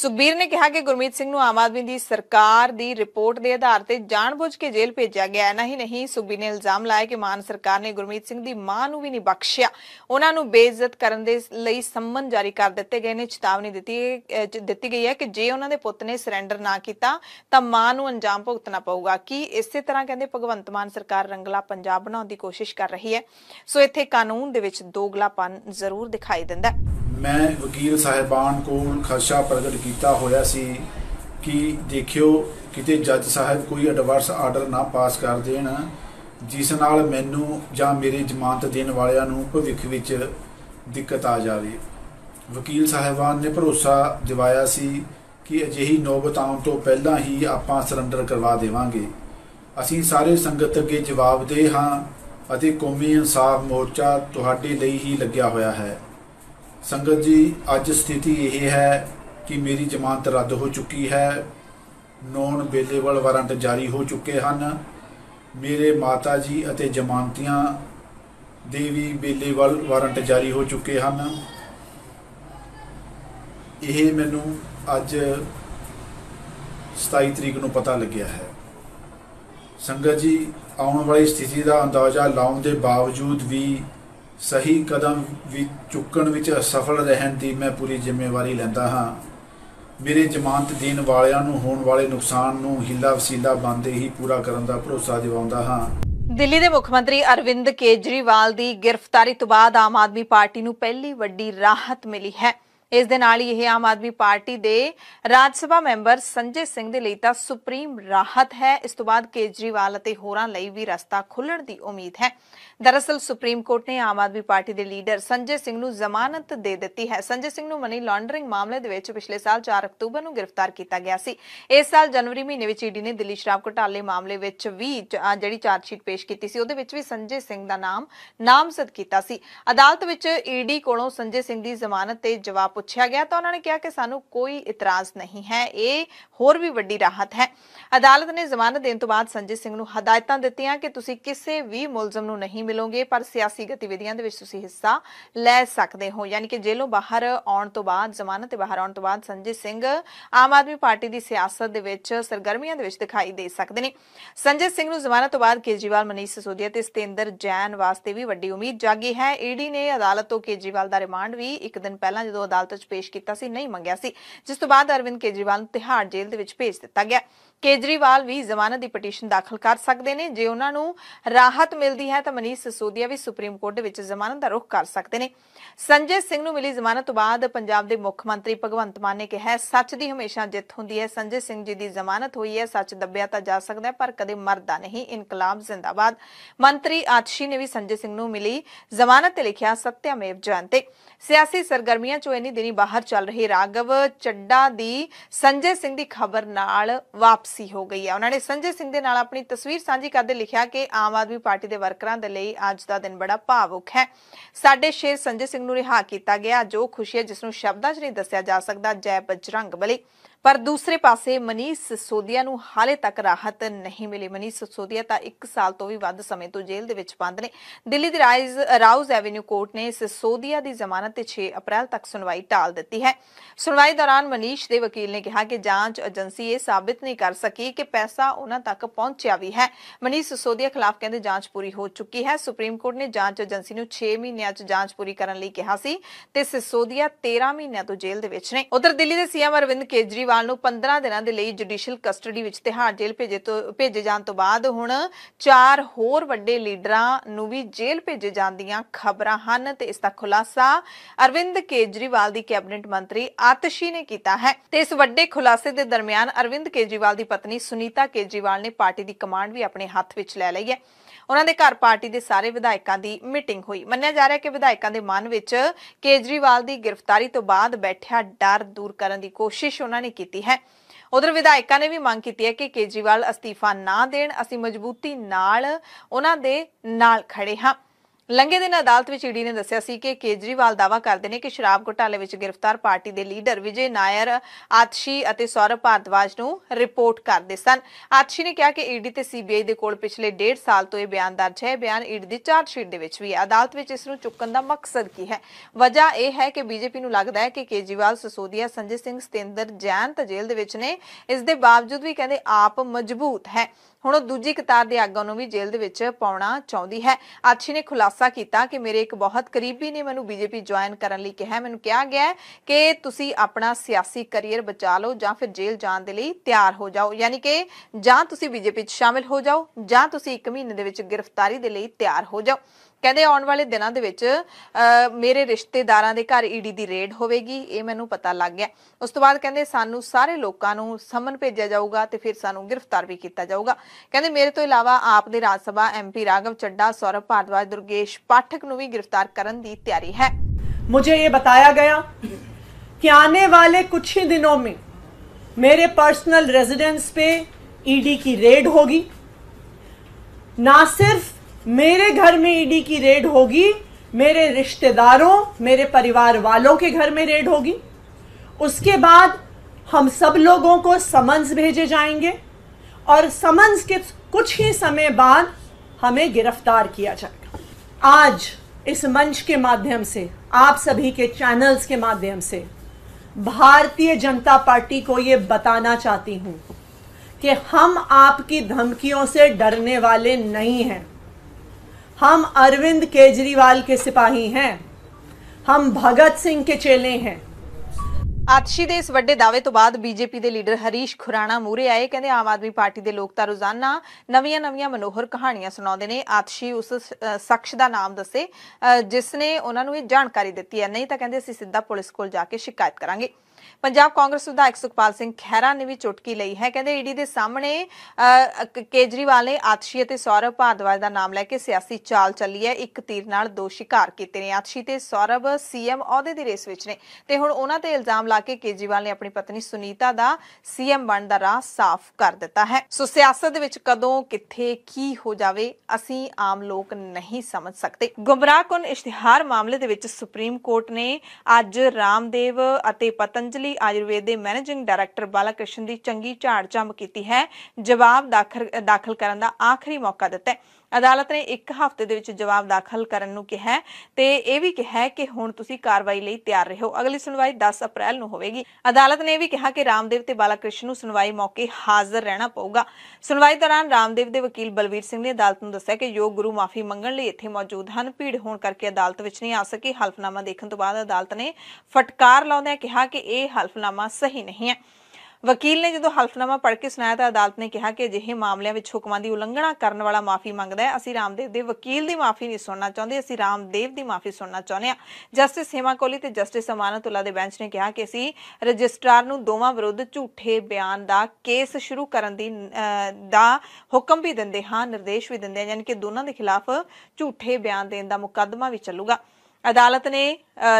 ਸੁਖਬੀਰ ਨੇ ਕਿਹਾ ਕਿ ਗੁਰਮੀਤ ਸਿੰਘ ਨੂੰ ਆਮ ਆਦਮੀ ਦੀ ਸਰਕਾਰ ਦੀ ਰਿਪੋਰਟ ਦੇ ਆਧਾਰ ਤੇ ਜਾਣਬੁੱਝ ਕੇ ਜੇਲ੍ਹ ਭੇਜਿਆ ਗਿਆ ਹੈ ਨਹੀਂ ਨਹੀਂ ਸੁਖਬੀਰ ਨੇ ਇਲਜ਼ਾਮ ਲਾਇਆ ਕਿ ਮਾਨ ਸਰਕਾਰ ਨੇ ਗੁਰਮੀਤ ਸਿੰਘ ਦੀ ਮਾਂ ਨੂੰ ਵੀ ਨਹੀਂ ਬਖਸ਼ਿਆ ਉਹਨਾਂ ਨੂੰ ਬੇਇੱਜ਼ਤ ਕਰਨ ਦੇ ਲਈ ਸੰਮਨ ਜਾਰੀ ਕਰ ਦਿੱਤੇ ਗਏ ਨੇ ਚੇਤਾਵਨੀ ਦਿੱਤੀ ਦਿੱਤੀ ਗਈ ਹੈ ਕਿ ਜੇ ਉਹਨਾਂ ਦੇ ਪੁੱਤ ਨੇ ਸਰੈਂਡਰ ਨਾ ਕੀਤਾ ਤਾਂ ਮਾਂ ਨੂੰ ਅੰਜਾਮ ਭੁਗਤਣਾ ਪਊਗਾ ਕਿ ਇਸੇ ਤਰ੍ਹਾਂ ਕਹਿੰਦੇ ਭਗਵੰਤ ਮਾਨ ਸਰਕਾਰ ਰੰਗਲਾ ਪੰਜਾਬ ਬਣਾਉਣ ਦੀ ਕੋਸ਼ਿਸ਼ ਕਰ ਰਹੀ ਹੈ ਸੋ ਇੱਥੇ ਕਾਨੂੰਨ ਦੇ ਵਿੱਚ ਦੋਗਲਾਪਨ ਜ਼ਰੂਰ ਦਿਖਾਈ ਦਿੰਦਾ ਹੈ ਮੈਂ ਵਕੀਲ ਸਾਹਿਬਾਨ ਕੋਲ ਖਰਸ਼ਾ ਪ੍ਰਗਟ ਕੀਤਾ ਹੋਇਆ ਸੀ ਕਿ ਦੇਖਿਓ ਕਿਤੇ ਜੱਜ ਸਾਹਿਬ ਕੋਈ ਐਡਵਰਸ ਆਰਡਰ ਨਾ ਪਾਸ ਕਰ ਦੇਣ ਜਿਸ ਨਾਲ ਮੈਨੂੰ ਜਾਂ ਮੇਰੇ ਜ਼ਮਾਨਤ ਦੇਣ ਵਾਲਿਆਂ ਨੂੰ ਭਵਿੱਖ ਵਿੱਚ ਦਿੱਕਤ ਆ ਜਾਵੇ ਵਕੀਲ ਸਾਹਿਬਾਨ ਨੇ ਭਰੋਸਾ ਦਿਵਾਇਆ ਸੀ ਕਿ ਅਜਿਹੀ ਨੌਬਤ ਆਉਣ ਤੋਂ ਪਹਿਲਾਂ ਹੀ ਆਪਾਂ ਸਰੈਂਡਰ ਕਰਵਾ ਦੇਵਾਂਗੇ ਅਸੀਂ ਸਾਰੇ ਸੰਗਤ ਅੱਗੇ ਜਵਾਬਦੇਹ ਹਾਂ ਅਤੇ ਕੌਮੀ ਇਨਸਾਫ ਮੋਰਚਾ ਤੁਹਾਡੇ ਲਈ ਹੀ ਲੱਗਿਆ ਹੋਇਆ ਹੈ ਸੰਗਤ ਜੀ ਅੱਜ ਸਥਿਤੀ ਇਹ ਹੈ ਕਿ ਮੇਰੀ ਜ਼ਮਾਨਤ ਰੱਦ ਹੋ ਚੁੱਕੀ ਹੈ ਨੌਨ ਬੇਲੇਵਲ ਵਾਰੰਟ ਜਾਰੀ ਹੋ ਚੁੱਕੇ ਹਨ ਮੇਰੇ ਮਾਤਾ ਜੀ ਅਤੇ ਜ਼ਮਾਨਤੀਆਂ ਦੇ ਵੀ ਬੇਲੇਵਲ ਵਾਰੰਟ ਜਾਰੀ ਹੋ ਚੁੱਕੇ ਹਨ ਇਹ ਮੈਨੂੰ ਅੱਜ 27 ਤਰੀਕ ਨੂੰ ਪਤਾ ਲੱਗਿਆ ਹੈ ਸੰਗਤ ਜੀ ਆਉਣ ਵਾਲੀ ਸਥਿਤੀ ਦਾ ਅੰਦਾਜ਼ਾ ਲਾਉਣ ਦੇ ਬਾਵਜੂਦ ਵੀ ਸਹੀ ਕਦਮ ਵੀ ਚੁੱਕਣ ਵਿੱਚ ਸਫਲ ਰਹਿਣ ਦੀ ਮੈਂ ਪੂਰੀ ਜ਼ਿੰਮੇਵਾਰੀ ਲੈਂਦਾ ਹਾਂ ਮੇਰੇ ਜ਼ਮਾਨਤ ਦੇਣ ਵਾਲਿਆਂ ਨੂੰ ਹੋਣ ਵਾਲੇ ਨੁਕਸਾਨ ਨੂੰ ਹਿੱਲਾ ਵਸੀਲਾ ਬੰਦੇ ਹੀ ਪੂਰਾ ਕਰਨ ਦਾ ਭਰੋਸਾ ਦਿਵਾਉਂਦਾ ਹਾਂ ਦਿੱਲੀ ਦੇ ਮੁੱਖ ਮੰਤਰੀ ਅਰਵਿੰਦ ਕੇਜਰੀਵਾਲ ਦੀ ਗ੍ਰਿਫਤਾਰੀ ਤੋਂ ਬਾਅਦ ਆਮ ਆਦਮੀ ਪਾਰਟੀ ਨੂੰ ਪਹਿਲੀ ਵੱਡੀ ਰਾਹਤ ਮਿਲੀ ਹੈ ਇਸ ਦੇ ਨਾਲ ਹੀ ਇਹ ਆਮ ਆਦਮੀ ਪਾਰਟੀ ਦੇ ਰਾਜ ਸਭਾ ਮੈਂਬਰ ਸੰਜੇ ਸਿੰਘ ਦੇ ਲਈ ਤਾਂ ਸੁਪਰੀਮ ਰਾਹਤ ਹੈ ਇਸ ਤੋਂ ਬਾਅਦ ਕੇਜਰੀਵਾਲ ਅਤੇ ਹੋਰਾਂ ਲਈ ਵੀ ਰਸਤਾ ਖੁੱਲਣ ਦੀ ਉਮੀਦ ਹੈ ਦਰਅਸਲ ਸੁਪਰੀਮ ਕੋਰਟ ਨੇ ਆਮ ਆਦਮੀ ਪਾਰਟੀ ਦੇ ਲੀਡਰ ਸੰਜੇ ਸਿੰਘ ਨੂੰ ਜ਼ਮਾਨਤ ਦੇ ਦਿੱਤੀ ਹੈ ਸੰਜੇ ਸਿੰਘ ਨੂੰ ਮਨੀ ਲਾਂਡਰਿੰਗ ਮਾਮਲੇ ਦੇ ਵਿੱਚ ਪਿਛਲੇ ਸਾਲ 4 ਅਕਤੂਬਰ ਨੂੰ ਗ੍ਰਿਫਤਾਰ ਕੀਤਾ ਗਿਆ ਸੀ ਇਸ ਸਾਲ ਜਨਵਰੀ ਮਹੀਨੇ ਵਿੱਚ ਈਡੀ ਨੇ ਦਿੱਲੀ ਸ਼ਰਾਬ ਘੁਟਾਲੇ ਮਾਮਲੇ ਵਿੱਚ ਵੀ ਜਿਹੜੀ ਚਾਰਜ ਸ਼ੀਟ ਪੇਸ਼ ਕੀਤੀ ਸੀ ਉਹਦੇ ਵਿੱਚ ਵੀ ਸੰਜੇ ਸਿੰਘ ਦਾ ਨਾਮ ਨਾਮਜ਼ਦ ਕੀਤਾ ਸੀ ਅਦਾਲਤ ਵਿੱਚ ਈਡੀ ਕੋਲੋਂ ਸੰਜੇ ਸਿੰਘ ਦੀ ਜ਼ਮਾਨਤ ਤੇ ਜਵਾਬ ਪੁੱਛਿਆ ਗਿਆ ਤਾਂ ਉਹਨਾਂ ਨੇ ਕਿਹਾ ਕਿ ਸਾਨੂੰ ਕੋਈ ਇਤਰਾਜ਼ ਨਹੀਂ ਹੈ ਇਹ ਹੋਰ ਵੀ ਵੱਡੀ ਰਾਹਤ ਹੈ ਅਦਾਲਤ ਨੇ ਜ਼ਮਾਨਤ ਦੇਣ ਤੋਂ ਬਾਅਦ ਸੰਜੀਤ ਸਿੰਘ ਨੂੰ ਹਦਾਇਤਾਂ ਦਿੱਤੀਆਂ ਕਿ ਤੁਸੀਂ ਕਿਸੇ ਵੀ ਮੁਲਜ਼ਮ ਨੂੰ ਨਹੀਂ ਮਿਲੋਗੇ ਪਰ ਸਿਆਸੀ ਗਤੀਵਿਧੀਆਂ ਦੇ ਵਿੱਚ ਤੁਸੀਂ ਹਿੱਸਾ ਲੈ ਸਕਦੇ ਹੋ ਯਾਨੀ ਕਿ ਜੇਲੋਂ ਬਾਹਰ ਆਉਣ ਤੋਂ ਬਾਅਦ ਜ਼ਮਾਨਤ ਤੇ ਬਾਹਰ ਆਉਣ ਤੋਂ ਬਾਅਦ ਸੰਜੀਤ ਸਿੰਘ ਆਮ ਆਦਮੀ ਪਾਰਟੀ ਦੀ ਸਿਆਸਤ ਦੇ ਵਿੱਚ ਸਰਗਰਮੀਆਂ ਦੇ ਵਿੱਚ ਦਿਖਾਈ ਦੇ ਸਕਦੇ ਨੇ ਸੰਜੀਤ ਸਿੰਘ ਨੂੰ ਜ਼ਮਾਨਤ ਤੋਂ ਬਾਅਦ ਕੇਜੀਵਾਲ ਮਨੀਸ਼ ਸਿਸੋਦੀਆ ਤੇ ਸਤੇਂਦਰ ਜੈਨ ਵਾਸਤੇ ਵੀ ਵੱਡੀ ਉਮੀਦ ਜਾਗੀ ਹੈ ਈਡੀ ਨੇ ਅਦਾਲਤ ਤੋਂ ਕੇਜੀਵਾਲ ਦਾ ਰਿਮਾਂਡ ਵੀ ਇੱਕ ਦਿਨ ਪਹਿਲਾਂ ਜਦੋਂ ਅਦਾਲਤ ਅਦਾਲਤ ਵਿੱਚ ਪੇਸ਼ ਕੀਤਾ ਸੀ ਨਹੀਂ ਮੰਗਿਆ ਸੀ ਜਿਸ ਤੋਂ ਬਾਅਦ ਅਰਵਿੰਦ ਕੇਜਰੀਵਾਲ ਨੂੰ ਤਿਹਾੜ ਜੇਲ੍ਹ ਦੇ ਵਿੱਚ ਭੇਜ ਦਿੱਤਾ ਗਿਆ ਕੇਜਰੀਵਾਲ ਵੀ ਜ਼ਮਾਨਤ ਦੀ ਪਟੀਸ਼ਨ ਦਾਖਲ ਕਰ ਸਕਦੇ ਨੇ ਜੇ ਉਹਨਾਂ ਨੂੰ ਰਾਹਤ ਮਿਲਦੀ ਹੈ ਤਾਂ ਮਨੀਸ਼ ਸਸੋਦੀਆ ਵੀ ਸੁਪਰੀਮ ਕੋਰਟ ਦੇ ਵਿੱਚ ਜ਼ਮਾਨਤ ਦਾ ਰੁਖ ਕਰ ਸਕਦੇ ਨੇ ਸੰਜੇ ਸਿੰਘ ਨੂੰ ਮਿਲੀ ਜ਼ਮਾਨਤ ਤੋਂ ਬਾਅਦ ਪੰਜਾਬ ਦੇ ਮੁੱਖ ਮੰਤਰੀ ਭਗਵੰਤ ਮਾਨ ਨੇ ਕਿਹਾ ਸੱਚ ਦੀ ਹਮੇਸ਼ਾ ਜਿੱਤ ਹੁੰਦੀ ਹੈ ਸੰਜੇ ਸਿੰਘ ਜੀ ਦੀ ਜ਼ਮਾਨਤ ਹੋਈ ਹੈ ਸੱਚ ਦੱਬਿਆ ਤਾਂ ਜਾ ਸਕਦਾ ਹੈ ਪਰ ਕਦੇ ਮਰਦਾ ਨਹੀਂ ਇਨਕਲਾਬ ਜ਼ਿੰਦਾਬਾਦ ਮੰਤਰੀ ਆਤਸ਼ੀ ਨੇ ਵੀ ਸੰਜੇ ਸਿੰਘ ਨੂੰ ਮਿਲੀ ਜ਼ਮਾਨਤ ਤੇ ਲਿਖਿਆ ਸਤਿਆਮੇਵ ਜਯੰਤੇ ਸਿਆਸੀ ਸਰਗਰਮੀਆਂ ਚੋਂ ਇਨੀ ਦਿਨੀ ਬਾਹਰ ਚੱਲ ਰਹੀ ਰਾਗਵ ਚੱਡਾ ਦੀ ਸੰਜੇ ਸਿੰਘ ਦੀ ਖਬਰ ਨਾਲ ਵਾਪਸ ਵਾਪਸੀ ਹੋ ਗਈ ਹੈ ਉਹਨਾਂ ਨੇ ਸੰਜੇ ਸਿੰਘ ਦੇ ਨਾਲ ਆਪਣੀ ਤਸਵੀਰ ਸਾਂਝੀ ਕਰਦੇ ਲਿਖਿਆ ਕਿ ਆਮ ਆਦਮੀ ਪਾਰਟੀ ਦੇ ਵਰਕਰਾਂ ਦੇ ਲਈ ਅੱਜ ਦਾ ਦਿਨ ਬੜਾ ਭਾਵੁਕ ਹੈ ਸਾਡੇ ਸ਼ੇਰ ਸੰਜੇ ਸਿੰਘ ਨੂੰ ਰਿਹਾ ਕੀਤਾ ਗਿਆ ਜੋ ਖੁਸ਼ੀ ਹੈ ਜਿਸ ਨੂੰ ਸ਼ਬਦਾਂ 'ਚ ਨਹੀਂ ਦੱਸਿਆ ਜਾ ਸਕਦਾ ਜੈ ਬਜਰੰਗ ਬਲੀ ਪਰ ਦੂਸਰੇ ਪਾਸੇ ਮਨੀਸ਼ ਸਸੋਦੀਆ ਨੂੰ ਹਾਲੇ ਤੱਕ ਰਾਹਤ ਨਹੀਂ ਮਿਲੀ ਮਨੀਸ਼ ਸਸੋਦੀਆ ਤਾਂ 1 ਸਾਲ ਤੋਂ ਵੀ ਵੱਧ ਸਮੇਂ ਤੋਂ ਜੇਲ੍ਹ ਦੇ ਵਿੱਚ ਬੰਦ ਨੇ ਦਿੱਲੀ ਦੀ ਰਾਈਜ਼ ਰਾਉਜ਼ ਐਵੇਨਿਊ ਕੋਰਟ ਨੇ ਸਸੋਦੀਆ ਦੀ ਜ਼ਮਾਨਤ ਤੇ 6 ਅਪ੍ਰੈਲ ਤੱਕ ਸੁਣਵਾਈ ਟਾਲ ਦਿੱਤੀ ਹੈ ਸੁਣਵਾਈ ਦੌਰਾਨ ਮਨੀਸ਼ ਦੇ ਵਕੀਲ ਨੇ ਕਿਹਾ ਕਿ ਜਾਂਚ ਏਜੰਸੀ ਇਹ ਸਾਬਿਤ ਨਹੀਂ ਕਰ ਸਕੀ ਕਿ ਪੈਸਾ ਉਹਨਾਂ ਤੱਕ ਪਹੁੰਚਿਆ ਵੀ ਹੈ ਮਨੀਸ਼ ਸਸੋਦੀਆ ਖਿਲਾਫ ਕਹਿੰਦੇ ਜਾਂਚ ਪੂਰੀ ਹੋ ਚੁੱਕੀ ਹੈ ਸੁਪਰੀਮ ਕੋਰਟ ਨੇ ਜਾਂਚ ਏਜੰਸੀ ਨੂੰ 6 ਮਹੀਨਿਆਂ 'ਚ ਜਾਂਚ ਪੂਰੀ ਕਰਨ ਲਈ ਕਿਹਾ ਸੀ ਤੇ ਸਿਸੋਦੀਆ 13 ਮਹੀਨਿਆਂ ਤੋਂ ਜੇਲ੍ਹ ਦੇ ਵਿੱਚ ਨੇ ਉਧਰ ਦਿੱਲੀ ਦੇ ਸੀਐਮ ਅਰਵਿੰਦ ਕੇਜਰੀਵਾਲ ਗਰੇਵਾਲ ਨੂੰ 15 ਦਿਨਾਂ ਦੇ ਲਈ ਜੁਡੀਸ਼ੀਅਲ ਕਸਟਡੀ ਵਿੱਚ ਤਿਹਾੜ ਜੇਲ੍ਹ ਭੇਜੇ ਤੋਂ ਭੇਜੇ ਜਾਣ ਤੋਂ ਬਾਅਦ ਹੁਣ ਚਾਰ ਹੋਰ ਵੱਡੇ ਲੀਡਰਾਂ ਨੂੰ ਵੀ ਜੇਲ੍ਹ ਭੇਜੇ ਜਾਣ ਦੀਆਂ ਖਬਰਾਂ ਹਨ ਤੇ ਇਸ ਦਾ ਖੁਲਾਸਾ ਅਰਵਿੰਦ ਕੇਜਰੀਵਾਲ ਦੀ ਕੈਬਨਿਟ ਮੰਤਰੀ ਆਤਸ਼ੀ ਨੇ ਕੀਤਾ ਹੈ ਤੇ ਇਸ ਵੱਡੇ ਖੁਲਾਸੇ ਦੇ ਦਰਮਿਆਨ ਅਰਵਿੰਦ ਕੇਜਰੀਵਾਲ ਦੀ ਪਤਨੀ ਸੁਨੀਤਾ ਕੇਜਰੀਵਾਲ ਨੇ ਪਾਰਟੀ ਦੀ ਕਮਾਂਡ ਵੀ ਆਪਣੇ ਹੱਥ ਵਿੱਚ ਲੈ ਲਈ ਹੈ ਉਹਨਾਂ ਦੇ ਘਰ ਪਾਰਟੀ ਦੇ ਸਾਰੇ ਵਿਧਾਇਕਾਂ ਦੀ ਮੀਟਿੰਗ ਹੋਈ ਮੰਨਿਆ ਜਾ ਰਿਹਾ ਕਿ ਵਿਧਾਇਕਾਂ ਦੇ ਮਨ ਵਿੱਚ ਕੇਜਰੀਵਾਲ ਦੀ ਗ੍ਰਿਫਤਾਰੀ ਤੋਂ ਬਾਅਦ ਬੈਠਿਆ ਡਰ ਦੂਰ ਕਰਨ ਦੀ ਕੋਸ਼ਿਸ਼ ਉਹਨਾਂ ਨੇ ਕੀਤੀ ਹੈ ਉਧਰ ਵਿਧਾਇਕਾਂ ਨੇ ਵੀ ਮੰਗ ਕੀਤੀ ਹੈ ਕਿ ਕੇਜਰੀਵਾਲ ਅਸਤੀਫਾ ਨਾ ਦੇਣ ਅਸੀਂ ਮਜ਼ਬੂਤੀ ਨਾਲ ਉਹਨਾਂ ਦੇ ਨਾਲ ਖੜੇ ਹਾਂ ਲੰਗੇ ਦਿਨ ਅਦਾਲਤ ਵਿੱਚ ਈਡੀ ਨੇ ਦੱਸਿਆ ਸੀ ਕਿ ਕੇਜਰੀਵਾਲ ਦਾਵਾ ਕਰਦੇ ਨੇ ਕਿ ਸ਼ਰਾਬ ਘੁਟਾਲੇ ਵਿੱਚ ਗ੍ਰਿਫਤਾਰ ਪਾਰਟੀ ਦੇ ਲੀਡਰ ਵਿਜੇ ਨਾਇਰ ਆਤਸ਼ੀ ਅਤੇ ਸੌਰਵ ਭਾਰਦਵਾਜ ਨੂੰ ਰਿਪੋਰਟ ਕਰਦੇ ਸਨ ਆਤਸ਼ੀ ਨੇ ਕਿਹਾ ਕਿ ਈਡੀ ਤੇ ਸੀਬੀਆਈ ਦੇ ਕੋਲ ਪਿਛਲੇ 1.5 ਸਾਲ ਤੋਂ ਇਹ ਬਿਆਨ ਦਰਜ ਹੈ ਬਿਆਨ ਈਡੀ ਦੀ ਚਾਰਟ ਸ਼ੀਟ ਦੇ ਵਿੱਚ ਵੀ ਹੈ ਅਦਾਲਤ ਵਿੱਚ ਇਸ ਨੂੰ ਚੁੱਕਣ ਦਾ ਮਕਸਦ ਕੀ ਹੈ ਵਜ੍ਹਾ ਇਹ ਹੈ ਕਿ ਬੀਜੇਪੀ ਨੂੰ ਲੱਗਦਾ ਹੈ ਕਿ ਕੇਜਰੀਵਾਲ ਸਸੋਦੀਆ ਸੰਜੇ ਸਿੰਘ ਸਤਿੰਦਰ ਜੈਨ ਤਾਂ ਜੇਲ੍ਹ ਦੇ ਵਿੱਚ ਨੇ ਇਸ ਦੇ ਬਾਵਜੂਦ ਵੀ ਕਹਿੰਦੇ ਆਪ ਮਜ਼ਬੂਤ ਹੈ ਹੁਣ ਉਹ ਦੂਜੀ ਕਤਾਰ ਦੇ ਆਗਾਂ ਨੂੰ ਵੀ ਜੇਲ੍ਹ ਦੇ ਵਿੱਚ ਪਾਉਣਾ ਚਾਹੁੰਦੀ ਹੈ ਆਛੀ ਨੇ ਖੁਲਾਸਾ ਕੀਤਾ ਕਿ ਮੇਰੇ ਇੱਕ ਬਹੁਤ ਕਰੀਬੀ ਨੇ ਮੈਨੂੰ ਬੀਜੇਪੀ ਜੁਆਇਨ ਕਰਨ ਲਈ ਕਿਹਾ ਮੈਨੂੰ ਕਿਹਾ ਗਿਆ ਕਿ ਤੁਸੀਂ ਆਪਣਾ ਸਿਆਸੀ ਕੈਰੀਅਰ ਬਚਾ ਲਓ ਜਾਂ ਫਿਰ ਜੇਲ੍ਹ ਜਾਣ ਦੇ ਲਈ ਤਿਆਰ ਹੋ ਜਾਓ ਯਾਨੀ ਕਿ ਜਾਂ ਤੁਸੀਂ ਬੀਜੇਪੀ ਵਿੱਚ ਸ਼ਾਮਿਲ ਹੋ ਜਾਓ ਜਾਂ ਤੁਸੀਂ 1 ਮਹੀਨੇ ਦੇ ਵਿੱਚ ਗ੍ਰਿਫਤਾਰੀ ਦੇ ਲਈ ਤਿਆਰ ਹੋ ਜਾਓ ਕਹਿੰਦੇ ਆਉਣ ਵਾਲੇ ਦਿਨਾਂ ਦੇ ਵਿੱਚ ਮੇਰੇ ਰਿਸ਼ਤੇਦਾਰਾਂ ਦੇ ਘਰ ਈਡੀ ਦੀ ਰੇਡ ਹੋਵੇਗੀ ਇਹ ਮੈਨੂੰ ਪਤਾ ਲੱਗ ਗਿਆ ਉਸ ਤੋਂ ਬਾਅਦ ਕਹਿੰਦੇ ਸਾਨੂੰ ਸਾਰੇ ਲੋਕਾਂ ਨੂੰ ਸਮਨ ਭੇਜਿਆ ਜਾਊਗਾ ਤੇ ਫਿਰ ਸਾਨੂੰ ਗ੍ਰਿਫਤਾਰ ਵੀ ਕੀਤਾ ਜਾਊਗਾ ਕਹਿੰਦੇ ਮੇਰੇ ਤੋਂ ਇਲਾਵਾ ਆਪ ਦੇ ਰਾਜ ਸਭਾ ਐਮਪੀ ਰਾਗਵ ਚੱਡਾ ਸੌਰਵ ਭਾਰਦਵਾਜ ਦੁਰਗੇਸ਼ ਪਾਠਕ ਨੂੰ ਵੀ ਗ੍ਰਿਫਤਾਰ ਕਰਨ ਦੀ ਤਿਆਰੀ ਹੈ ਮੈਨੂੰ ਇਹ ਬਤਾਇਆ ਗਿਆ ਕਿ ਆਨੇ ਵਾਲੇ ਕੁਝ ਹੀ ਦਿਨੋਂ में ਮੇਰੇ ਪਰਸਨਲ ਰੈਜ਼ੀਡੈਂਸ 'ਤੇ ਈਡੀ ਦੀ ਰੇਡ ਹੋਗੀ ਨਾ ਸਿਰਫ मेरे घर में ईडी की रेड होगी मेरे रिश्तेदारों मेरे परिवार वालों के घर में रेड होगी उसके बाद हम सब लोगों को समन्स भेजे जाएंगे और समन्स के कुछ ही समय बाद हमें गिरफ्तार किया जाएगा आज इस मंच के माध्यम से आप सभी के चैनल्स के माध्यम से भारतीय जनता पार्टी को ये बताना चाहती हूँ कि हम आपकी धमकियों से डरने वाले नहीं हैं हम अरविंद केजरीवाल के सिपाही हैं हम भगत सिंह के चेले हैं ਆਤਸ਼ੀ ਦੇ ਇਸ ਵੱਡੇ ਦਾਅਵੇ ਤੋਂ ਬਾਅਦ ਬੀਜੇਪੀ ਦੇ ਲੀਡਰ ਹਰੀਸ਼ ਖੁਰਾਣਾ ਮੂਰੇ ਆਏ ਕਹਿੰਦੇ ਆਮ ਆਦਮੀ ਪਾਰਟੀ ਦੇ ਲੋਕ ਤਾਂ ਰੋਜ਼ਾਨਾ ਨਵੀਆਂ-ਨਵੀਆਂ ਮਨੋਹਰ ਕਹਾਣੀਆਂ ਸੁਣਾਉਂਦੇ ਨੇ ਆਤਸ਼ੀ ਉਸ ਸ਼ਖਸ ਦਾ ਨਾਮ ਦੱਸੇ ਜਿਸ ਨੇ ਉਹਨਾਂ ਨੂੰ ਇਹ ਜਾਣਕਾਰੀ ਦਿੱਤੀ ਹੈ ਨਹੀਂ ਤਾਂ ਕਹਿੰਦੇ ਅਸੀਂ ਸਿੱਧਾ ਪੁਲਿਸ ਕੋਲ ਜਾ ਕੇ ਸ਼ਿਕਾਇਤ ਕਰਾਂਗੇ ਪੰਜਾਬ ਕਾਂਗਰਸ ਵਿਧਾਇਕ ਸੁਖਪਾਲ ਸਿੰਘ ਖਹਿਰਾ ਨੇ ਵੀ ਚੁਟਕੀ ਲਈ ਹੈ ਕਹਿੰਦੇ ਈਡੀ ਦੇ ਸਾਹਮਣੇ ਕੇਜਰੀਵਾਲ ਨੇ ਆਤਸ਼ੀ ਅਤੇ ਸੌਰਵ ਭਾਦਵਾਜ ਦਾ ਨਾਮ ਲੈ ਕੇ ਸਿਆਸੀ ਚਾਲ ਚੱਲੀ ਹੈ ਇੱਕ ਤੀਰ ਨਾਲ ਦੋ ਸ਼ਿਕਾਰ ਕੀਤੇ ਨੇ ਆਤਸ਼ੀ ਤੇ ਸੌਰਵ ਸੀਐਮ ਅਹੁਦੇ ਦੀ ਰੇਸ ਵਿੱਚ ਨੇ ਤੇ ਹੁਣ ਉਹਨਾਂ ਤੇ ਇਲਜ਼ਾਮ ਲਾ ਕੇ ਕੇਜਰੀਵਾਲ ਨੇ ਆਪਣੀ ਪਤਨੀ ਸੁਨੀਤਾ ਦਾ ਸੀਐਮ ਬਣਨ ਦਾ ਰਾਹ ਸਾਫ਼ ਕਰ ਦਿੱਤਾ ਹੈ ਸੋ ਸਿਆਸਤ ਦੇ ਵਿੱਚ ਕਦੋਂ ਕਿੱਥੇ ਕੀ ਹੋ ਜਾਵੇ ਅਸੀਂ ਆਮ ਲੋਕ ਨਹੀਂ ਸਮਝ ਸਕਦੇ ਗੁੰਮਰਾਹਕੁਨ ਇਸ਼ਤਿਹਾਰ ਮਾਮਲੇ ਦੇ ਵਿੱਚ ਸੁਪਰੀਮ ਕੋਰਟ ਨੇ ਅੱਜ ਰਾਮਦੇਵ ਅਤੇ ਪਤੰਜਲੀ ਭਾਰਤੀ ਆਯੁਰਵੇਦ ਦੇ ਮੈਨੇਜਿੰਗ ਡਾਇਰੈਕਟਰ ਬਾਲਾ ਕ੍ਰਿਸ਼ਨ ਦੀ ਚੰਗੀ ਝਾੜ ਚੰਮ ਕੀਤੀ ਹੈ ਜਵਾਬ ਦਾਖਲ ਕਰਨ ਦਾ ਆਖਰੀ ਮੌਕਾ ਦਿੱਤਾ ਹੈ ਅਦਾਲਤ ਨੇ ਇੱਕ ਹਫ਼ਤੇ ਦੇ ਵਿੱਚ ਜਵਾਬ ਦਾਖਲ ਕਰਨ ਨੂੰ ਕਿਹਾ ਤੇ ਇਹ ਵੀ ਕਿਹਾ ਕਿ ਹੁਣ ਤੁਸੀਂ ਕਾਰਵਾਈ ਲਈ ਤਿਆਰ ਰਹੋ ਅਗਲੀ ਸੁਣਵਾਈ 10 ਅਪ੍ਰੈਲ ਨੂੰ ਹੋਵੇਗੀ ਅਦਾਲਤ ਨੇ ਇਹ ਵੀ ਕਿਹਾ ਕਿ ਰਾਮਦੇਵ ਤੇ ਬਾਲਾਕ੍ਰਿਸ਼ਨ ਨੂੰ ਸੁਣਵਾਈ ਮੌਕੇ ਹਾਜ਼ਰ ਰਹਿਣਾ ਪਊਗਾ ਸੁਣਵਾਈ ਦੌਰਾਨ ਰਾਮਦੇਵ ਦੇ ਵਕੀਲ ਬਲਵੀਰ ਸਿੰਘ ਨੇ ਅਦਾਲਤ ਨੂੰ ਦੱਸਿਆ ਕਿ ਯੋਗ ਗੁਰੂ ਮਾਫੀ ਮੰਗਣ ਲਈ ਇੱਥੇ ਮੌਜੂਦ ਹਨ ਭੀੜ ਹੋਣ ਕਰਕੇ ਅਦਾਲਤ ਵਿੱਚ ਨਹੀਂ ਆ ਸਕੇ ਹਲਫਨਾਮਾ ਦੇਖਣ ਤੋਂ ਬਾਅਦ ਅਦਾਲਤ ਨੇ ਫਟਕਾਰ ਲਾਉਂਦਿਆਂ ਕਿਹਾ ਕਿ ਇਹ ਹਲਫਨਾਮਾ ਸਹੀ ਨਹੀਂ ਹੈ ਵਕੀਲ ਨੇ ਜਦੋਂ ਹਲਫਨਾਮਾ ਪੜ੍ਹ ਕੇ ਸੁਣਾਇਆ ਤਾਂ ਅਦਾਲਤ ਨੇ ਕਿਹਾ ਕਿ ਅਜਿਹੇ ਮਾਮਲਿਆਂ ਵਿੱਚ ਹੁਕਮਾਂ ਦੀ ਉਲੰਘਣਾ ਕਰਨ ਵਾਲਾ ਮਾਫੀ ਮੰਗਦਾ ਹੈ ਅਸੀਂ ਰਾਮਦੇਵ ਦੇ ਵਕੀਲ ਦੀ ਮਾਫੀ ਨਹੀਂ ਸੁਣਨਾ ਚਾਹੁੰਦੇ ਅਸੀਂ ਰਾਮਦੇਵ ਦੀ ਮਾਫੀ ਸੁਣਨਾ ਚਾਹੁੰਦੇ ਹਾਂ ਜਸਟਿਸ ਹੇਮਾ ਕੋਲੀ ਤੇ ਜਸਟਿਸ ਅਮਾਨਤੁੱਲਾ ਦੇ ਬੈਂਚ ਨੇ ਕਿਹਾ ਕਿ ਅਸੀਂ ਰਜਿਸਟਰਾਰ ਨੂੰ ਦੋਵਾਂ ਵਿਰੁੱਧ ਝੂਠੇ ਬਿਆਨ ਦਾ ਕੇਸ ਸ਼ੁਰੂ ਕਰਨ ਦੀ ਦਾ ਹੁਕਮ ਵੀ ਦਿੰਦੇ ਹਾਂ ਨਿਰਦੇਸ਼ ਵੀ ਦਿੰਦੇ ਹਾਂ ਯਾਨੀ ਕਿ ਦੋਨਾਂ ਦੇ ਖਿਲਾਫ ਝੂਠੇ ਬਿਆਨ ਦੇਣ ਦਾ ਮੁਕੱਦਮਾ ਵੀ ਚੱਲੂਗਾ ਅਦਾਲਤ ਨੇ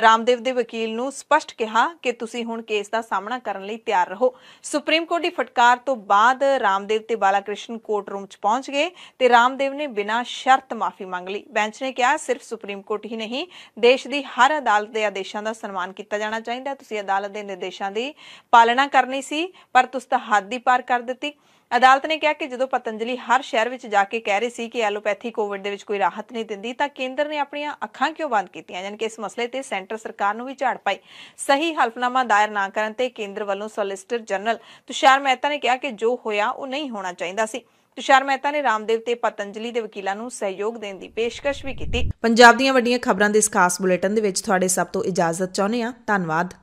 ਰਾਮਦੇਵ ਦੇ ਵਕੀਲ ਨੂੰ ਸਪਸ਼ਟ ਕਿਹਾ ਕਿ ਤੁਸੀਂ ਹੁਣ ਕੇਸ ਦਾ ਸਾਹਮਣਾ ਕਰਨ ਲਈ ਤਿਆਰ ਰਹੋ ਸੁਪਰੀਮ ਕੋਰਟ ਦੀ ਫਟਕਾਰ ਤੋਂ ਬਾਅਦ ਰਾਮਦੇਵ ਤੇ ਬਾਲਾਕ੍ਰਿਸ਼ਨ ਕੋਰਟ ਰੂਮ 'ਚ ਪਹੁੰਚ ਗਏ ਤੇ ਰਾਮਦੇਵ ਨੇ ਬਿਨਾਂ ਸ਼ਰਤ ਮਾਫੀ ਮੰਗ ਲਈ ਬੈਂਚ ਨੇ ਕਿਹਾ ਸਿਰਫ ਸੁਪਰੀਮ ਕੋਰਟ ਹੀ ਨਹੀਂ ਦੇਸ਼ ਦੀ ਹਰ ਅਦਾਲਤ ਦੇ ਆਦੇਸ਼ਾਂ ਦਾ ਸਨਮਾਨ ਕੀਤਾ ਜਾਣਾ ਚਾਹੀਦਾ ਤੁਸੀਂ ਅਦਾਲਤ ਦੇ ਨਿਰਦੇਸ਼ਾਂ ਦੀ ਪਾਲਣਾ ਕਰਨੀ ਸੀ ਪਰ ਤੁਸੀਂ ਤਾਂ ਹੱਦ ਹੀ ਪਾਰ ਕਰ ਦਿੱਤੀ ਅਦਾਲਤ ਨੇ ਕਿਹਾ ਕਿ ਜਦੋਂ ਪਤੰਜਲੀ ਹਰ ਸ਼ਹਿਰ ਵਿੱਚ ਜਾ ਕੇ ਕਹਿ ਰਹੀ ਸੀ ਕਿ ਐਲੋਪੈਥੀ ਕੋਵਿਡ ਦੇ ਵਿੱਚ ਕੋਈ ਰਾਹਤ ਨਹੀਂ ਦਿੰਦੀ ਤਾਂ ਕੇਂਦਰ ਨੇ ਆਪਣੀਆਂ ਅੱਖਾਂ ਕਿਉਂ ਬੰਦ ਕੀਤੀਆਂ ਯਾਨੀ ਕਿ ਇਸ ਮਸਲੇ ਤੇ ਸੈਂਟਰ ਸਰਕਾਰ ਨੂੰ ਵੀ ਝਾੜ ਪਾਈ ਸਹੀ ਹਲਫਨਾਮਾ ਦਾਇਰ ਨਾ ਕਰਨ ਤੇ ਕੇਂਦਰ ਵੱਲੋਂ ਸੋਲਿਸਟਰ ਜਨਰਲ ਤੁਸ਼ਾਰ ਮਹਿਤਾ ਨੇ ਕਿਹਾ ਕਿ ਜੋ ਹੋਇਆ ਉਹ ਨਹੀਂ ਹੋਣਾ ਚਾਹੀਦਾ ਸੀ ਤੁਸ਼ਾਰ ਮਹਿਤਾ ਨੇ ਰਾਮਦੇਵ ਤੇ ਪਤੰਜਲੀ ਦੇ ਵਕੀਲਾਂ ਨੂੰ ਸਹਿਯੋਗ ਦੇਣ ਦੀ ਪੇਸ਼ਕਸ਼ ਵੀ ਕੀਤੀ ਪੰਜਾਬ ਦੀਆਂ ਵੱਡੀਆਂ ਖਬਰਾਂ ਦੇ ਇਸ ਖਾਸ ਬੁਲੇਟਿਨ ਦੇ ਵਿੱਚ ਤੁਹਾਡੇ ਸਭ ਤੋਂ ਇਜਾਜ਼ਤ ਚਾਹੁੰਦੇ ਆ ਧੰਨਵਾਦ